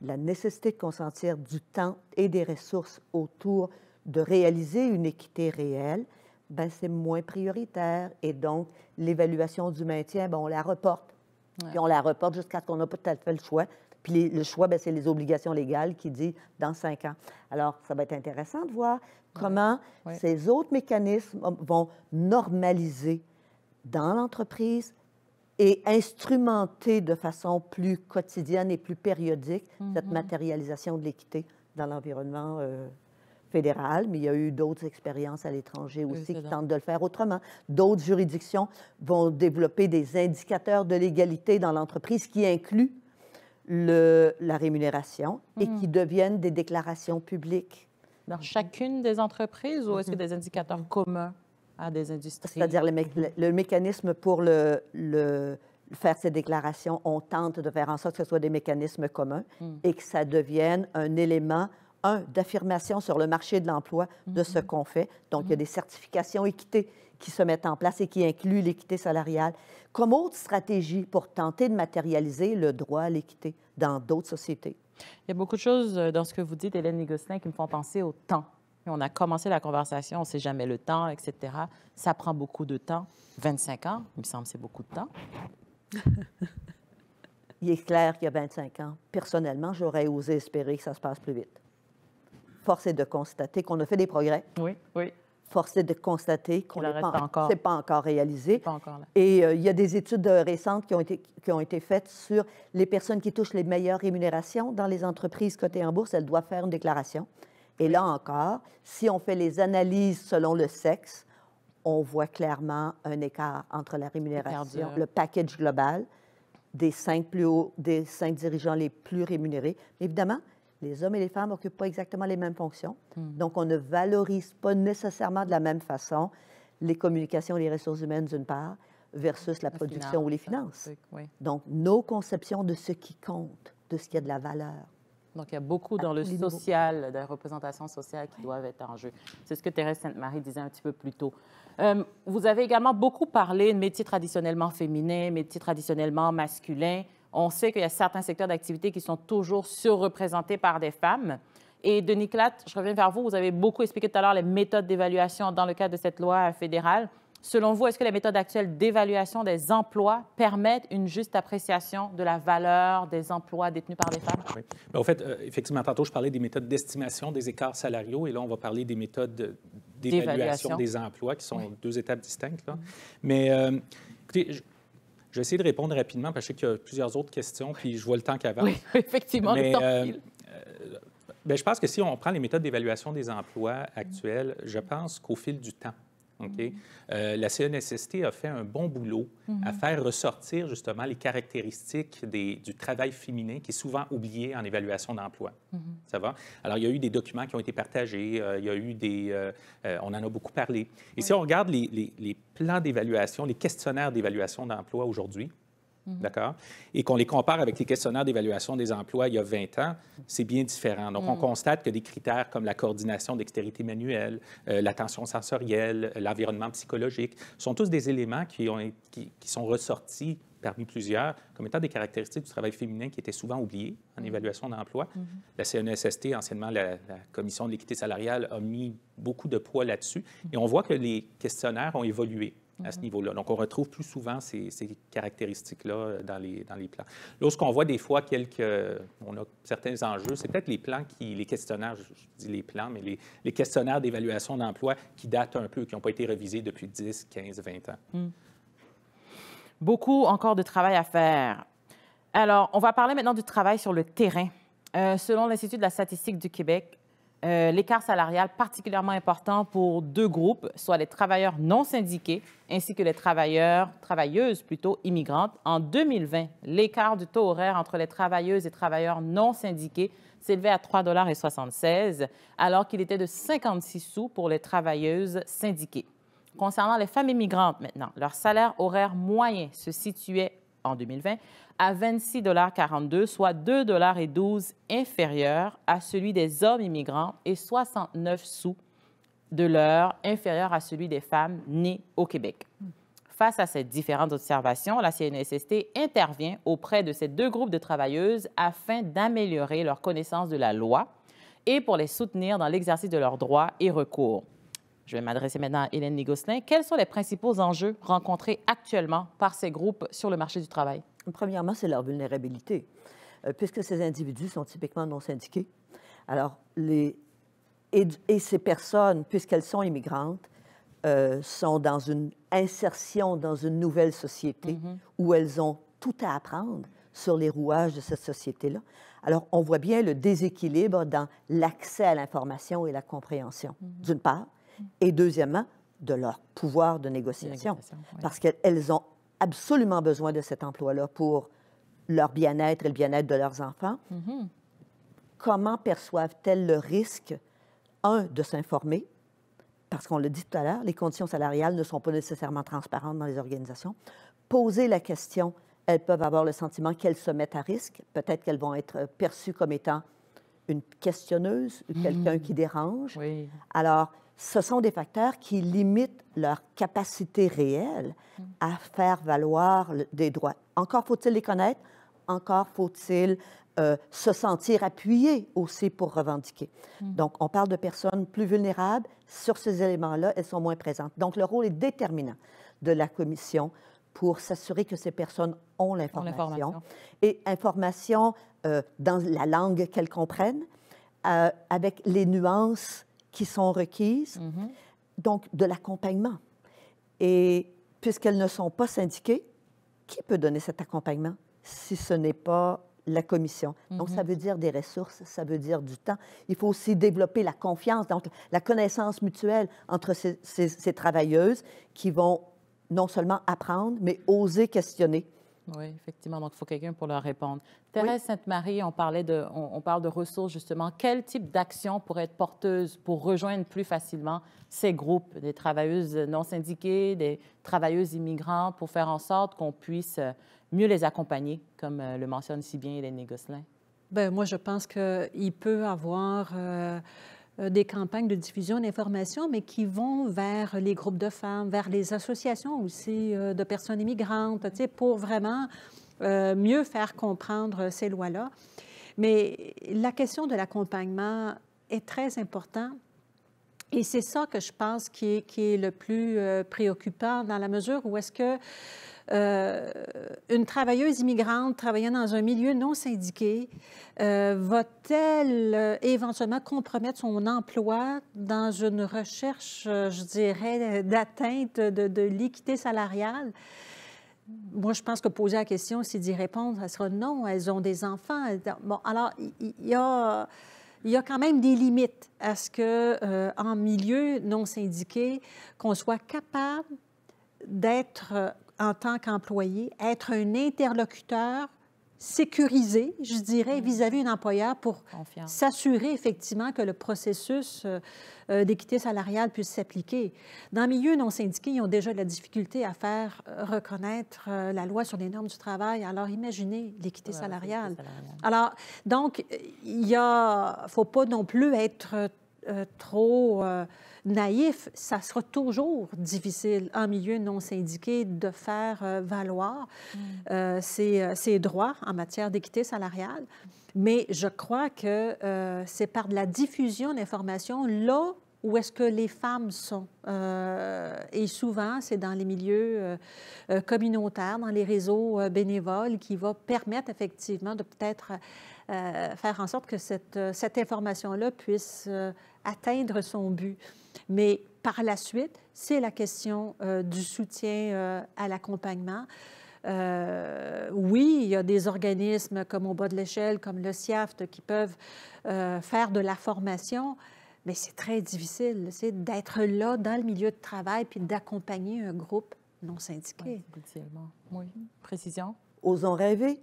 S6: la nécessité de consentir du temps et des ressources autour de réaliser une équité réelle, ben, c'est moins prioritaire. Et donc, l'évaluation du maintien, ben, on la reporte. et on la reporte jusqu'à ce qu'on n'a pas être fait le choix. Puis le choix, ben, c'est les obligations légales qui dit dans cinq ans. Alors, ça va être intéressant de voir comment ces autres mécanismes euh, vont normaliser dans l'entreprise et instrumenter de façon plus quotidienne et plus périodique cette mm-hmm. matérialisation de l'équité dans l'environnement euh, fédéral, mais il y a eu d'autres expériences à l'étranger aussi qui tentent de le faire autrement. D'autres juridictions vont développer des indicateurs de l'égalité dans l'entreprise qui incluent le, la rémunération et qui hmm. deviennent des déclarations publiques. Dans
S1: chacune des entreprises ou est-ce que hmm. des indicateurs communs à des industries?
S6: C'est-à-dire le, mécanisme pour le, le, faire ces déclarations, on tente de faire en sorte que ce soit des mécanismes communs hmm. et que ça devienne un élément un, d'affirmation sur le marché de l'emploi de ce mhm. qu'on fait. Donc, il y a mhm. des certifications équité qui se mettent en place et qui incluent l'équité salariale comme autre stratégie pour tenter de matérialiser le droit à l'équité dans d'autres sociétés.
S1: Il y a beaucoup de choses euh, dans ce que vous dites, Hélène Négostin, qui me font penser au temps. On a commencé la conversation, on ne sait jamais le temps, etc. Ça prend beaucoup de temps. 25 ans, il me semble, c'est beaucoup de temps. [LAUGHS]
S6: il est clair qu'il y a 25 ans, personnellement, j'aurais osé espérer que ça se passe plus vite force est de constater qu'on a fait des progrès. Oui, oui. Force est de constater qu'on n'est pas, encore. pas encore réalisé. Et euh, il y a des études récentes qui ont, été, qui ont été faites sur les personnes qui touchent les meilleures rémunérations dans les entreprises cotées en bourse. Elles doivent faire une déclaration. Et là encore, si on fait les analyses selon le sexe, on voit clairement un écart entre la rémunération, le package global des cinq plus hauts, des cinq dirigeants les plus rémunérés. Évidemment, les hommes et les femmes n'occupent pas exactement les mêmes fonctions. Hmm. Donc, on ne valorise pas nécessairement de la même façon les communications et les ressources humaines, d'une part, versus la, production ou les finances. Donc, nos conceptions de ce qui compte, de ce qui a de la valeur.
S1: Donc, il y a beaucoup dans le social, la représentations sociales qui doivent être en jeu. C'est ce que Thérèse Sainte-Marie disait un petit peu plus tôt. Euh, vous avez également beaucoup parlé de métiers traditionnellement féminins, métiers traditionnellement masculins. On sait qu'il y a certains secteurs d'activité qui sont toujours surreprésentés par des femmes. Et Denis Clatt, je reviens vers vous. Vous avez beaucoup expliqué tout à l'heure les méthodes d'évaluation dans le cadre de cette loi fédérale. Selon vous, est-ce que les méthodes actuelles d'évaluation des emplois permettent une juste appréciation de la valeur des emplois détenus par les femmes? Oui.
S8: En fait, euh, effectivement, tantôt, je parlais des méthodes d'estimation des écarts salariaux et là, on va parler des méthodes d'évaluation des emplois qui sont deux étapes distinctes. Mm-hmm. Mais euh, écoutez, je vais essayer de répondre rapidement parce que je sais qu'il y a plusieurs autres questions, puis je vois le temps qu'avance. Oui, [LAUGHS]
S6: effectivement, Mais, le temps euh, file.
S8: Euh, ben, je pense que si on prend les méthodes d'évaluation des emplois actuelles, je pense qu'au fil du temps, euh, la CNSST a fait un bon boulot à mhm. faire ressortir justement les caractéristiques du travail féminin qui est souvent oublié en évaluation d'emploi. Mhm. Ça va? Alors, il y a eu des documents qui ont été partagés, euh, il y a eu des... Euh, on en a beaucoup parlé. Et si on regarde les plans d'évaluation, les questionnaires d'évaluation d'emploi aujourd'hui, Mhm. D'accord? Et qu'on les compare avec les questionnaires d'évaluation des emplois il y a 20 ans, c'est bien différent. Donc, on mhm. constate que des critères comme la coordination dextérité manuelle, euh, l'attention sensorielle, euh, l'environnement psychologique sont tous des éléments qui, sont ressortis parmi plusieurs, comme étant des caractéristiques du travail féminin qui étaient souvent oubliées en mhm. évaluation d'emploi. La CNESST, anciennement la Commission de l'équité salariale, a mis beaucoup de poids là-dessus. Et on voit que les questionnaires ont évolué à ce mhm. niveau-là. Donc, on retrouve plus souvent ces, caractéristiques-là euh, dans les, dans les plans. Lorsqu'on voit des fois quelques... On a certains enjeux, c'est peut-être les plans qui... Les questionnaires, je, dis les plans, mais les, questionnaires d'évaluation d'emploi qui datent un peu, qui n'ont pas été révisés depuis 10, 15, 20 ans.
S1: Hmm. Beaucoup encore de travail à faire. Alors, on va parler maintenant du travail sur le terrain. Euh, selon l'Institut de la statistique du Québec, euh, l'écart salarial particulièrement important pour deux groupes, soit les travailleurs non syndiqués ainsi que les travailleurs, travailleuses plutôt, immigrantes. En 2020, l'écart du taux horaire entre les travailleuses et travailleurs non syndiqués s'élevait à 3,76 alors qu'il était de 56 sous pour les travailleuses syndiquées. Concernant les femmes immigrantes maintenant, leur salaire horaire moyen se situait en 2020 à 26,42 soit 2,12 inférieur à celui des hommes immigrants et 69 sous de l'heure inférieur à celui des femmes nées au Québec. Face à ces différentes observations, la CNSST intervient auprès de ces deux groupes de travailleuses afin d'améliorer leur connaissance de la loi et pour les soutenir dans l'exercice de leurs droits et recours. Je vais m'adresser maintenant à Hélène Négoslin. Quels sont les principaux
S6: enjeux rencontrés actuellement par ces groupes sur le marché du travail? Premièrement, c'est leur vulnérabilité, euh, puisque ces individus sont typiquement non syndiqués. Alors, les... et, ces personnes, puisqu'elles sont immigrantes, euh, sont dans une insertion dans une nouvelle société mm-hmm. où elles ont tout à apprendre sur les rouages de cette société-là. Alors, on voit bien le déséquilibre dans l'accès à l'information et la compréhension, mm-hmm. d'une part, et deuxièmement, de leur pouvoir de négociation. Parce qu'elles ont absolument besoin de cet emploi-là pour leur bien-être et le bien-être de leurs enfants. Mm-hmm. Comment perçoivent-elles le risque, un, de s'informer, parce qu'on le dit tout à l'heure, les conditions salariales ne sont pas nécessairement transparentes dans les organisations. Poser la question, elles peuvent avoir le sentiment qu'elles se mettent à risque. Peut-être qu'elles vont être perçues comme étant une questionneuse, ou mm-hmm. quelqu'un qui dérange. Oui. Alors, ce sont des facteurs qui limitent leur capacité réelle à faire valoir des droits. Encore faut-il les connaître, encore faut-il euh, se sentir appuyé aussi pour revendiquer. Mm. Donc, on parle de personnes plus vulnérables. Sur ces éléments-là, elles sont moins présentes. Donc, le rôle est déterminant de la commission pour s'assurer que ces personnes ont l'information. Et information euh, dans la langue qu'elles comprennent, euh, avec les nuances qui sont requises, mhm. donc de l'accompagnement. Et puisqu'elles ne sont pas syndiquées, qui peut donner cet accompagnement si ce n'est pas la commission. Donc, ça mhm. veut dire des ressources, ça veut dire du temps. Il faut aussi développer la confiance, donc la connaissance mutuelle entre ces travailleuses qui vont non seulement apprendre, mais oser questionner. Oui, effectivement. Donc, il faut quelqu'un pour leur répondre.
S1: Thérèse Sainte-Marie, on, parlait de, on, parle de ressources, justement. Quel type d'action pourrait être porteuse pour rejoindre plus facilement ces groupes, des travailleuses non syndiquées, des travailleuses immigrantes, pour faire en sorte qu'on puisse euh, mieux les accompagner, comme euh, le mentionne si bien Hélène Gosselin?
S4: Bien, moi, je pense qu'il peut avoir... Euh, euh, des campagnes de diffusion d'informations, mais qui vont vers les groupes de femmes, vers les associations aussi euh, de personnes immigrantes, pour vraiment euh, mieux faire comprendre ces lois-là. Mais la question de l'accompagnement est très importante. Et c'est ça que je pense qui est, qui est le plus préoccupant dans la mesure où est-ce que euh, une travailleuse immigrante travaillant dans un milieu non syndiqué euh, va-t-elle euh, éventuellement compromettre son emploi dans une recherche, je dirais, d'atteinte de, l'équité salariale? Moi, je pense que poser la question, c'est d'y répondre, ça sera non, elles ont des enfants. Bon, alors, il y, a y quand même des limites à ce que, en milieu non syndiqué, qu'on soit capable d'être en tant qu'employé, être un interlocuteur sécurisé, je dirais, mm. vis-à-vis d'un employeur pour s'assurer effectivement que le processus euh, euh, d'équité salariale puisse s'appliquer. Dans les milieux non syndiqués, ils ont déjà de la difficulté à faire euh, reconnaître la loi sur les normes du travail. Alors, imaginez l'équité salariale. Alors, donc, il ne faut pas non plus être trop naïf, ça sera toujours difficile en milieu non syndiqué de faire euh, valoir mm. euh, euh, ses, droits en matière d'équité salariale. Mais je crois que c'est par la diffusion d'informations là où est-ce que les femmes sont. et souvent, c'est dans les milieux communautaires, dans les réseaux bénévoles, qui va permettre effectivement de peut-être faire en sorte que cette, cette information-là puisse atteindre son but. Mais par la suite, c'est la question euh, du soutien euh, à l'accompagnement. Euh, oui, il y a des organismes comme au bas de l'échelle, comme le CIAFT, qui peuvent faire de la formation, mais c'est très difficile, c'est d'être là dans le milieu de travail puis d'accompagner un groupe
S6: non syndiqué. Oui, oui. Précision? Osons rêver.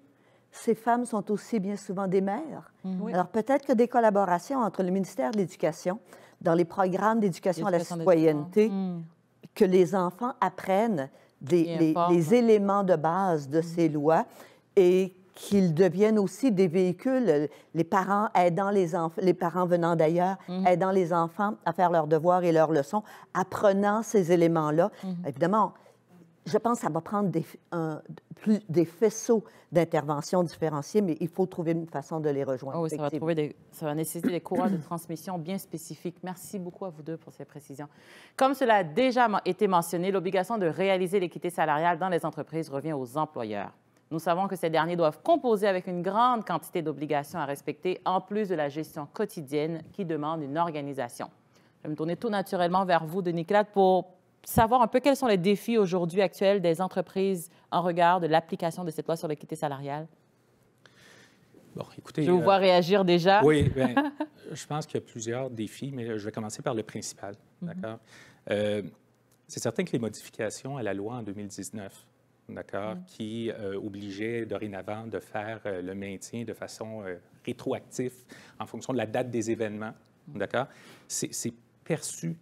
S6: Ces femmes sont aussi bien souvent des mères. Mhm. Alors peut-être que des collaborations entre le ministère de l'Éducation, dans les programmes d'éducation à la citoyenneté hmm. que les enfants apprennent les, éléments de base de hmm. ces lois et qu'ils deviennent aussi des véhicules, les parents aidant les enfants, les parents venant d'ailleurs, hmm. aidant les enfants à faire leurs devoirs et leurs leçons, apprenant ces éléments-là. Évidemment, je pense que ça va prendre des, faisceaux d'intervention différenciés, mais il faut trouver une façon de les rejoindre. Ah oui,
S1: ça va, nécessiter des courants de transmission bien spécifiques. Merci beaucoup à vous deux pour ces précisions. Comme cela a déjà été mentionné, l'obligation de réaliser l'équité salariale dans les entreprises revient aux employeurs. Nous savons que ces derniers doivent composer avec une grande quantité d'obligations à respecter, en plus de la gestion quotidienne qui demande une organisation. Je vais me tourner tout naturellement vers vous, Denis Clad, pour savoir un peu quels sont les défis aujourd'hui actuels des entreprises en regard de l'application de cette loi sur l'équité salariale?
S8: Bon, écoutez, je vous vois euh, réagir déjà. Oui, [LAUGHS] bien, je pense qu'il y a plusieurs défis, mais je vais commencer par le principal. Mhm. d'accord? Euh, c'est certain que les modifications à la loi en 2019, d'accord, mhm. qui euh, obligeait dorénavant de faire le maintien de façon rétroactive en fonction de la date des événements, mhm. d'accord, c'est perçu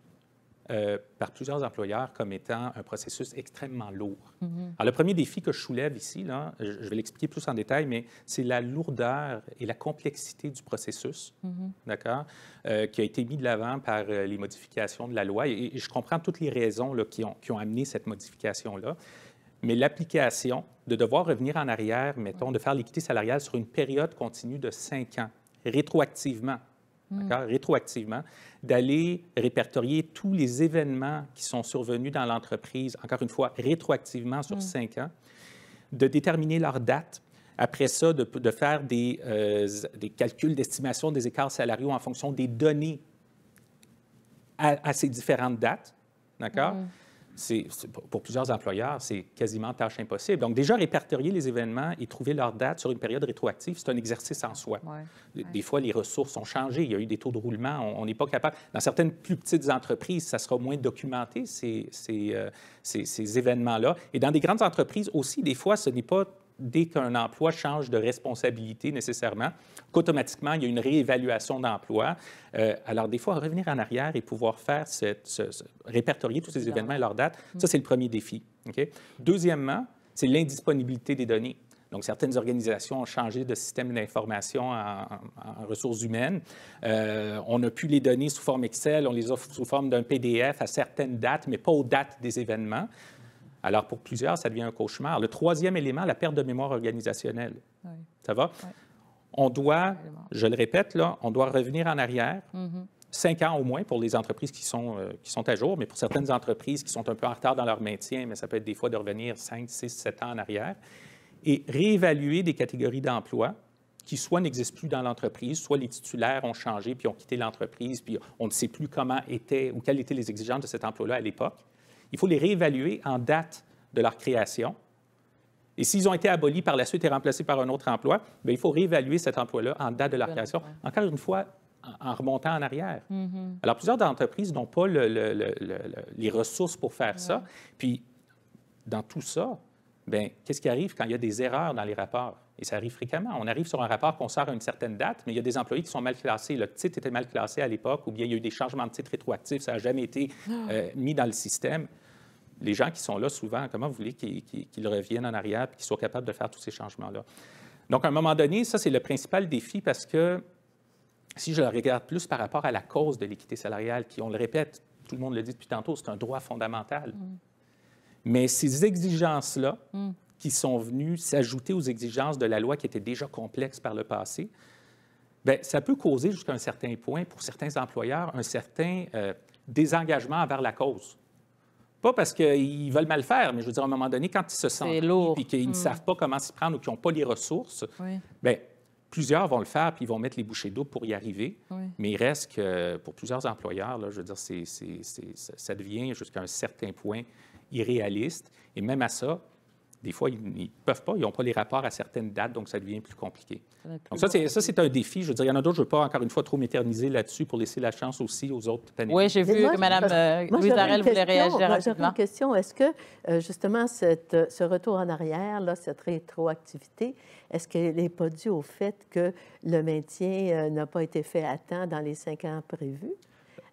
S8: euh, par plusieurs employeurs comme étant un processus extrêmement lourd. Mm-hmm. Alors, le premier défi que je soulève ici, là, je vais l'expliquer plus en détail, mais c'est la lourdeur et la complexité du processus, mm-hmm. d'accord, euh, qui a été mis de l'avant par euh, les modifications de la loi. Et, je comprends toutes les raisons qui, ont, qui ont amené cette modification-là mais l'application, de devoir revenir en arrière, mettons, de faire l'équité salariale sur une période continue de cinq ans, rétroactivement. Mm. rétroactivement, d'aller répertorier tous les événements qui sont survenus dans l'entreprise, encore une fois, rétroactivement sur mm. cinq ans, de déterminer leur date. Après ça, de, faire euh, des, calculs d'estimation des écarts salariaux en fonction des données à, ces différentes dates. D'accord? Mm pour plusieurs employeurs, c'est quasiment tâche impossible. Donc, déjà répertorier les événements et trouver leur date sur une période rétroactive, c'est un exercice en soi. Des fois, les ressources ont changé, il y a eu des taux de roulement, on n'est pas capable. Dans certaines plus petites entreprises, ça sera moins documenté, ces euh, événements-là. Et dans des grandes entreprises aussi, des fois, ce n'est pas dès qu'un emploi change de responsabilité nécessairement, qu'automatiquement, il y a une réévaluation d'emploi. Euh, alors, des fois, revenir en arrière et pouvoir faire répertorier tous ces événements et leurs dates, ça, mm-hmm. c'est le premier défi. Deuxièmement, c'est l'indisponibilité des données. Donc, certaines organisations ont changé de système d'information en, ressources humaines. Euh, on a pu les donner sous forme Excel, on les offre sous forme d'un PDF à certaines dates, mais pas aux dates des événements. Alors, pour plusieurs, ça devient un cauchemar. Le troisième élément, la perte de mémoire organisationnelle. Ça va? On doit, je le répète, là, on doit revenir en arrière. Mm-hmm. cinq ans au moins pour les entreprises qui sont, euh, qui sont à jour, mais pour certaines entreprises qui sont un peu en retard dans leur maintien, mais ça peut être des fois de revenir cinq, six, sept ans en arrière, et réévaluer des catégories d'emplois qui soit n'existent plus dans l'entreprise, soit les titulaires ont changé puis ont quitté l'entreprise, puis on ne sait plus comment étaient ou quelles étaient les exigences de cet emploi-là à l'époque il faut les réévaluer en date de leur création. Et s'ils ont été abolis par la suite et remplacés par un autre emploi, ben, il faut réévaluer cet emploi-là en date de leur création, encore une fois en remontant en arrière. Mm-hmm. Alors, plusieurs entreprises n'ont pas les ressources pour faire ça. Puis, dans tout ça, ben, qu'est-ce qui arrive quand il y a des erreurs dans les rapports? Et ça arrive fréquemment. On arrive sur un rapport qu'on sort à une certaine date, mais il y a des employés qui sont mal classés. Le titre était mal classé à l'époque, ou bien il y a eu des changements de titre rétroactifs, ça n'a jamais été ah. euh, mis dans le système. Les gens qui sont là souvent, comment vous voulez qu'ils reviennent en arrière et qu'ils soient capables de faire tous ces changements-là? Donc, à un moment donné, ça, c'est le principal défi parce que si je le regarde plus par rapport à la cause de l'équité salariale, qui, on le répète, tout le monde le dit depuis tantôt, c'est un droit fondamental. Mm. Mais ces exigences-là, mm qui sont venus s'ajouter aux exigences de la loi qui étaient déjà complexes par le passé, bien, ça peut causer jusqu'à un certain point, pour certains employeurs, un certain euh, désengagement envers la cause. Pas parce qu'ils veulent mal faire, mais je veux dire, à un moment donné, quand ils se sentent lourd. et qu'ils ne hmm. savent pas comment s'y prendre ou qu'ils n'ont pas les ressources, bien, plusieurs vont le faire puis ils vont mettre les bouchées d'eau pour y arriver. Mais il reste que pour plusieurs employeurs, là, je veux dire, ça devient jusqu'à un certain point irréaliste. Et même à ça, des fois, ils ne peuvent pas, ils n'ont pas les rapports à certaines dates, donc ça devient plus compliqué. Donc ça, c'est, un défi. Je veux dire, il y en a d'autres, je ne veux pas, encore une fois, trop m'éterniser là-dessus pour laisser la chance aussi aux autres panélistes. Oui, j'ai vu que Mme euh, louis voulait réagir rapidement. une
S5: question. Est-ce que, euh, justement, cette, euh, ce retour en arrière, là, cette rétroactivité, est-ce qu'elle n'est pas due au fait que le maintien n'a pas été fait à temps dans les cinq ans prévus?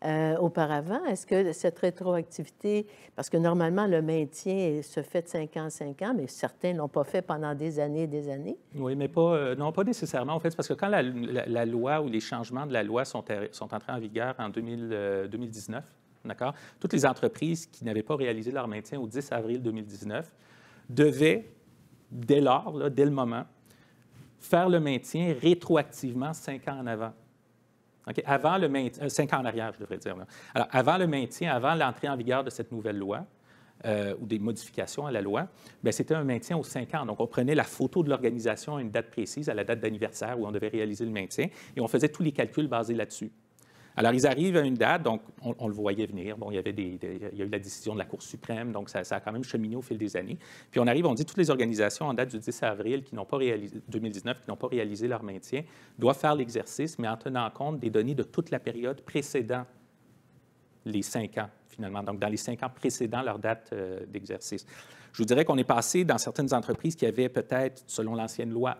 S5: Euh, auparavant. Est-ce que cette rétroactivité, parce que normalement, le maintien se fait de 5 ans 5 ans, mais certains ne l'ont pas fait pendant des années et des années?
S8: Oui, mais pas, euh, non, pas nécessairement, en fait, parce que quand la, loi ou les changements de la loi sont, entrés en vigueur en 2019, euh, toutes les entreprises qui n'avaient pas réalisé leur maintien au 10 avril 2019 devaient, dès lors, dès le moment, faire le maintien rétroactivement cinq ans en avant. Avant le maintien, euh, cinq ans en arrière, je devrais dire. Alors, avant le maintien, avant l'entrée en vigueur de cette nouvelle loi, euh, ou des modifications à la loi, ben, c'était un maintien aux cinq ans. Donc, on prenait la photo de l'organisation à une date précise, à la date d'anniversaire où on devait réaliser le maintien, et on faisait tous les calculs basés là-dessus. Alors, ils arrivent à une date, donc on, le voyait venir. Bon, il y, avait il y a eu la décision de la Cour suprême, donc ça, a quand même cheminé au fil des années. Puis on arrive, on dit toutes les organisations en date du 10 avril 2019 qui n'ont pas réalisé leur maintien doivent faire l'exercice, mais en tenant compte des données de toute la période précédant les cinq ans, finalement, donc dans les cinq ans précédant leur date euh, d'exercice. Je vous dirais qu'on est passé dans certaines entreprises qui avaient peut-être, selon l'ancienne loi,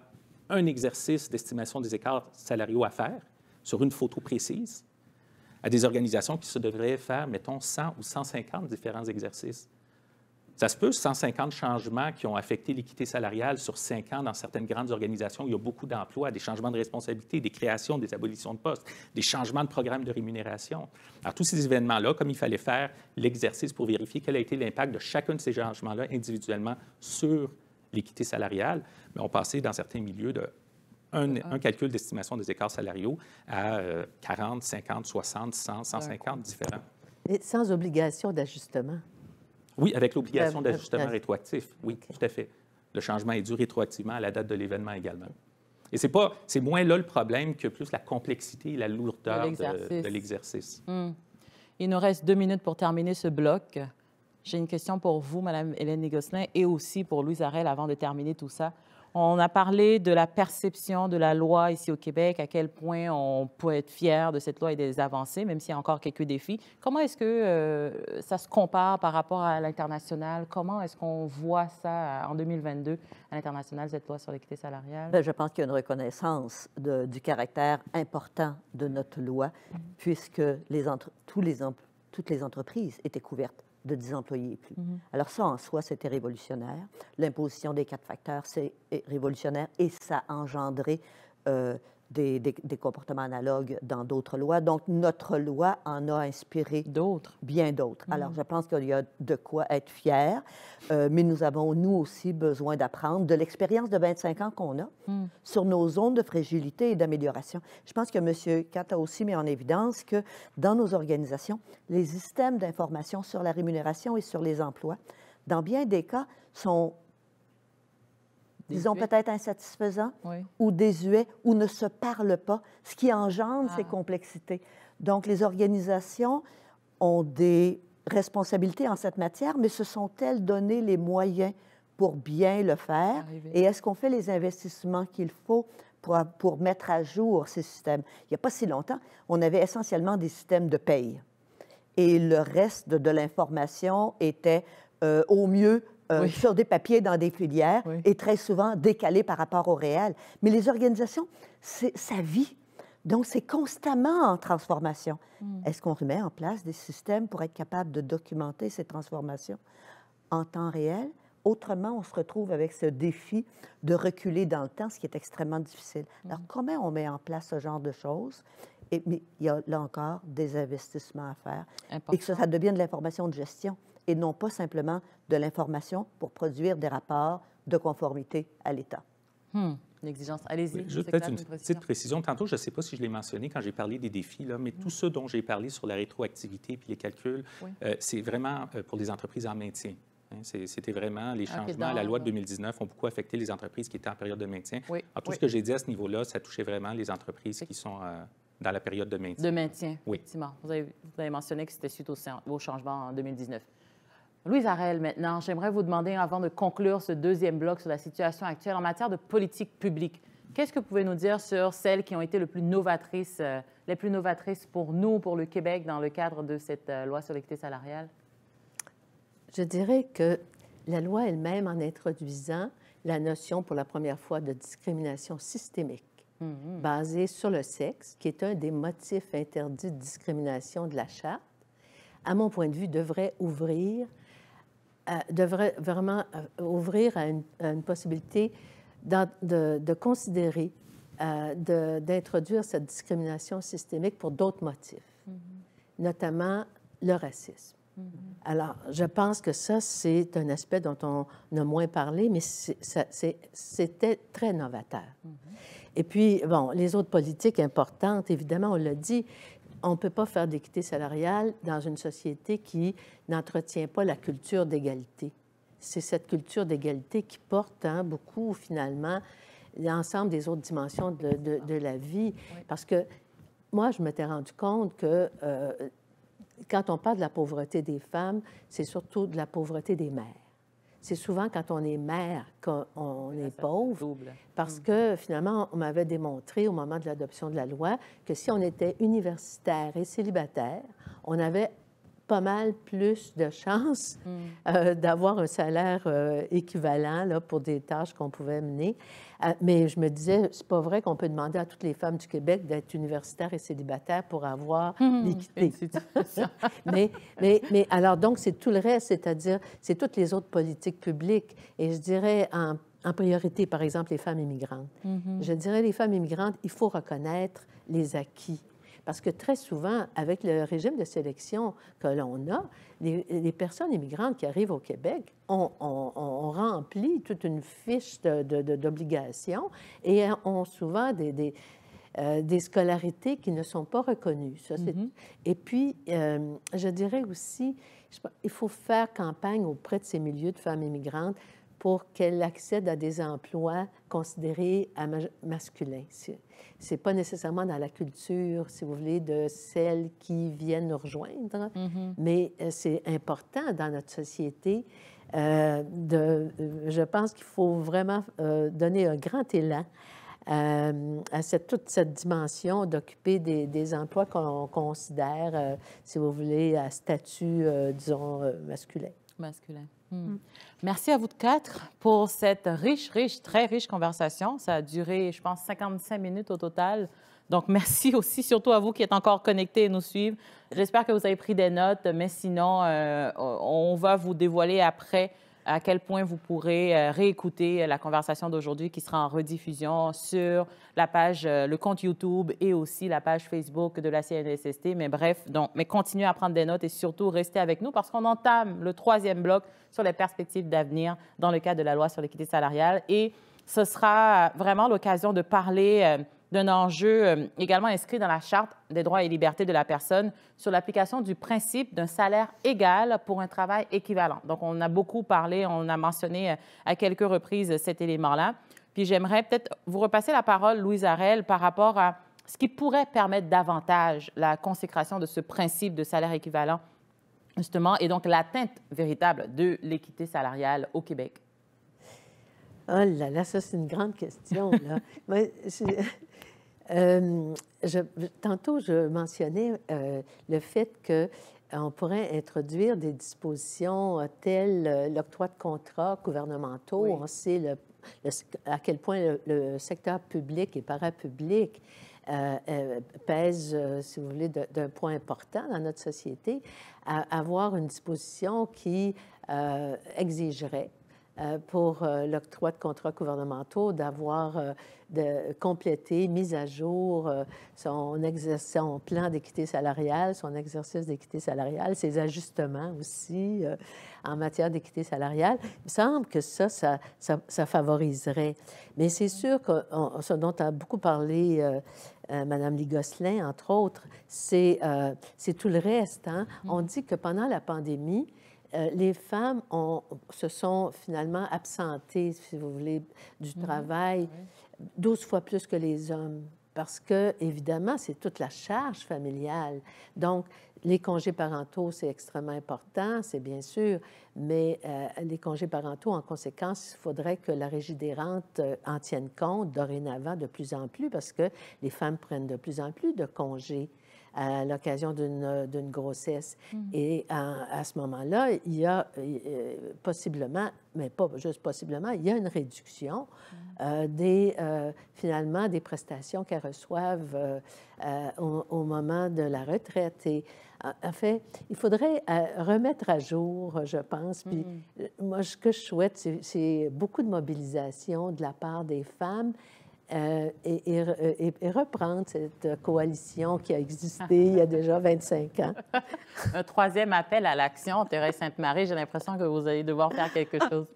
S8: un exercice d'estimation des écarts salariaux à faire sur une photo précise à des organisations qui se devraient faire, mettons, 100 ou 150 différents exercices. Ça se peut, 150 changements qui ont affecté l'équité salariale sur 5 ans dans certaines grandes organisations. Il y a beaucoup d'emplois, des changements de responsabilité, des créations, des abolitions de postes, des changements de programmes de rémunération. Alors, tous ces événements-là, comme il fallait faire l'exercice pour vérifier quel a été l'impact de chacun de ces changements-là individuellement sur l'équité salariale, mais on passait dans certains milieux de ah. un, calcul d'estimation des écarts salariaux à 40, 50, 60, 100, 150 différents.
S5: Et sans obligation d'ajustement.
S8: Oui, avec l'obligation d'ajustement rétroactif. Oui, tout à fait. Le changement est dû rétroactivement à la date de l'événement également. Et c'est moins là le problème que plus la complexité et la lourdeur de l'exercice.
S1: Hmm. Il nous reste deux minutes pour terminer ce bloc. J'ai une question pour vous, Mme Hélène Négoslin, et aussi pour Louise Arel avant de terminer tout ça. On a parlé de la perception de la loi ici au Québec, à quel point on peut être fier de cette loi et des avancées, même s'il y a encore quelques défis. Comment est-ce que euh, ça se compare par rapport à l'international? Comment est-ce qu'on voit ça euh, en 2022 à l'international, cette loi sur
S6: l'équité salariale? Ben, je pense qu'il y a une reconnaissance du caractère important de notre loi, mm. puisque tous toutes les entreprises étaient couvertes de 10 employés plus. Mhm. Alors ça, en soi, c'était révolutionnaire. L'imposition des quatre facteurs, c'est révolutionnaire et ça a engendré euh, des, comportements analogues dans d'autres lois. Donc, notre loi en a inspiré d'autres. Bien d'autres. Mm. Alors, je pense qu'il y a de quoi être fier, euh, mais nous avons, nous aussi, besoin d'apprendre de l'expérience de 25 ans qu'on a mm. sur nos zones de fragilité et d'amélioration. Je pense que M. Katt a aussi mis en évidence que dans nos organisations, les systèmes d'information sur la rémunération et sur les emplois, dans bien des cas, sont disons peut-être insatisfaisant ou désuet ou ne se parle pas, ce qui engendre ces ah. complexités. Donc les organisations ont des responsabilités en cette matière, mais se sont-elles données les moyens pour bien le faire? Et est-ce qu'on fait les investissements qu'il faut pour, pour, mettre à jour ces systèmes? Il n'y a pas si longtemps, on avait essentiellement des systèmes de paye. Et le reste de, l'information était euh, au mieux euh, sur des papiers dans des filières et très souvent décalé par rapport au réel. Mais les organisations, c'est sa vie. Donc, c'est constamment en transformation. Hmm. Est-ce qu'on remet en place des systèmes pour être capable de documenter ces transformations en temps réel? Autrement, on se retrouve avec ce défi de reculer dans le temps, ce qui est extrêmement difficile. Hmm. Alors, comment on met en place ce genre de choses? mais il y a là encore des investissements à faire. Et que ça, ça devienne de l'information de gestion et non pas simplement de l'information pour produire des rapports de conformité à l'État. Hmm, une exigence. Allez-y. juste une,
S8: petite précision. Tantôt, je ne sais pas si je l'ai mentionné quand j'ai parlé des défis, là, mais tout hmm. ce dont j'ai parlé sur la rétroactivité puis les calculs, euh, c'est vraiment euh, pour les entreprises en maintien. Hein. C'était vraiment les ah, changements. la loi de 2019 ont beaucoup affecté les entreprises qui étaient en période de maintien. Alors, tout ce que j'ai dit à ce niveau-là, ça touchait vraiment les entreprises qui sont euh, dans la période de maintien. De maintien, oui.
S1: Vous avez, mentionné que c'était suite au, changements en 2019. Louise Arel, maintenant, j'aimerais vous demander, avant de conclure ce deuxième bloc sur la situation actuelle en matière de politique publique, qu'est-ce que vous pouvez nous dire sur celles qui ont été le plus novatrices, euh, les plus novatrices pour nous, pour le Québec, dans le cadre de cette euh, loi sur l'équité salariale?
S5: Je dirais que la loi elle-même, en introduisant la notion pour la première fois de discrimination systémique, mhm. basée sur le sexe, qui est un des motifs interdits de discrimination de la Charte, à mon point de vue, devrait ouvrir euh, devrait vraiment euh, ouvrir à une, possibilité de, considérer euh, d'introduire cette discrimination systémique pour d'autres motifs,
S7: mm-hmm.
S5: notamment le racisme. Mm-hmm. Alors, je pense que ça, c'est un aspect dont on a moins parlé, mais c'était très novateur. Mm-hmm. Et puis, bon, les autres politiques importantes, évidemment, on l'a dit, on ne peut pas faire d'équité salariale dans une société qui n'entretient pas la culture d'égalité. C'est cette culture d'égalité qui porte hein, beaucoup, finalement, l'ensemble des autres dimensions de, la vie. Parce que moi, je m'étais rendu compte que euh, quand on parle de la pauvreté des femmes, c'est surtout de la pauvreté des mères c'est souvent quand on est mère qu'on est pauvre. Parce mm. que finalement, on m'avait démontré au moment de l'adoption de la loi que si on était universitaire et célibataire, on avait pas mal plus de chances mm. euh, d'avoir un salaire euh, équivalent là, pour des tâches qu'on pouvait mener. Euh, mais je me disais, c'est pas vrai qu'on peut demander à toutes les femmes du Québec d'être universitaires et célibataires pour avoir mm, l'équité. [LAUGHS] mais, mais, mais, alors, donc, c'est tout le reste, c'est-à-dire, c'est toutes les autres politiques publiques. Et je dirais, en, priorité, par exemple, les femmes immigrantes. Mm-hmm. Je dirais, les femmes immigrantes, il faut reconnaître les acquis parce que très souvent, avec le régime de sélection que l'on a, les, personnes immigrantes qui arrivent au Québec ont, rempli toute une fiche d'obligations et ont souvent euh, des, scolarités qui ne sont pas reconnues. Mm-hmm. Et puis, euh, je dirais aussi, il faut faire campagne auprès de ces milieux de femmes immigrantes pour qu'elle accède à des emplois considérés masculins. Ce n'est pas nécessairement dans la culture, si vous voulez, de celles qui viennent nous rejoindre, mm-hmm. mais euh, c'est important dans notre société. Euh, de, euh, je pense qu'il faut vraiment donner un grand élan à cette, toute cette dimension d'occuper des, emplois qu'on considère, si vous voulez, à statut, disons, masculin.
S1: Masculin. Hmm. Hmm. Merci à vous de quatre pour cette riche, riche, très riche conversation. Ça a duré, je pense, 55 minutes au total. Donc, [LAUGHS] merci aussi, surtout à vous qui êtes encore connectés et nous suivent. J'espère que vous avez pris des notes, mais sinon, euh, on va vous dévoiler après à quel point vous pourrez euh, réécouter euh, la conversation d'aujourd'hui qui sera en rediffusion sur la page, euh, le compte YouTube et aussi la page Facebook de la CNSST. Mais bref, donc, mais continuez à prendre des notes et surtout restez avec nous parce qu'on entame le troisième bloc sur les perspectives d'avenir dans le cadre de la loi sur l'équité salariale et ce sera vraiment l'occasion de parler d'un enjeu euh, également inscrit dans la Charte des droits et libertés de la personne sur l'application du principe d'un salaire égal pour un travail équivalent. Donc, on a beaucoup parlé, on a mentionné euh, à quelques reprises cet élément-là. Puis j'aimerais peut-être vous repasser la parole, Louise Arel, par rapport à ce qui pourrait permettre davantage la consécration de ce principe de salaire équivalent, justement, et donc l'atteinte véritable de l'équité salariale au
S5: Québec. Oh là là, ça, c'est une grande question. Là. [LAUGHS] je... Euh, tantôt, je mentionnais euh, le fait que euh, on pourrait introduire des dispositions telles l'octroi de contrats gouvernementaux. On sait le, à quel point le, secteur public et parapublic pèse, si vous voulez, d'un point important dans notre société, à avoir une disposition qui exigerait euh, pour euh, l'octroi de contrats gouvernementaux d'avoir euh, de compléter, mise à jour son, plan d'équité salariale, son exercice d'équité salariale, ses ajustements aussi en matière d'équité salariale. Il me semble que ça, ça, ça, ça favoriserait. Mais c'est sûr que ce dont a beaucoup parlé Mme Madame Ligosselin, entre autres, c'est tout le reste. Hein. Mmh. On dit que pendant la pandémie, euh, les femmes se sont finalement absentées, si vous voulez, du mhm. travail 12 fois plus que les hommes. Parce que, évidemment, c'est toute la charge familiale. Donc, les congés parentaux, c'est extrêmement important, c'est bien sûr, mais euh, les congés parentaux, en conséquence, il faudrait que la régie des euh, en tienne compte dorénavant de plus en plus parce que les femmes prennent de plus en plus de congés à l'occasion d'une euh, grossesse. Mmh. Et à, à ce moment-là, il y a euh, possiblement, mais pas juste possiblement, il y a une réduction mmh. euh, des, finalement, des prestations qu'elles reçoivent au, moment de la retraite. Et, en fait, il faudrait remettre à jour, je pense. Puis mmh. moi, ce que je souhaite, c'est beaucoup de mobilisation de la part des femmes euh, euh, et, reprendre cette coalition qui a existé il y a déjà 25 ans.
S1: [LAUGHS] Un troisième appel à l'action, Thérèse Sainte-Marie. J'ai l'impression que vous allez devoir faire quelque chose.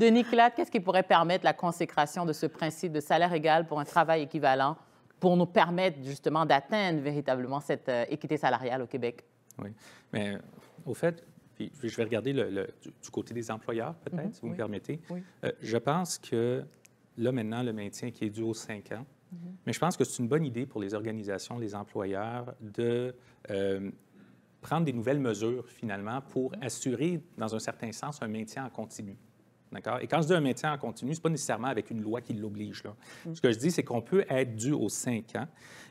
S1: Denis Clade, qu'est-ce qui pourrait permettre la consécration de ce principe de salaire égal pour un travail équivalent pour nous permettre justement d'atteindre véritablement cette euh, équité salariale au Québec?
S8: Oui, mais au fait, je vais regarder le, du, côté des employeurs peut-être, mm-hmm. si vous me permettez. Oui. je pense que là maintenant le maintien qui est dû aux cinq ans. Mm-hmm. Mais je pense que c'est une bonne idée pour les organisations, les employeurs, de euh, prendre des nouvelles mesures finalement pour mm-hmm. assurer, dans un certain sens, un maintien en continu. Et quand je dis un maintien en continu, ce n'est pas nécessairement avec une loi qui l'oblige. Mm. Ce que je dis, c'est qu'on peut être dû aux cinq ans,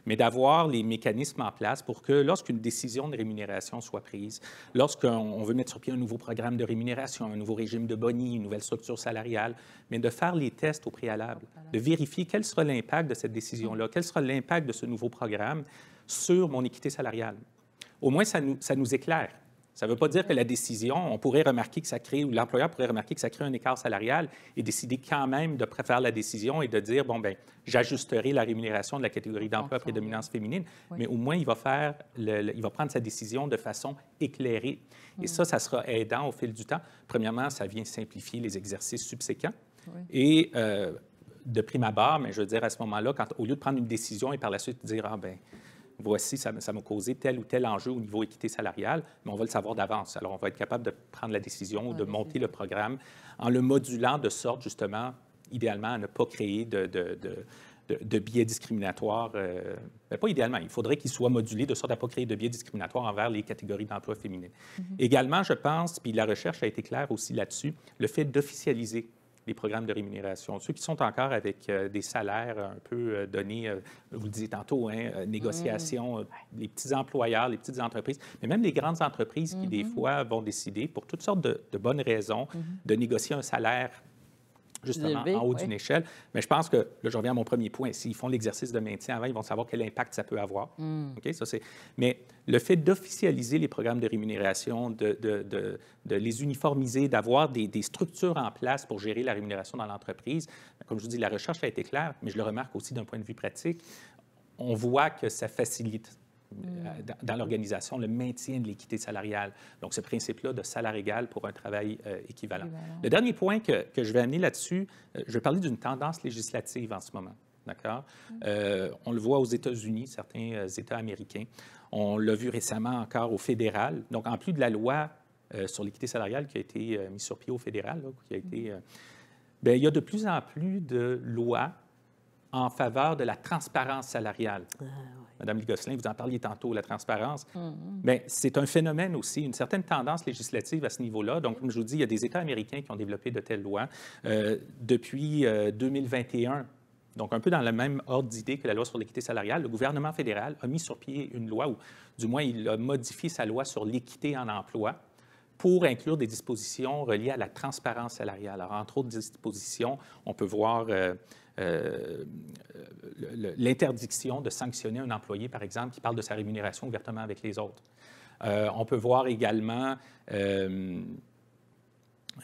S8: mais d'avoir les mécanismes en place pour que lorsqu'une décision de rémunération soit prise, lorsqu'on veut mettre sur pied un nouveau programme de rémunération, un nouveau régime de boni, une nouvelle structure salariale, mais de faire les tests au préalable, de vérifier quel sera l'impact de cette décision-là, quel sera l'impact de ce nouveau programme sur mon équité salariale. Au moins, ça nous éclaire ça ne veut pas dire que la décision, on pourrait remarquer que ça crée, ou l'employeur pourrait remarquer que ça crée un écart salarial et décider quand même de préférer la décision et de dire, bon, ben j'ajusterai la rémunération de la catégorie d'emploi à prédominance féminine, mais au moins, il va, faire il va prendre sa décision de façon éclairée. Et mm. ça, ça sera aidant au fil du temps. Premièrement, ça vient simplifier les exercices subséquents. Et euh, de prime abord, mais je veux dire, à ce moment-là, au lieu de prendre une décision et par la suite dire, ah ben voici, ça m'a causé tel ou tel enjeu au niveau équité salariale, mais on va le savoir d'avance. Alors, on va être capable de prendre la décision, ou de monter le programme en le modulant de sorte, justement, idéalement, à ne pas créer de, de, biais discriminatoires. mais euh, ben, pas idéalement, il faudrait qu'il soit modulé de sorte à ne pas créer de biais discriminatoires envers les catégories d'emploi féminines. Mhm. Également, je pense, puis la recherche a été claire aussi là-dessus, le fait d'officialiser les programmes de rémunération. Ceux qui sont encore avec euh, des salaires un peu euh, donnés, euh, vous le disiez tantôt, hein, mmh. négociations, les petits employeurs, les petites entreprises, mais même les grandes entreprises qui, des mmh fois, vont décider, pour toutes sortes de, bonnes raisons, mmh de négocier un salaire justement en haut d'une échelle. Mais je pense que, là, je reviens à mon premier point, s'ils font l'exercice de maintien avant, ils vont savoir quel impact ça peut avoir. Hmm. Ok, ça c'est. Mais le fait d'officialiser les programmes de rémunération, de, de, de, de les uniformiser, d'avoir des, des, structures en place pour gérer la rémunération dans l'entreprise, comme je vous dis, la recherche a été claire, mais je le remarque aussi d'un point de vue pratique, on voit que ça facilite Mm. dans l'organisation, le maintien de l'équité salariale. Donc, ce principe-là de salaire égal pour un travail euh, équivalent. Le dernier point que, que je vais amener là-dessus, euh, je vais parler d'une tendance législative en ce moment. D'accord? Mm. Euh, on le voit aux États-Unis, certains États américains. On l'a vu récemment encore au fédéral. Donc, en plus de la loi sur l'équité salariale qui a été mise sur pied au fédéral, qui a été, mm. ben, il y a de plus en plus de lois en faveur de la transparence salariale. Ah, Madame Gosselin, vous en parliez tantôt, la transparence. Mais mm-hmm. ben, c'est un phénomène aussi, une certaine tendance législative à ce niveau-là. Donc, comme je vous dis, il y a des États américains qui ont développé de telles lois euh, depuis 2021. Euh, Donc, un peu dans le même ordre d'idée que la loi sur l'équité salariale, le gouvernement fédéral a mis sur pied une loi, ou du moins, il a modifié sa loi sur l'équité en emploi pour inclure des dispositions reliées à la transparence salariale. Alors, entre autres dispositions, on peut voir euh, euh, l'interdiction de sanctionner un employé, par exemple, qui parle de sa rémunération ouvertement avec les autres. Euh, on peut voir également, euh,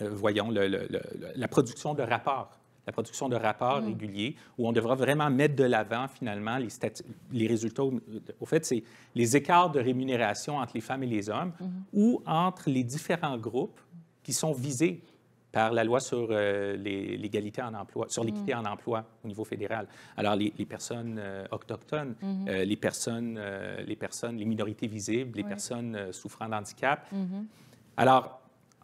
S8: voyons, la production de rapports la production de rapports mm. réguliers, où on devra vraiment mettre de l'avant finalement les, les résultats. Au fait, c'est les écarts de rémunération entre les femmes et les hommes mm-hmm. ou entre les différents groupes qui sont visés par la loi sur euh, l'égalité en emploi, sur mm. l'équité en emploi au niveau fédéral. Alors, les, personnes autochtones, les, personnes, euh, mm-hmm. euh, les personnes, les minorités visibles, les personnes souffrant d'handicap. Mm-hmm. Alors,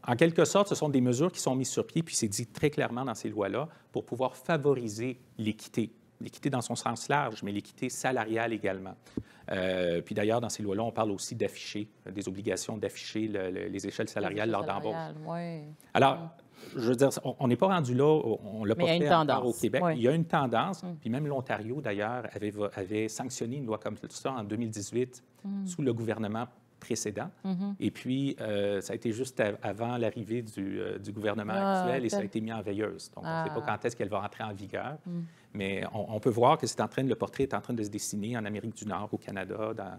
S8: en quelque sorte, ce sont des mesures qui sont mises sur pied, puis c'est dit très clairement dans ces lois-là, pour pouvoir favoriser l'équité l'équité dans son sens large, mais l'équité salariale également. puis d'ailleurs, dans ces lois-là, on parle aussi d'afficher, des obligations d'afficher les échelles salariales lors d'embauche. Alors, mm je veux dire, on n'est pas rendu là, on l'a pas au Québec. Il y a une tendance, mm. puis même l'Ontario, d'ailleurs, avait, sanctionné une loi comme ça en 2018 mm. sous le gouvernement précédent. Mm-hmm. Et puis, euh, ça a été juste avant l'arrivée du, euh, gouvernement ah, actuel et ça a été mis en veilleuse. Donc, on ne sait pas ah. quand est-ce qu'elle va rentrer en vigueur. Mm. Mais on, on, peut voir que c'est en train, le portrait est en train de se dessiner en Amérique du Nord, au Canada, dans,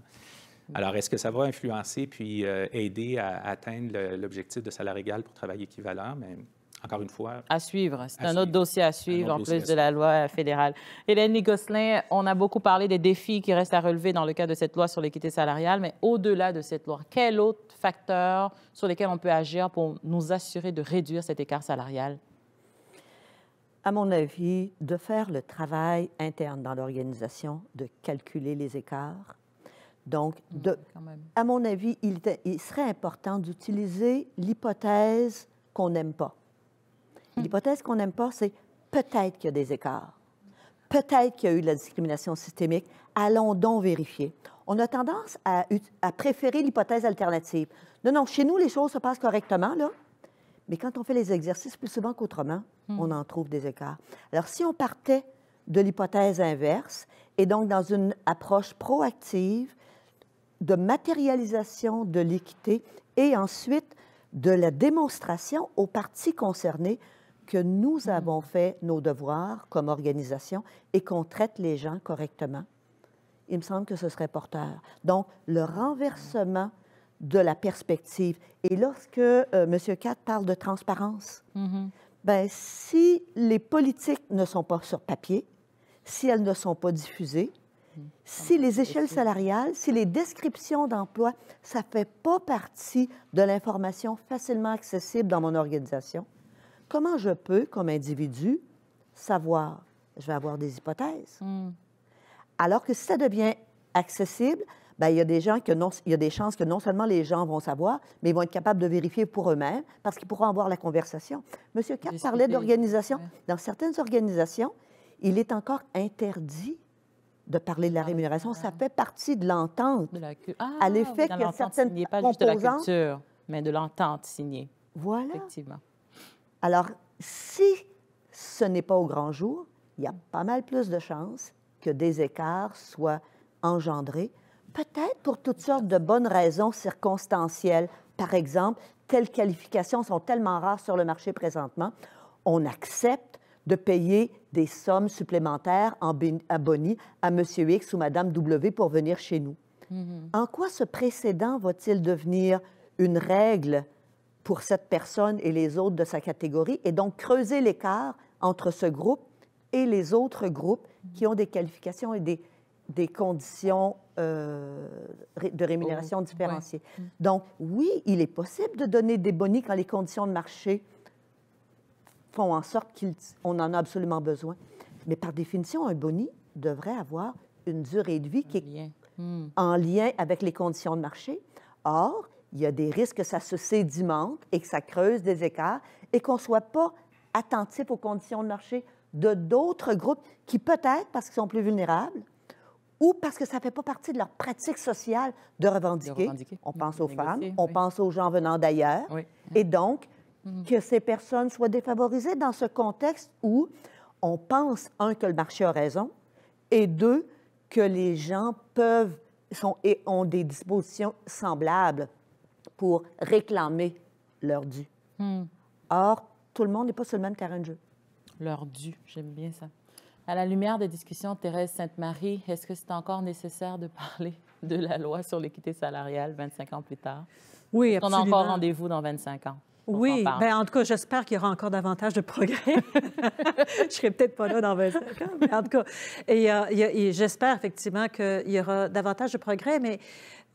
S8: Mm. Alors, est-ce que ça va influencer puis euh, aider à, atteindre l'objectif de salaire égal pour travail équivalent? Mais encore une fois.
S1: À suivre. C'est un autre dossier à suivre en plus de la loi fédérale. Hélène Gosselin, on a beaucoup parlé des défis qui restent à relever dans le cadre de cette loi sur l'équité salariale, mais au-delà de cette loi, quel autre facteur sur lesquels on peut agir pour nous assurer de réduire cet écart salarial?
S6: À mon avis, de faire le travail interne dans l'organisation, de calculer les écarts, donc, mm, de, à mon avis, il, serait important d'utiliser l'hypothèse qu'on n'aime pas. Mm. L'hypothèse qu'on n'aime pas, c'est peut-être qu'il y a des écarts. Peut-être qu'il y a eu de la discrimination systémique. Allons donc vérifier. On a tendance à, préférer l'hypothèse alternative. Non, non, chez nous, les choses se passent correctement, là. Mais quand on fait les exercices, plus souvent qu'autrement, mm. on en trouve des écarts. Alors, si on partait de l'hypothèse inverse, et donc dans une approche proactive, de matérialisation de l'équité et ensuite de la démonstration aux parties concernés que nous mhm. avons fait nos devoirs comme organisation et qu'on traite les gens correctement. Il me semble que ce serait porteur. Donc, le renversement de la perspective. Et lorsque euh, M. parle de transparence, mhm. ben, si les politiques ne sont pas sur papier, si elles ne sont pas diffusées, si les échelles salariales, si les descriptions d'emploi. Ça ne fait pas partie de l'information facilement accessible dans mon organisation. Comment je peux, comme individu, savoir? Je vais avoir des hypothèses. Mm. Alors que si ça devient accessible, ben, il y a des gens que non, il y a des chances que non seulement les gens vont savoir, mais ils vont être capables de vérifier pour eux-mêmes parce qu'ils pourront avoir la conversation. Monsieur Cap parlait d'organisation. Dans certaines organisations, il est encore interdit de parler de la rémunération. Ça fait partie de l'entente. Ah, à l'effet qu'il y a certaines pas Juste de la culture, mais de l'entente signée. Voilà. Effectivement. Alors, si ce n'est pas au grand jour, il y a pas mal plus de chances que des écarts soient engendrés, peut-être pour toutes sortes de bonnes raisons circonstancielles. Par exemple, telles qualifications sont tellement rares sur le marché présentement, on accepte de payer des sommes supplémentaires en boni à M. X ou Mme W pour venir chez nous. Mm-hmm. En quoi ce précédent va-t-il devenir une règle pour cette personne et les autres de sa catégorie et donc creuser l'écart entre ce groupe et les autres groupes mm-hmm. qui ont des qualifications et des, des conditions euh, de rémunération oh, différenciées. Mm. Donc, oui, il est possible de donner des bonnies quand les conditions de marché font en sorte qu'on en a absolument besoin. Mais par définition, un boni devrait avoir une durée de vie qui est hmm. en lien avec les conditions de marché. Or, il y a des risques que ça se sédimente et que ça creuse des écarts et qu'on ne soit pas attentif aux conditions de marché de d'autres groupes qui, peut-être parce qu'ils sont plus vulnérables, ou parce que ça ne fait pas partie de leur pratique sociale de revendiquer. On pense aux femmes, on pense aux gens venant d'ailleurs. Et donc, Mhm. que ces personnes soient défavorisées dans ce contexte où on pense, un, que le marché a raison, et deux, que les gens peuvent, sont, et ont des dispositions semblables pour réclamer leur dû. Hmm. Or, tout le monde n'est pas sur le même
S1: terrain de jeu. Leur dû, j'aime bien ça. À la lumière des discussions, Thérèse Sainte-Marie, est-ce que c'est encore nécessaire de parler de la loi sur l'équité salariale 25 ans plus tard? Oui, absolument. On a encore rendez-vous dans 25 ans
S4: oui, ben, en, tout cas, j'espère qu'il y aura encore davantage de progrès. [LAUGHS] je serai peut-être pas là dans 25 ans, mais en tout cas, euh, j'espère effectivement qu'il y aura davantage de progrès, mais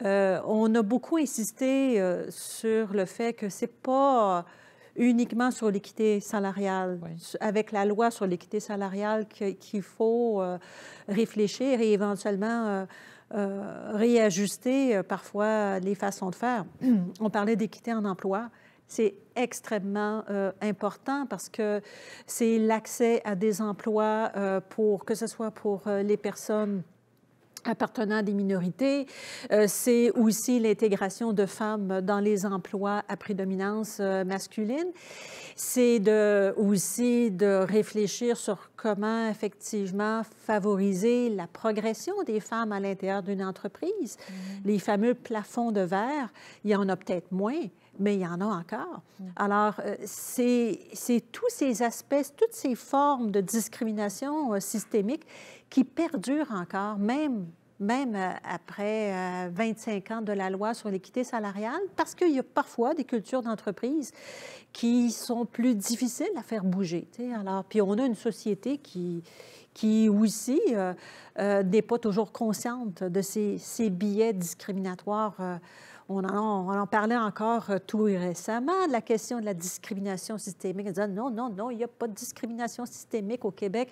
S4: euh, on a beaucoup insisté euh, sur le fait que c'est pas uniquement sur l'équité salariale, avec la loi sur l'équité salariale qu'il faut réfléchir et éventuellement réajuster parfois les façons de faire. [CLEARS THROAT] on parlait d'équité en emploi. C'est extrêmement euh, important parce que c'est l'accès à des emplois euh, pour que ce soit pour euh, les personnes appartenant à des minorités. c'est aussi l'intégration de femmes dans les emplois à prédominance masculine. C'est de, aussi de réfléchir sur comment effectivement favoriser la progression des femmes à l'intérieur d'une entreprise. Mmh. Les fameux plafonds de verre, il y en a peut-être moins, mais il y en a encore. Mm. Alors, euh, c'est tous ces aspects, toutes ces formes de discrimination euh, systémique qui perdurent encore, même même euh, après 25 ans de la loi sur l'équité salariale, parce qu'il y a parfois des cultures d'entreprise qui sont plus difficiles à faire bouger. Alors, puis on a une société qui, qui aussi n'est pas toujours consciente de ces, ces billets discriminatoires. On en, parlait encore euh, tout récemment, de la question de la discrimination systémique. non, non, non, il n'y a pas de discrimination systémique au Québec.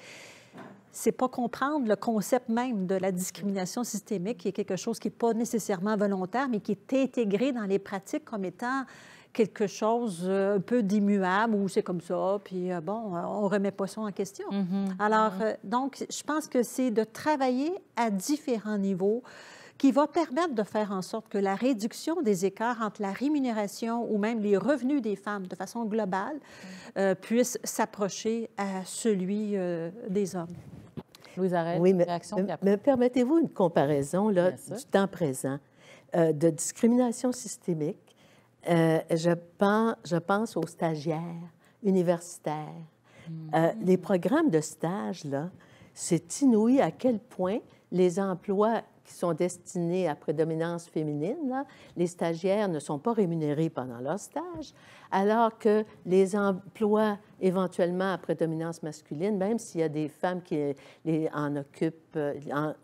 S4: C'est pas comprendre le concept même de la discrimination systémique, qui est quelque chose qui n'est pas nécessairement volontaire, mais qui est intégré dans les pratiques comme étant quelque chose euh, un peu d'immuable ou c'est comme ça, puis euh, bon, on remet pas ça en question. Mm-hmm. Alors, mm-hmm. donc, je pense que c'est de travailler à différents niveaux, qui va permettre de faire en sorte que la réduction des écarts entre la rémunération ou même les revenus des femmes de façon globale mm. euh, puisse s'approcher à celui euh, des hommes. Louise Arrête, oui, mais, réaction.
S5: permettez-vous une comparaison là, du temps présent euh, de discrimination systémique. je, pense, je pense aux stagiaires universitaires. Mm. les programmes de stage, là, c'est inouï à quel point les emplois qui sont destinées à prédominance féminine, les stagiaires ne sont pas rémunérés pendant leur stage, alors que les emplois éventuellement à prédominance masculine, même s'il y a des femmes qui en occupent euh,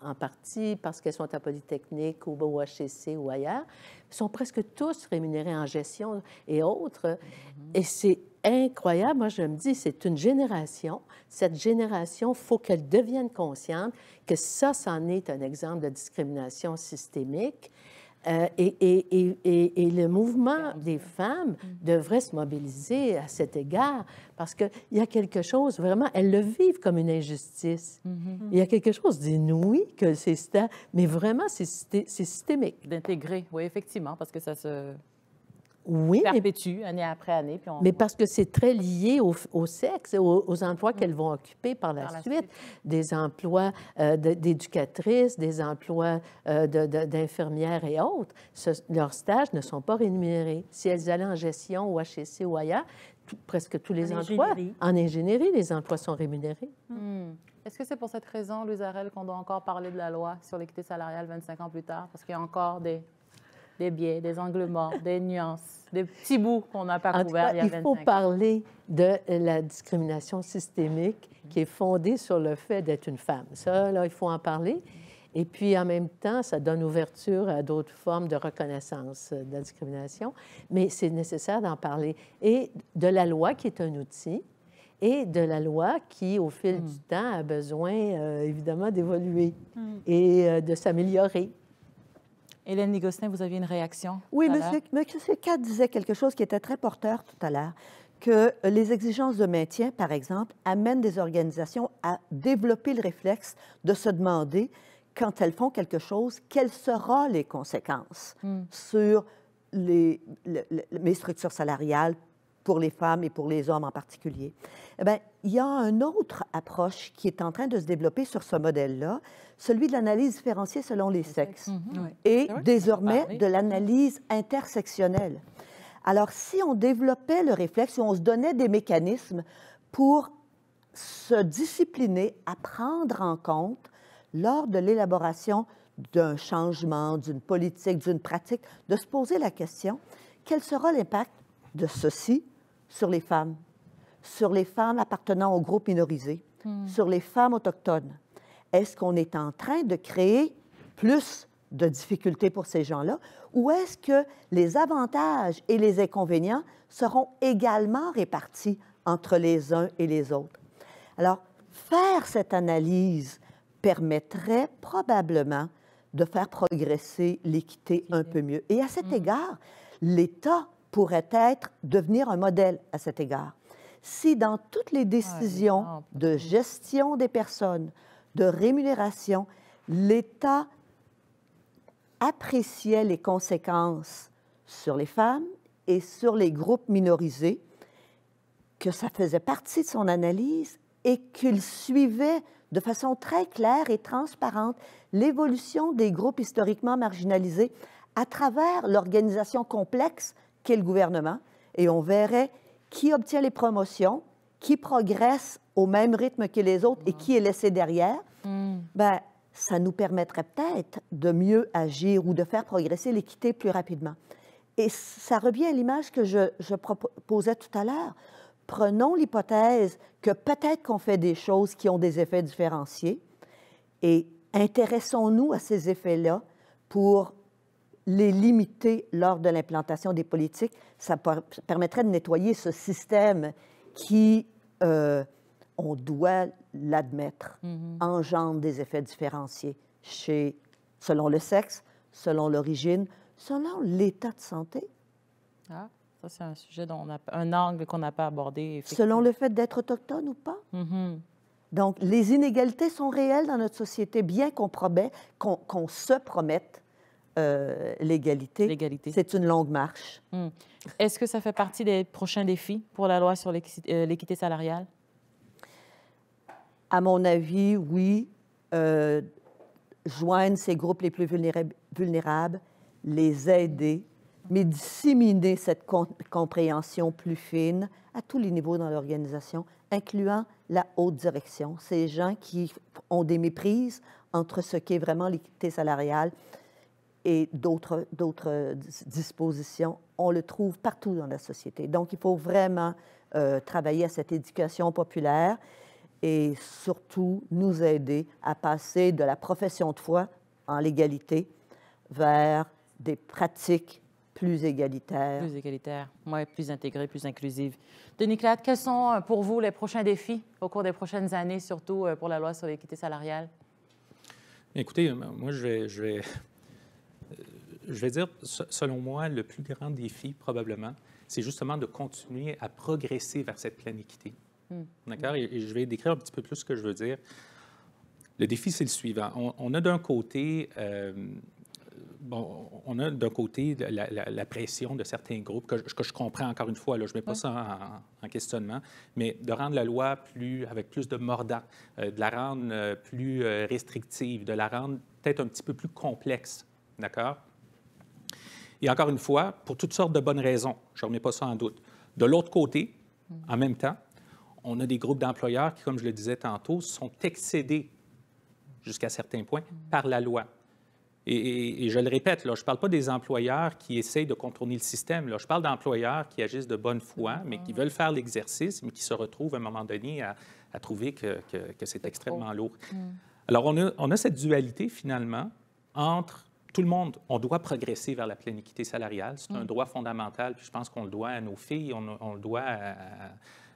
S5: en, partie parce qu'elles sont à Polytechnique ou au HEC ou ailleurs, sont presque tous rémunérés en gestion et autres. Mm-hmm. Et c'est incroyable. Moi, je me dis, c'est une génération. Cette génération, faut qu'elle devienne consciente que ça, c'en est un exemple de discrimination systémique. Euh, et, le mouvement des femmes devrait se mobiliser à cet égard parce qu'il y a quelque chose, vraiment, elles le vivent comme une injustice. Mm-hmm. Il y a quelque chose d'inouï que c'est... Mais vraiment, c'est systémique.
S1: D'intégrer, oui, effectivement, parce que ça se oui, mais... année après année. Puis on... Mais
S5: parce que c'est très lié au, sexe, aux, aux emplois qu'elles vont occuper par la, suite. des emplois euh, d'éducatrices, des emplois euh, d'infirmières et autres. leurs stages ne sont pas rémunérés. Si elles allaient en gestion ou HEC ou ailleurs, presque tous les emplois, en ingénierie, les emplois sont rémunérés.
S1: Hmm. Est-ce que c'est pour cette raison, louis Arel, qu'on doit encore parler de la loi sur l'équité salariale 25 ans plus tard? Parce qu'il y a encore des des biais, des angles morts, des nuances, des petits bouts qu'on n'a pas couverts il y a 25 Il faut
S5: parler de la discrimination systémique qui est fondée sur le fait d'être une femme. Ça, là, il faut en parler. Et puis, en même temps, ça donne ouverture à d'autres formes de reconnaissance de la discrimination, mais c'est nécessaire d'en parler. Et de la loi, qui est un outil, et de la loi qui, au fil mm. du temps, a besoin, euh, évidemment, d'évoluer mm. et euh, de s'améliorer.
S1: Hélène Négostin, vous aviez une réaction?
S5: Oui, monsieur,
S6: K disait quelque chose qui était très porteur tout à l'heure, que euh, les exigences de maintien, par exemple, amènent des organisations à développer le réflexe de se demander, quand elles font quelque chose, quelles seront les conséquences hmm. sur les, structures salariales, pour les femmes et pour les hommes en particulier. Eh bien, il y a une autre approche qui est en train de se développer sur ce modèle-là, celui de l'analyse différenciée selon les sexes mhm. et désormais ah de l'analyse intersectionnelle. Alors, si on développait le réflexe, si on se donnait des mécanismes pour se discipliner à prendre en compte lors de l'élaboration d'un changement, d'une politique, d'une pratique, de se poser la question, quel sera l'impact de ceci sur les femmes, sur les femmes appartenant aux groupes minorisés, hmm. sur les femmes autochtones. Est-ce qu'on est en train de créer plus de difficultés pour ces gens-là ou est-ce que les avantages et les inconvénients seront également répartis entre les uns et les autres? Alors, faire cette analyse permettrait probablement de faire progresser l'équité un peu mieux. Et à cet hmm. égard, l'État pourrait être devenir un modèle à cet égard. Si dans toutes les décisions de gestion des personnes, de rémunération, l'État appréciait les conséquences sur les femmes et sur les groupes minorisés, que ça faisait partie de son analyse et qu'il suivait de façon très claire et transparente l'évolution des groupes historiquement marginalisés à travers l'organisation complexe qu'est le gouvernement, et on verrait qui obtient les promotions, qui progresse au même rythme que les autres et mm. qui est laissé derrière. Mm. Ben, ça nous permettrait peut-être de mieux agir ou de faire progresser l'équité plus rapidement. Et ça revient à l'image que je, je, proposais tout à l'heure. Prenons l'hypothèse que peut-être qu'on fait des choses qui ont des effets différenciés et intéressons-nous à ces effets-là pour les limiter lors de l'implantation des politiques, ça permettrait de nettoyer ce système qui, euh, on doit l'admettre, mm-hmm. engendre des effets différenciés chez, selon le sexe, selon l'origine, selon l'état de santé.
S1: Ah, ça c'est un sujet dont on a un angle qu'on n'a pas abordé. Selon
S6: le fait d'être autochtone ou pas. Mm-hmm. Donc, les inégalités sont réelles dans notre société, bien qu'on qu'on se promette euh, l'égalité. C'est une longue marche. Hmm.
S1: Est-ce que ça fait partie des prochains défis pour la loi sur euh, l'équité salariale?
S6: À mon avis, oui. Euh, joindre ces groupes les plus vulnérables, les aider, mais disséminer cette compréhension plus fine à tous les niveaux dans l'organisation, incluant la haute direction, ces gens qui ont des méprises entre ce qu'est vraiment l'équité salariale et d'autres dispositions. On le trouve partout dans la société. Donc, il faut vraiment euh, travailler à cette éducation populaire et surtout nous aider à passer de la profession de foi en l'égalité vers des pratiques plus égalitaires.
S1: Plus égalitaires, plus intégrées, plus inclusives. Denis Claude, quels sont euh, pour vous les prochains défis au cours des prochaines années, surtout euh, pour la loi sur l'équité salariale?
S8: Écoutez, moi, je je vais je vais dire, selon moi, le plus grand défi, probablement, c'est justement de continuer à progresser vers cette pleine hmm. D'accord? Et, je vais décrire un petit peu plus ce que je veux dire. Le défi, c'est le suivant. On, a d'un côté, euh, bon, on a d'un côté la, la, pression de certains groupes, que, que, je comprends encore une fois, là, je ne mets pas ça en, questionnement, mais de rendre la loi plus, avec plus de mordant, euh, de la rendre euh, plus restrictive, de la rendre peut-être un petit peu plus complexe. D'accord? Et encore une fois, pour toutes sortes de bonnes raisons, je ne remets pas ça en doute. De l'autre côté, en même temps, on a des groupes d'employeurs qui, comme je le disais tantôt, sont excédés jusqu'à certains points par la loi. Et, je le répète, là, je ne parle pas des employeurs qui essayent de contourner le système. Là. Je parle d'employeurs qui agissent de bonne foi, mais qui veulent faire l'exercice, mais qui se retrouvent à un moment donné à, trouver que, c'est extrêmement lourd. Mm. Alors, on a cette dualité, finalement, entre tout le monde, on doit progresser vers la pleine équité salariale. C'est un mm. droit fondamental, je pense qu'on le doit à nos filles, on, le doit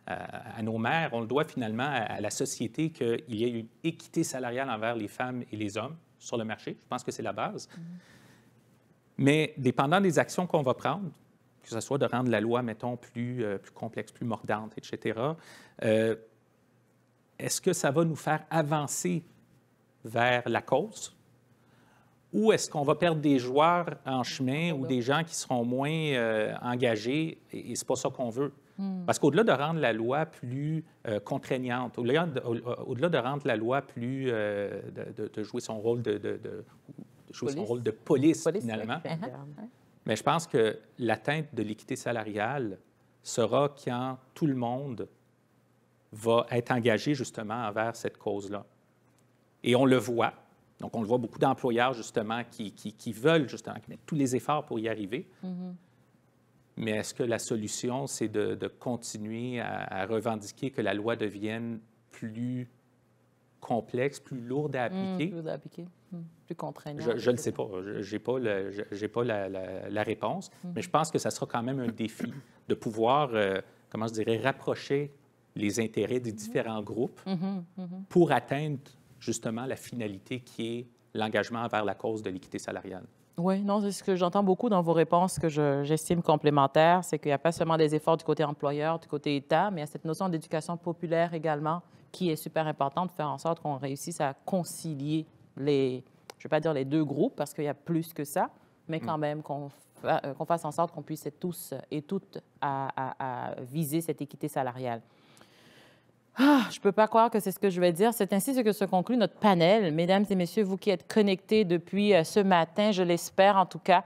S8: à, nos mères, on le doit finalement à, la société qu'il y ait une équité salariale envers les femmes et les hommes sur le marché. Je pense que c'est la base. Mm. Mais dépendant des actions qu'on va prendre, que ce soit de rendre la loi, mettons, plus, euh, complexe, plus mordante, etc., euh, est-ce que ça va nous faire avancer vers la cause ou est-ce qu'on va perdre des joueurs en chemin ou des gens qui seront moins euh, engagés? Et, c'est pas ça qu'on veut. Hmm. Parce qu'au-delà de rendre la loi plus euh, contraignante, au-delà de, rendre la loi plus. Euh, de, jouer son rôle de, de jouer son rôle de police, police finalement, mais je pense que l'atteinte de l'équité salariale sera quand tout le monde va être engagé justement envers cette cause-là. Et on le voit, donc, on le voit beaucoup d'employeurs, justement, qui, qui, veulent, justement, qui mettent tous les efforts pour y arriver. Mm-hmm. Mais est-ce que la solution, c'est de, continuer à, revendiquer que la loi devienne plus complexe, plus lourde à mm, appliquer? lourde plus appliquer,
S1: mm. plus contraignante. Je, ne
S8: sais pas. Je n'ai pas, pas la, réponse, mm-hmm. mais je pense que ça sera quand même un défi de pouvoir, euh, comment je dirais, rapprocher les intérêts des mm-hmm. différents groupes pour atteindre justement la finalité qui est l'engagement vers la cause de l'équité salariale.
S1: Oui, non, c'est ce que j'entends beaucoup dans vos réponses que j'estime complémentaire, complémentaires, c'est qu'il n'y a pas seulement des efforts du côté employeur, du côté État, mais il y a cette notion d'éducation populaire également qui est super importante, faire en sorte qu'on réussisse à concilier les, je ne vais pas dire les deux groupes, parce qu'il y a plus que ça, mais quand mm. même euh, qu'on fasse en sorte qu'on puisse tous et toutes à viser cette équité salariale. Ah, je ne peux pas croire que c'est ce que je vais dire. C'est ainsi que se conclut notre panel. Mesdames et messieurs, vous qui êtes connectés depuis euh, ce matin, je l'espère en tout cas,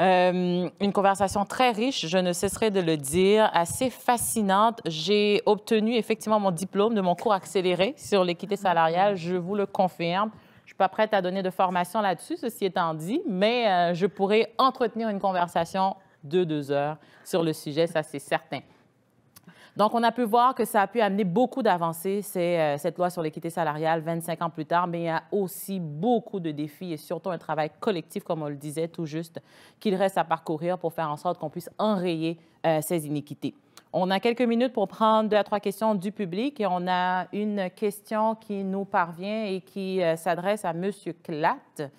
S1: euh, une conversation très riche, je ne cesserai de le dire, assez fascinante. J'ai obtenu effectivement mon diplôme de mon cours accéléré sur l'équité salariale, je vous le confirme. Je ne suis pas prête à donner de formation là-dessus, ceci étant dit, mais euh, je pourrais entretenir une conversation de deux heures sur le sujet, ça c'est certain. Donc, on a pu voir que ça a pu amener beaucoup d'avancées, euh, cette loi sur l'équité salariale 25 ans plus tard, mais il y a aussi beaucoup de défis et surtout un travail collectif, comme on le disait tout juste, qu'il reste à parcourir pour faire en sorte qu'on puisse enrayer euh, ces iniquités. On a quelques minutes pour prendre deux à trois questions du public et on a une question qui nous parvient et qui euh, s'adresse à M. Clatt.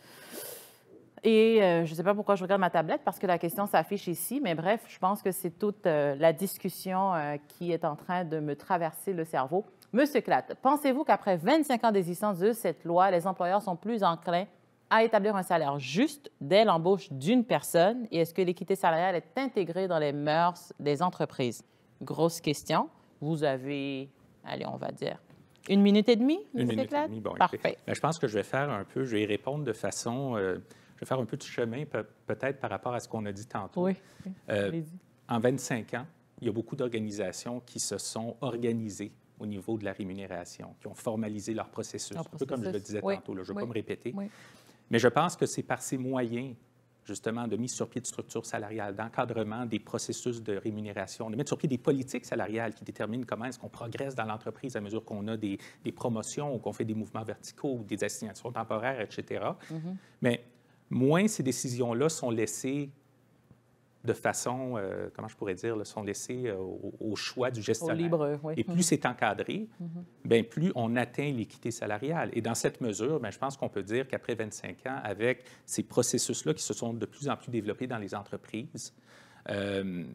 S1: Et euh, je ne sais pas pourquoi je regarde ma tablette parce que la question s'affiche ici, mais bref, je pense que c'est toute euh, la discussion euh, qui est en train de me traverser le cerveau. Monsieur Clatt, pensez-vous qu'après 25 ans d'existence de cette loi, les employeurs sont plus enclins à établir un salaire juste dès l'embauche d'une personne? Et est-ce que l'équité salariale est intégrée dans les mœurs des entreprises? Grosse question. Vous avez, allez, on va dire, une minute et demie, Une minute et demie, bon, Parfait.
S8: Ben, je pense que je vais faire un peu, je vais y répondre de façon... Je vais faire un petit chemin peut-être par rapport à ce qu'on a dit tantôt. Oui. Euh, en 25 ans, il y a beaucoup d'organisations qui se sont organisées au niveau de la rémunération, qui ont formalisé leur processus, un peu comme je le disais tantôt, je ne vais pas me répéter. Mais je pense que c'est par ces moyens, justement, de mise sur pied de structures salariales, d'encadrement des processus de rémunération, de mettre sur pied des politiques salariales qui déterminent comment est-ce qu'on progresse dans l'entreprise à mesure qu'on a des, promotions ou qu'on fait des mouvements verticaux ou des assignations temporaires, etc. Mm-hmm. Mais moins ces décisions-là sont laissées de façon, euh, comment je pourrais dire, sont laissées euh, au, choix du gestionnaire. libre, Et plus mhm. c'est encadré, mhm. ben bien, plus on atteint l'équité salariale. Et dans cette mesure, bien, je pense qu'on peut dire qu'après 25 ans, avec ces processus-là qui se sont de plus en plus développés dans les entreprises, euh,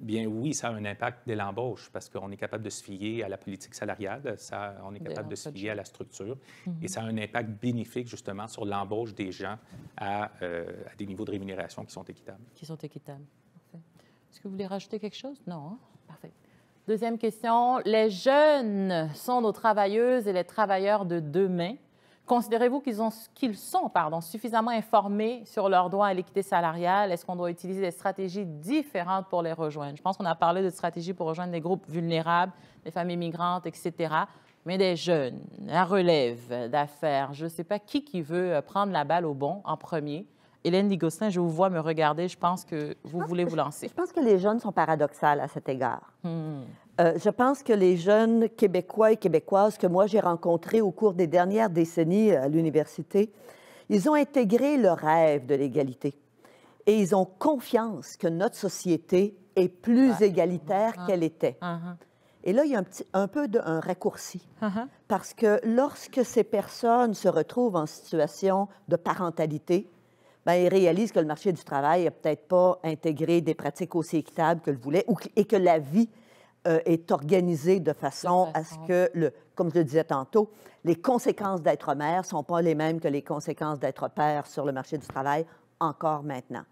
S8: Bien oui, ça a un impact dès l'embauche parce qu'on est capable de se fier à la politique salariale, ça, on est capable de, se fier à la structure et mhm. ça a un impact bénéfique justement sur l'embauche des gens à, euh, des niveaux de rémunération qui sont équitables.
S1: Qui sont équitables. Est-ce que vous voulez rajouter quelque chose? Non. Hein? Parfait. Deuxième question. Les jeunes sont nos travailleuses et les travailleurs de demain. Considérez-vous qu'ils sont suffisamment informés sur leurs droits à l'équité salariale? Est-ce qu'on doit utiliser des stratégies différentes pour les rejoindre? Je pense qu'on a parlé de stratégies pour rejoindre des groupes vulnérables, des familles migrantes, etc. Mais des jeunes, la relève d'affaires, je ne sais pas qui qui veut euh, prendre la balle au bon en premier. Hélène Ligostin, je vous vois me regarder, je pense que vous voulez vous lancer. Je
S6: pense que les jeunes sont paradoxales à cet égard. Hmm. Euh, je pense que les jeunes Québécois et Québécoises que moi j'ai rencontrés au cours des dernières décennies euh, à l'université, ils ont intégré le rêve de l'égalité et ils ont confiance que notre société est plus égalitaire uh-huh. qu'elle était. Uh-huh. Et là, il y a un, peu de, un raccourci. Uh-huh. Parce que lorsque ces personnes se retrouvent en situation de parentalité, ben, ils réalisent que le marché du travail n'a peut-être pas intégré des pratiques aussi équitables que le voulait et que la vie euh, est organisée de façon, à ce que, le, comme je le disais tantôt, les conséquences d'être mère ne sont pas les mêmes que les conséquences d'être père sur le marché du travail encore maintenant.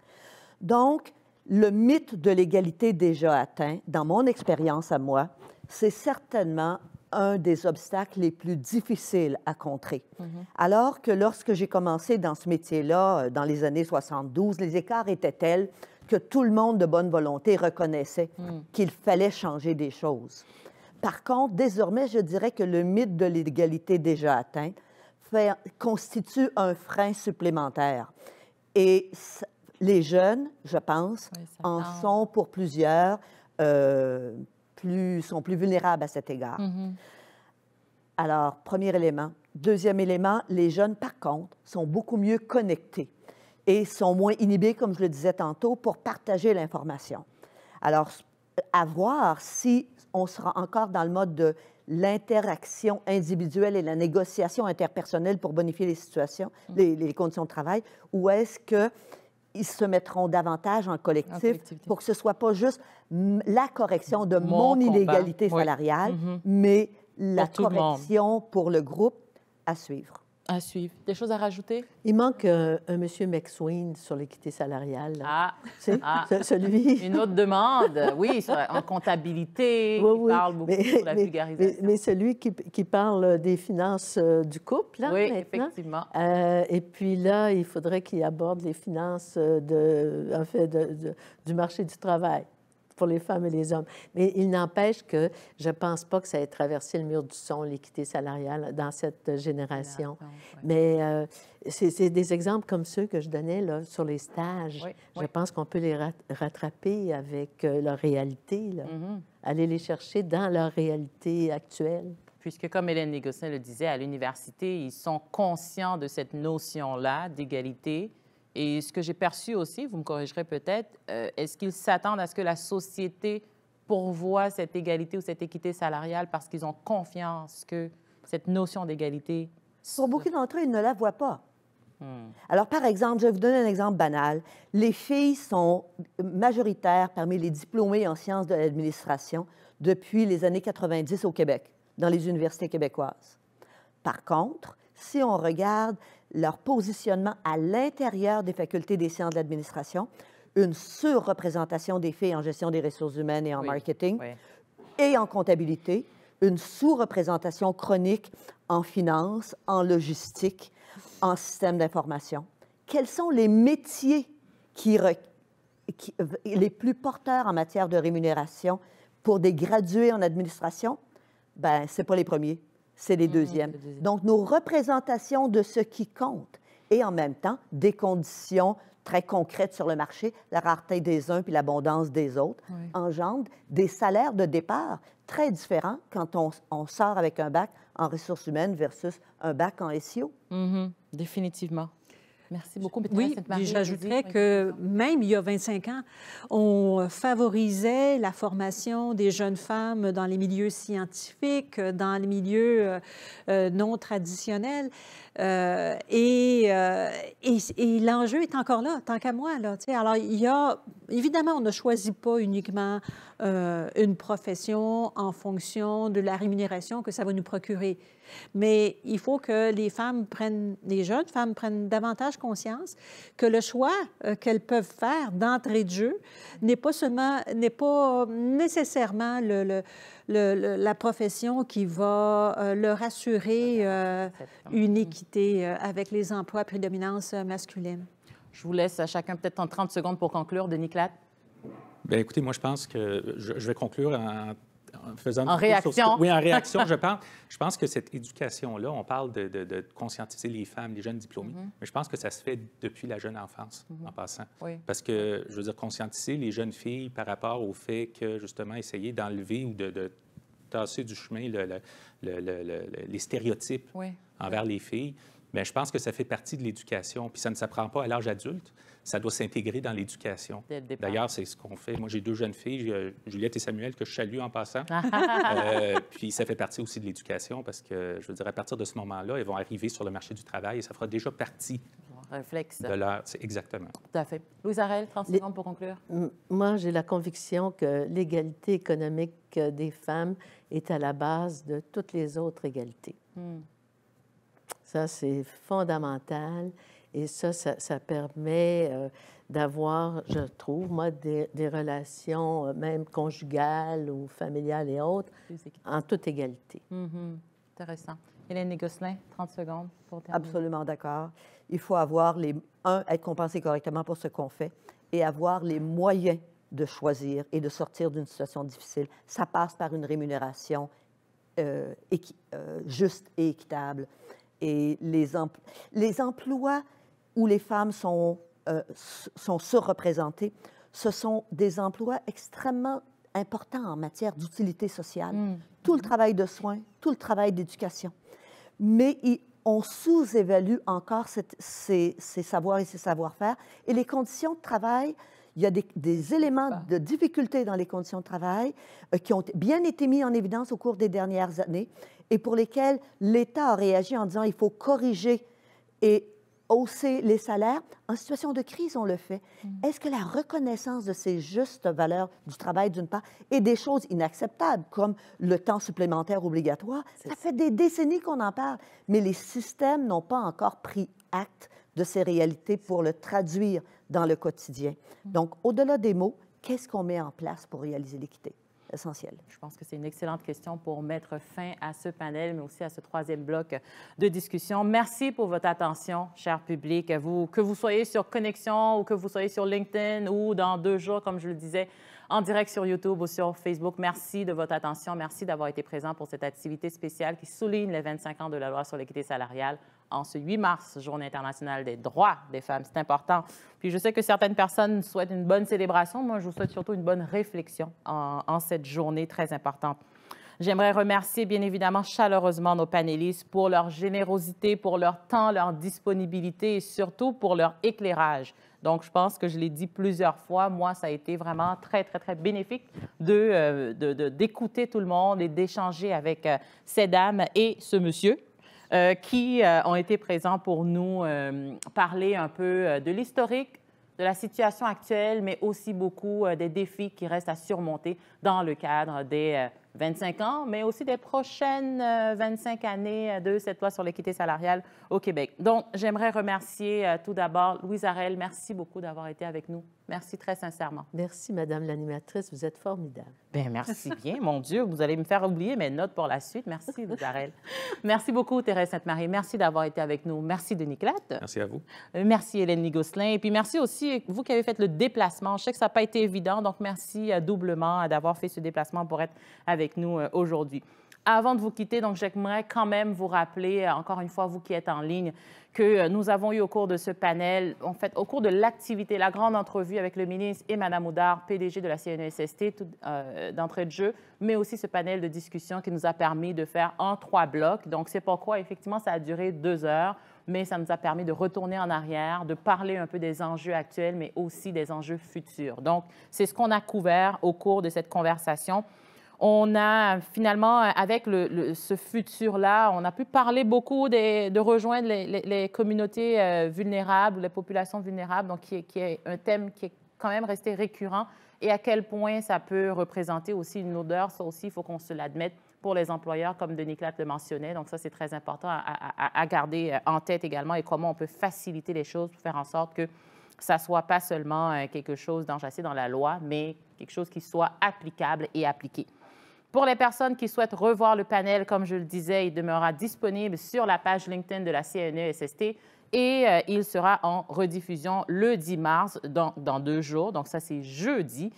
S6: Donc, le mythe de l'égalité déjà atteint, dans mon expérience à moi, c'est certainement un des obstacles les plus difficiles à contrer. Mm-hmm. Alors que lorsque j'ai commencé dans ce métier-là, euh, dans les années 72, les écarts étaient tels que tout le monde de bonne volonté reconnaissait hmm. qu'il fallait changer des choses. Par contre, désormais, je dirais que le mythe de l'égalité déjà atteint constitue un frein supplémentaire. Et les jeunes, je pense, en sont pour plusieurs euh, plus, sont plus vulnérables à cet égard. Mm-hmm. Alors, premier élément. Deuxième élément, les jeunes, par contre, sont beaucoup mieux connectés et sont moins inhibés, comme je le disais tantôt, pour partager l'information. Alors, à voir si on sera encore dans le mode de l'interaction individuelle et la négociation interpersonnelle pour bonifier les situations, mm. les, conditions de travail, ou est-ce qu'ils se mettront davantage en collectif pour que ce soit pas juste la correction de mon, inégalité salariale, mm-hmm. mais la correction
S5: pour le groupe à suivre à suivre. Des choses à rajouter? Il manque euh, un monsieur McSween sur l'équité salariale. Ah, ah. celui. Une autre demande, oui, en comptabilité, parle beaucoup mais, la vulgarisation. Mais, celui qui, parle euh, des finances euh, du couple, là, hein, Oui, effectivement. et puis là, il faudrait qu'il aborde les finances du marché du travail pour les femmes et les hommes. Mais il n'empêche que je ne pense pas que ça ait traversé le mur du son, l'équité salariale, dans cette génération. Mais euh, c'est des exemples comme ceux que je donnais là, sur les stages. Je pense qu'on peut les rattraper avec euh, leur réalité, mm-hmm. aller les chercher dans leur réalité actuelle
S1: puisque, comme Hélène Négocin le disait, à l'université, ils sont conscients de cette notion-là d'égalité, et ce que j'ai perçu aussi, vous me corrigerez peut-être, euh, est-ce qu'ils s'attendent à ce que la société pourvoie cette égalité ou cette équité salariale parce qu'ils ont confiance
S6: que cette notion d'égalité... Pour beaucoup d'entre eux, ils ne la voient pas. Hmm. Alors, par exemple, je vais vous donner un exemple banal. Les filles sont majoritaires parmi les diplômés en sciences de l'administration depuis les années 90 au Québec, dans les universités québécoises. Par contre, si on regarde leur positionnement à l'intérieur des facultés des sciences de l'administration, une surreprésentation des filles en gestion des ressources humaines et en marketing et en comptabilité, une sous-représentation chronique en finance, en logistique, en système d'information. Quels sont les métiers qui, les plus porteurs en matière de rémunération pour des gradués en administration? Ben, c'est pas les premiers c'est les mm-hmm. deuxièmes. Donc, nos représentations de ce qui compte et en même temps des conditions très concrètes sur le marché, la rareté des uns puis l'abondance des autres, engendrent des salaires de départ très différents quand on, sort avec un bac en ressources humaines versus un bac en SEO. Mm-hmm. définitivement. Merci beaucoup. Oui, j'ajouterais
S4: que même il y a 25 ans, on favorisait la formation des jeunes femmes dans les milieux scientifiques, dans les milieux euh, euh, non traditionnels. Euh, et, l'enjeu est encore là, tant qu'à moi. Là, Alors, il y a, évidemment, on ne choisit pas uniquement une profession en fonction de la rémunération que ça va nous procurer. Mais il faut que les femmes prennent, les jeunes femmes prennent davantage conscience que le choix euh, qu'elles peuvent faire d'entrée de jeu n'est pas seulement, n'est pas euh, nécessairement le, la profession qui va euh, leur assurer une mm. équité avec les emplois à prédominance masculine. Je vous laisse à chacun peut-être en 30 secondes pour conclure. Denis Clatt.
S8: Bien, écoutez, moi, je pense que je, vais conclure en en réaction. oui, en réaction, [LAUGHS] je pense, je pense que cette éducation-là, on parle de, conscientiser les femmes, les jeunes diplômés, mhm. mais je pense que ça se fait depuis la jeune enfance, mhm. en passant. Parce que, je veux dire, conscientiser les jeunes filles par rapport au fait que, justement, essayer d'enlever ou de, tasser du chemin les stéréotypes envers les filles, bien, je pense que ça fait partie de l'éducation. Puis ça ne s'apprend pas à l'âge adulte ça doit s'intégrer dans l'éducation. D'ailleurs, c'est ce qu'on fait. Moi, j'ai deux jeunes filles, euh, Juliette et Samuel, que je salue en passant. [LAUGHS] Euh, puis ça fait partie aussi de l'éducation parce que, je veux dire, à partir de ce moment-là, elles vont arriver sur le marché du travail et ça fera déjà partie De leur... Exactement.
S5: Tout fait. Louise Arel, 30 pour conclure. Moi, j'ai la conviction que l'égalité économique des femmes est à la base de toutes les autres égalités. Hmm. Ça, c'est fondamental. Et ça, ça, permet euh, d'avoir, je trouve, moi, des, relations euh, même conjugales ou familiales et autres en toute égalité.
S1: Mm-hmm. Intéressant. Hélène Gosselin, 30 secondes pour terminer.
S5: Absolument d'accord. Il faut avoir
S6: les... Un, être compensé correctement pour ce qu'on fait et avoir les moyens de choisir et de sortir d'une situation difficile. Ça passe par une rémunération euh, juste et équitable. Et les, les emplois où les femmes sont, euh, sont surreprésentées, ce sont des emplois extrêmement importants en matière d'utilité sociale. Mmh. Tout le mmh. travail de soins, tout le travail d'éducation. Mais on sous-évalue encore ces, savoirs et ces savoir-faire. Et les conditions de travail, il y a des, éléments de difficulté dans les conditions de travail euh, qui ont bien été mis en évidence au cours des dernières années et pour lesquelles l'État a réagi en disant il faut corriger et hausser les salaires. En situation de crise, on le fait. Mm. Est-ce que la reconnaissance de ces justes valeurs du travail, d'une part, et des choses inacceptables comme le temps supplémentaire obligatoire, ça fait des décennies qu'on en parle, mais les systèmes n'ont pas encore pris acte de ces réalités pour le traduire dans le quotidien. Mm. Donc, au-delà des mots, qu'est-ce qu'on met en place pour réaliser l'équité? Je
S1: pense que c'est une excellente question pour mettre fin à ce panel, mais aussi à ce troisième bloc de discussion. Merci pour votre attention, cher public. Vous, que vous soyez sur Connexion ou que vous soyez sur LinkedIn ou dans deux jours, comme je le disais, en direct sur YouTube ou sur Facebook. Merci de votre attention. Merci d'avoir été présent pour cette activité spéciale qui souligne les 25 ans de la loi sur l'équité salariale en ce 8 mars, Journée internationale des droits des femmes. C'est important. Puis je sais que certaines personnes souhaitent une bonne célébration. Moi, je vous souhaite surtout une bonne réflexion en, cette journée très importante. J'aimerais remercier bien évidemment chaleureusement nos panélistes pour leur générosité, pour leur temps, leur disponibilité et surtout pour leur éclairage. Donc, je pense que je l'ai dit plusieurs fois, moi, ça a été vraiment très, très, très bénéfique euh, d'écouter de, tout le monde et d'échanger avec euh, ces dames et ce monsieur. Euh, qui euh, ont été présents pour nous euh, parler un peu de l'historique, de la situation actuelle, mais aussi beaucoup des défis qui restent à surmonter dans le cadre des 25 ans, mais aussi des prochaines 25 euh, années euh, de cette loi sur l'équité salariale au Québec. Donc, j'aimerais remercier euh, tout d'abord Louise Arel. Merci beaucoup d'avoir été avec nous. Merci très sincèrement.
S5: Merci, Madame l'animatrice.
S1: Vous êtes formidable. Bien, merci bien. Mon Dieu, vous allez me faire oublier mes notes pour la suite. Merci, Louise Arel. merci beaucoup, Thérèse Sainte-Marie. Merci d'avoir été avec nous. Merci, Denis Clate. Merci à vous. Merci, Hélène Nigosselin. Et puis, merci aussi, vous qui avez fait le déplacement. Je sais que ça n'a pas été évident, donc merci doublement d'avoir fait ce déplacement pour être avec nous euh, aujourd'hui. Avant de vous quitter, donc j'aimerais quand même vous rappeler, euh, encore une fois, vous qui êtes en ligne, que euh, nous avons eu au cours de ce panel, en fait, au cours de l'activité, la grande entrevue avec le ministre et Mme Oudard, PDG de la CNSST, e d'entrée de jeu, mais aussi ce panel de discussion qui nous a permis de faire en trois blocs. Donc, c'est pourquoi, effectivement, ça a duré deux heures, mais ça nous a permis de retourner en arrière, de parler un peu des enjeux actuels, mais aussi des enjeux futurs. Donc, c'est ce qu'on a couvert au cours de cette conversation. On a finalement, euh, avec ce futur-là, on a pu parler beaucoup de rejoindre les, communautés euh, vulnérables, les populations vulnérables, donc qui est, un thème qui est quand même resté récurrent et à quel point ça peut représenter aussi une odeur. Ça aussi, il faut qu'on se l'admette pour les employeurs, comme Denis Clat le mentionnait. Donc ça, c'est très important à, garder euh, en tête également et comment on peut faciliter les choses pour faire en sorte que ça soit pas seulement quelque chose d'enchâssé dans la loi, mais quelque chose qui soit applicable et appliqué. Pour les personnes qui souhaitent revoir le panel, comme je le disais, il demeurera disponible sur la page LinkedIn de la CNESST et euh, il sera en rediffusion le 10 mars, dans, deux jours. Donc ça, c'est jeudi,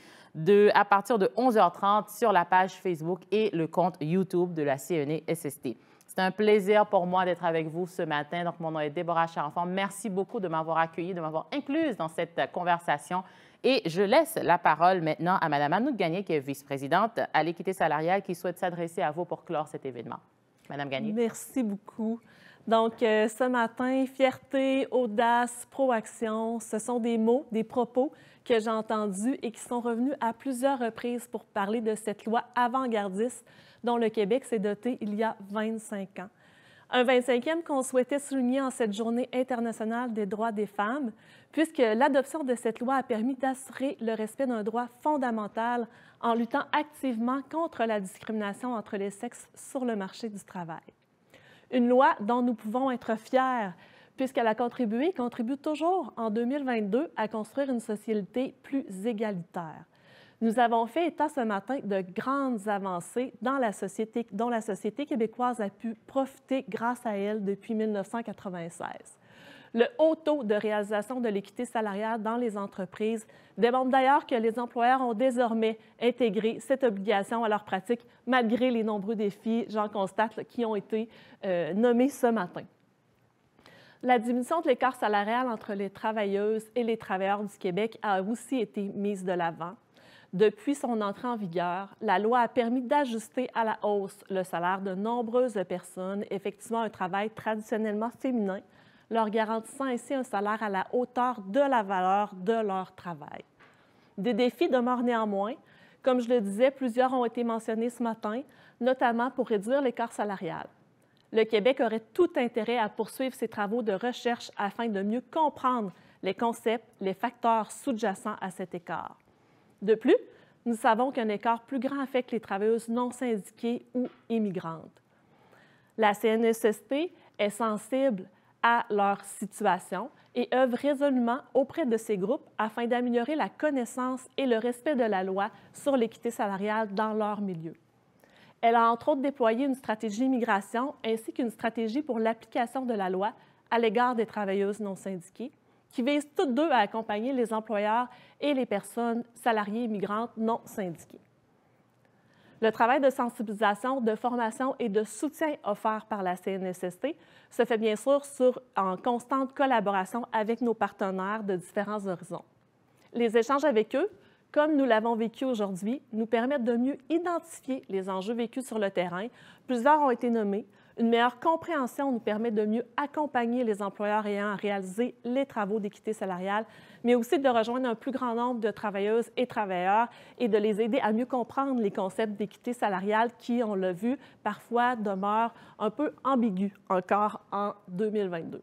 S1: à partir de 11h30 sur la page Facebook et le compte YouTube de la CNESST. C'est un plaisir pour moi d'être avec vous ce matin. Donc, mon nom est Déborah Charenfant. Merci beaucoup de m'avoir accueillie, de m'avoir incluse dans cette conversation et je laisse la parole maintenant à Mme Anouk Gagné, qui est vice-présidente à l'équité salariale, qui souhaite s'adresser à vous pour clore cet événement.
S9: Madame Gagné. Merci beaucoup. Donc, euh, ce matin, fierté, audace, proaction, ce sont des mots, des propos que j'ai entendus et qui sont revenus à plusieurs reprises pour parler de cette loi avant-gardiste dont le Québec s'est doté il y a 25 ans. Un 25e qu'on souhaitait souligner en cette journée internationale des droits des femmes, puisque l'adoption de cette loi a permis d'assurer le respect d'un droit fondamental en luttant activement contre la discrimination entre les sexes sur le marché du travail. Une loi dont nous pouvons être fiers, puisqu'elle a contribué et contribue toujours en 2022 à construire une société plus égalitaire. Nous avons fait état ce matin de grandes avancées dans la société, dont la société québécoise a pu profiter grâce à elle depuis 1996. Le haut taux de réalisation de l'équité salariale dans les entreprises démontre d'ailleurs que les employeurs ont désormais intégré cette obligation à leur pratique, malgré les nombreux défis, j'en constate, qui ont été euh, nommés ce matin. La diminution de l'écart salarial entre les travailleuses et les travailleurs du Québec a aussi été mise de l'avant. Depuis son entrée en vigueur, la loi a permis d'ajuster à la hausse le salaire de nombreuses personnes effectuant un travail traditionnellement féminin, leur garantissant ainsi un salaire à la hauteur de la valeur de leur travail. Des défis demeurent néanmoins. Comme je le disais, plusieurs ont été mentionnés ce matin, notamment pour réduire l'écart salarial. Le Québec aurait tout intérêt à poursuivre ses travaux de recherche afin de mieux comprendre les concepts, les facteurs sous-jacents à cet écart. De plus, nous savons qu'un écart plus grand affecte les travailleuses non syndiquées ou immigrantes. La CNSSP est sensible à leur situation et œuvre résolument auprès de ces groupes afin d'améliorer la connaissance et le respect de la loi sur l'équité salariale dans leur milieu. Elle a entre autres déployé une stratégie immigration ainsi qu'une stratégie pour l'application de la loi à l'égard des travailleuses non syndiquées, qui visent toutes deux à accompagner les employeurs et les personnes salariées migrantes non syndiquées. Le travail de sensibilisation, de formation et de soutien offert par la CNSST se fait bien sûr en constante collaboration avec nos partenaires de différents horizons. Les échanges avec eux, comme nous l'avons vécu aujourd'hui, nous permettent de mieux identifier les enjeux vécus sur le terrain. Plusieurs ont été nommés, une meilleure compréhension nous permet de mieux accompagner les employeurs ayant à réaliser les travaux d'équité salariale, mais aussi de rejoindre un plus grand nombre de travailleuses et travailleurs et de les aider à mieux comprendre les concepts d'équité salariale qui, on l'a vu, parfois demeurent un peu ambigus encore en 2022.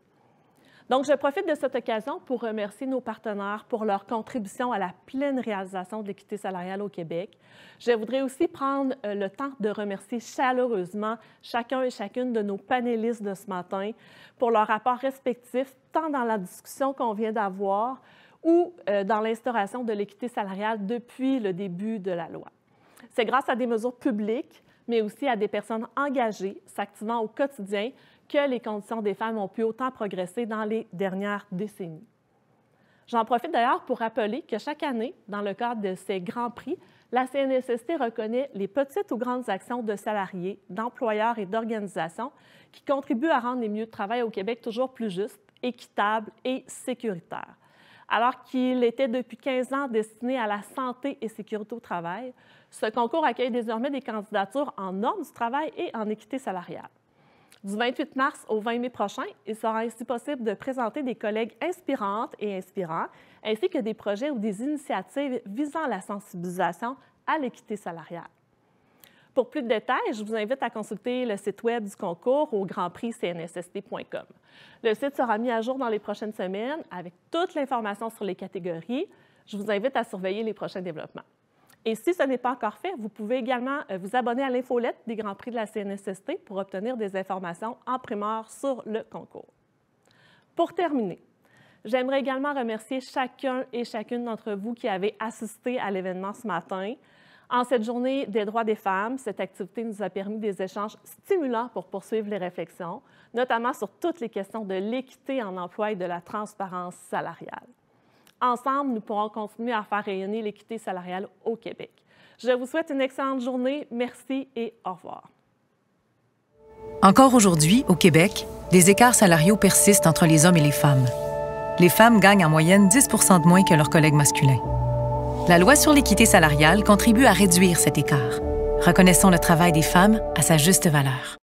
S9: Donc, je profite de cette occasion pour remercier nos partenaires pour leur contribution à la pleine réalisation de l'équité salariale au Québec. Je voudrais aussi prendre euh, le temps de remercier chaleureusement chacun et chacune de nos panélistes de ce matin pour leur apport respectif, tant dans la discussion qu'on vient d'avoir ou euh, dans l'instauration de l'équité salariale depuis le début de la loi. C'est grâce à des mesures publiques, mais aussi à des personnes engagées, s'activant au quotidien, que les conditions des femmes ont pu autant progresser dans les dernières décennies. J'en profite d'ailleurs pour rappeler que chaque année, dans le cadre de ces grands prix, la CNSST reconnaît les petites ou grandes actions de salariés, d'employeurs et d'organisations qui contribuent à rendre les milieux de travail au Québec toujours plus justes, équitables et sécuritaires. Alors qu'il était depuis 15 ans destiné à la santé et sécurité au travail, ce concours accueille désormais des candidatures en normes du travail et en équité salariale. Du 28 mars au 20 mai prochain, il sera ainsi possible de présenter des collègues inspirantes et inspirants, ainsi que des projets ou des initiatives visant la sensibilisation à l'équité salariale. Pour plus de détails, je vous invite à consulter le site Web du concours au grandprixcnsst.com. Le site sera mis à jour dans les prochaines semaines avec toute l'information sur les catégories. Je vous invite à surveiller les prochains développements. Et si ce n'est pas encore fait, vous pouvez également euh, vous abonner à l'infolette des Grands Prix de la CNSST pour obtenir des informations en primeur sur le concours. Pour terminer, j'aimerais également remercier chacun et chacune d'entre vous qui avez assisté à l'événement ce matin. En cette journée des droits des femmes, cette activité nous a permis des échanges stimulants pour poursuivre les réflexions, notamment sur toutes les questions de l'équité en emploi et de la transparence salariale. Ensemble, nous pourrons continuer à faire rayonner l'équité salariale au Québec. Je vous souhaite une excellente journée. Merci et au revoir.
S3: Encore aujourd'hui, au Québec, les écarts salariaux persistent entre les hommes et les femmes. Les femmes
S4: gagnent en moyenne 10 de moins que leurs collègues masculins. La loi sur l'équité salariale contribue à réduire cet écart. Reconnaissons le travail des femmes à sa juste valeur.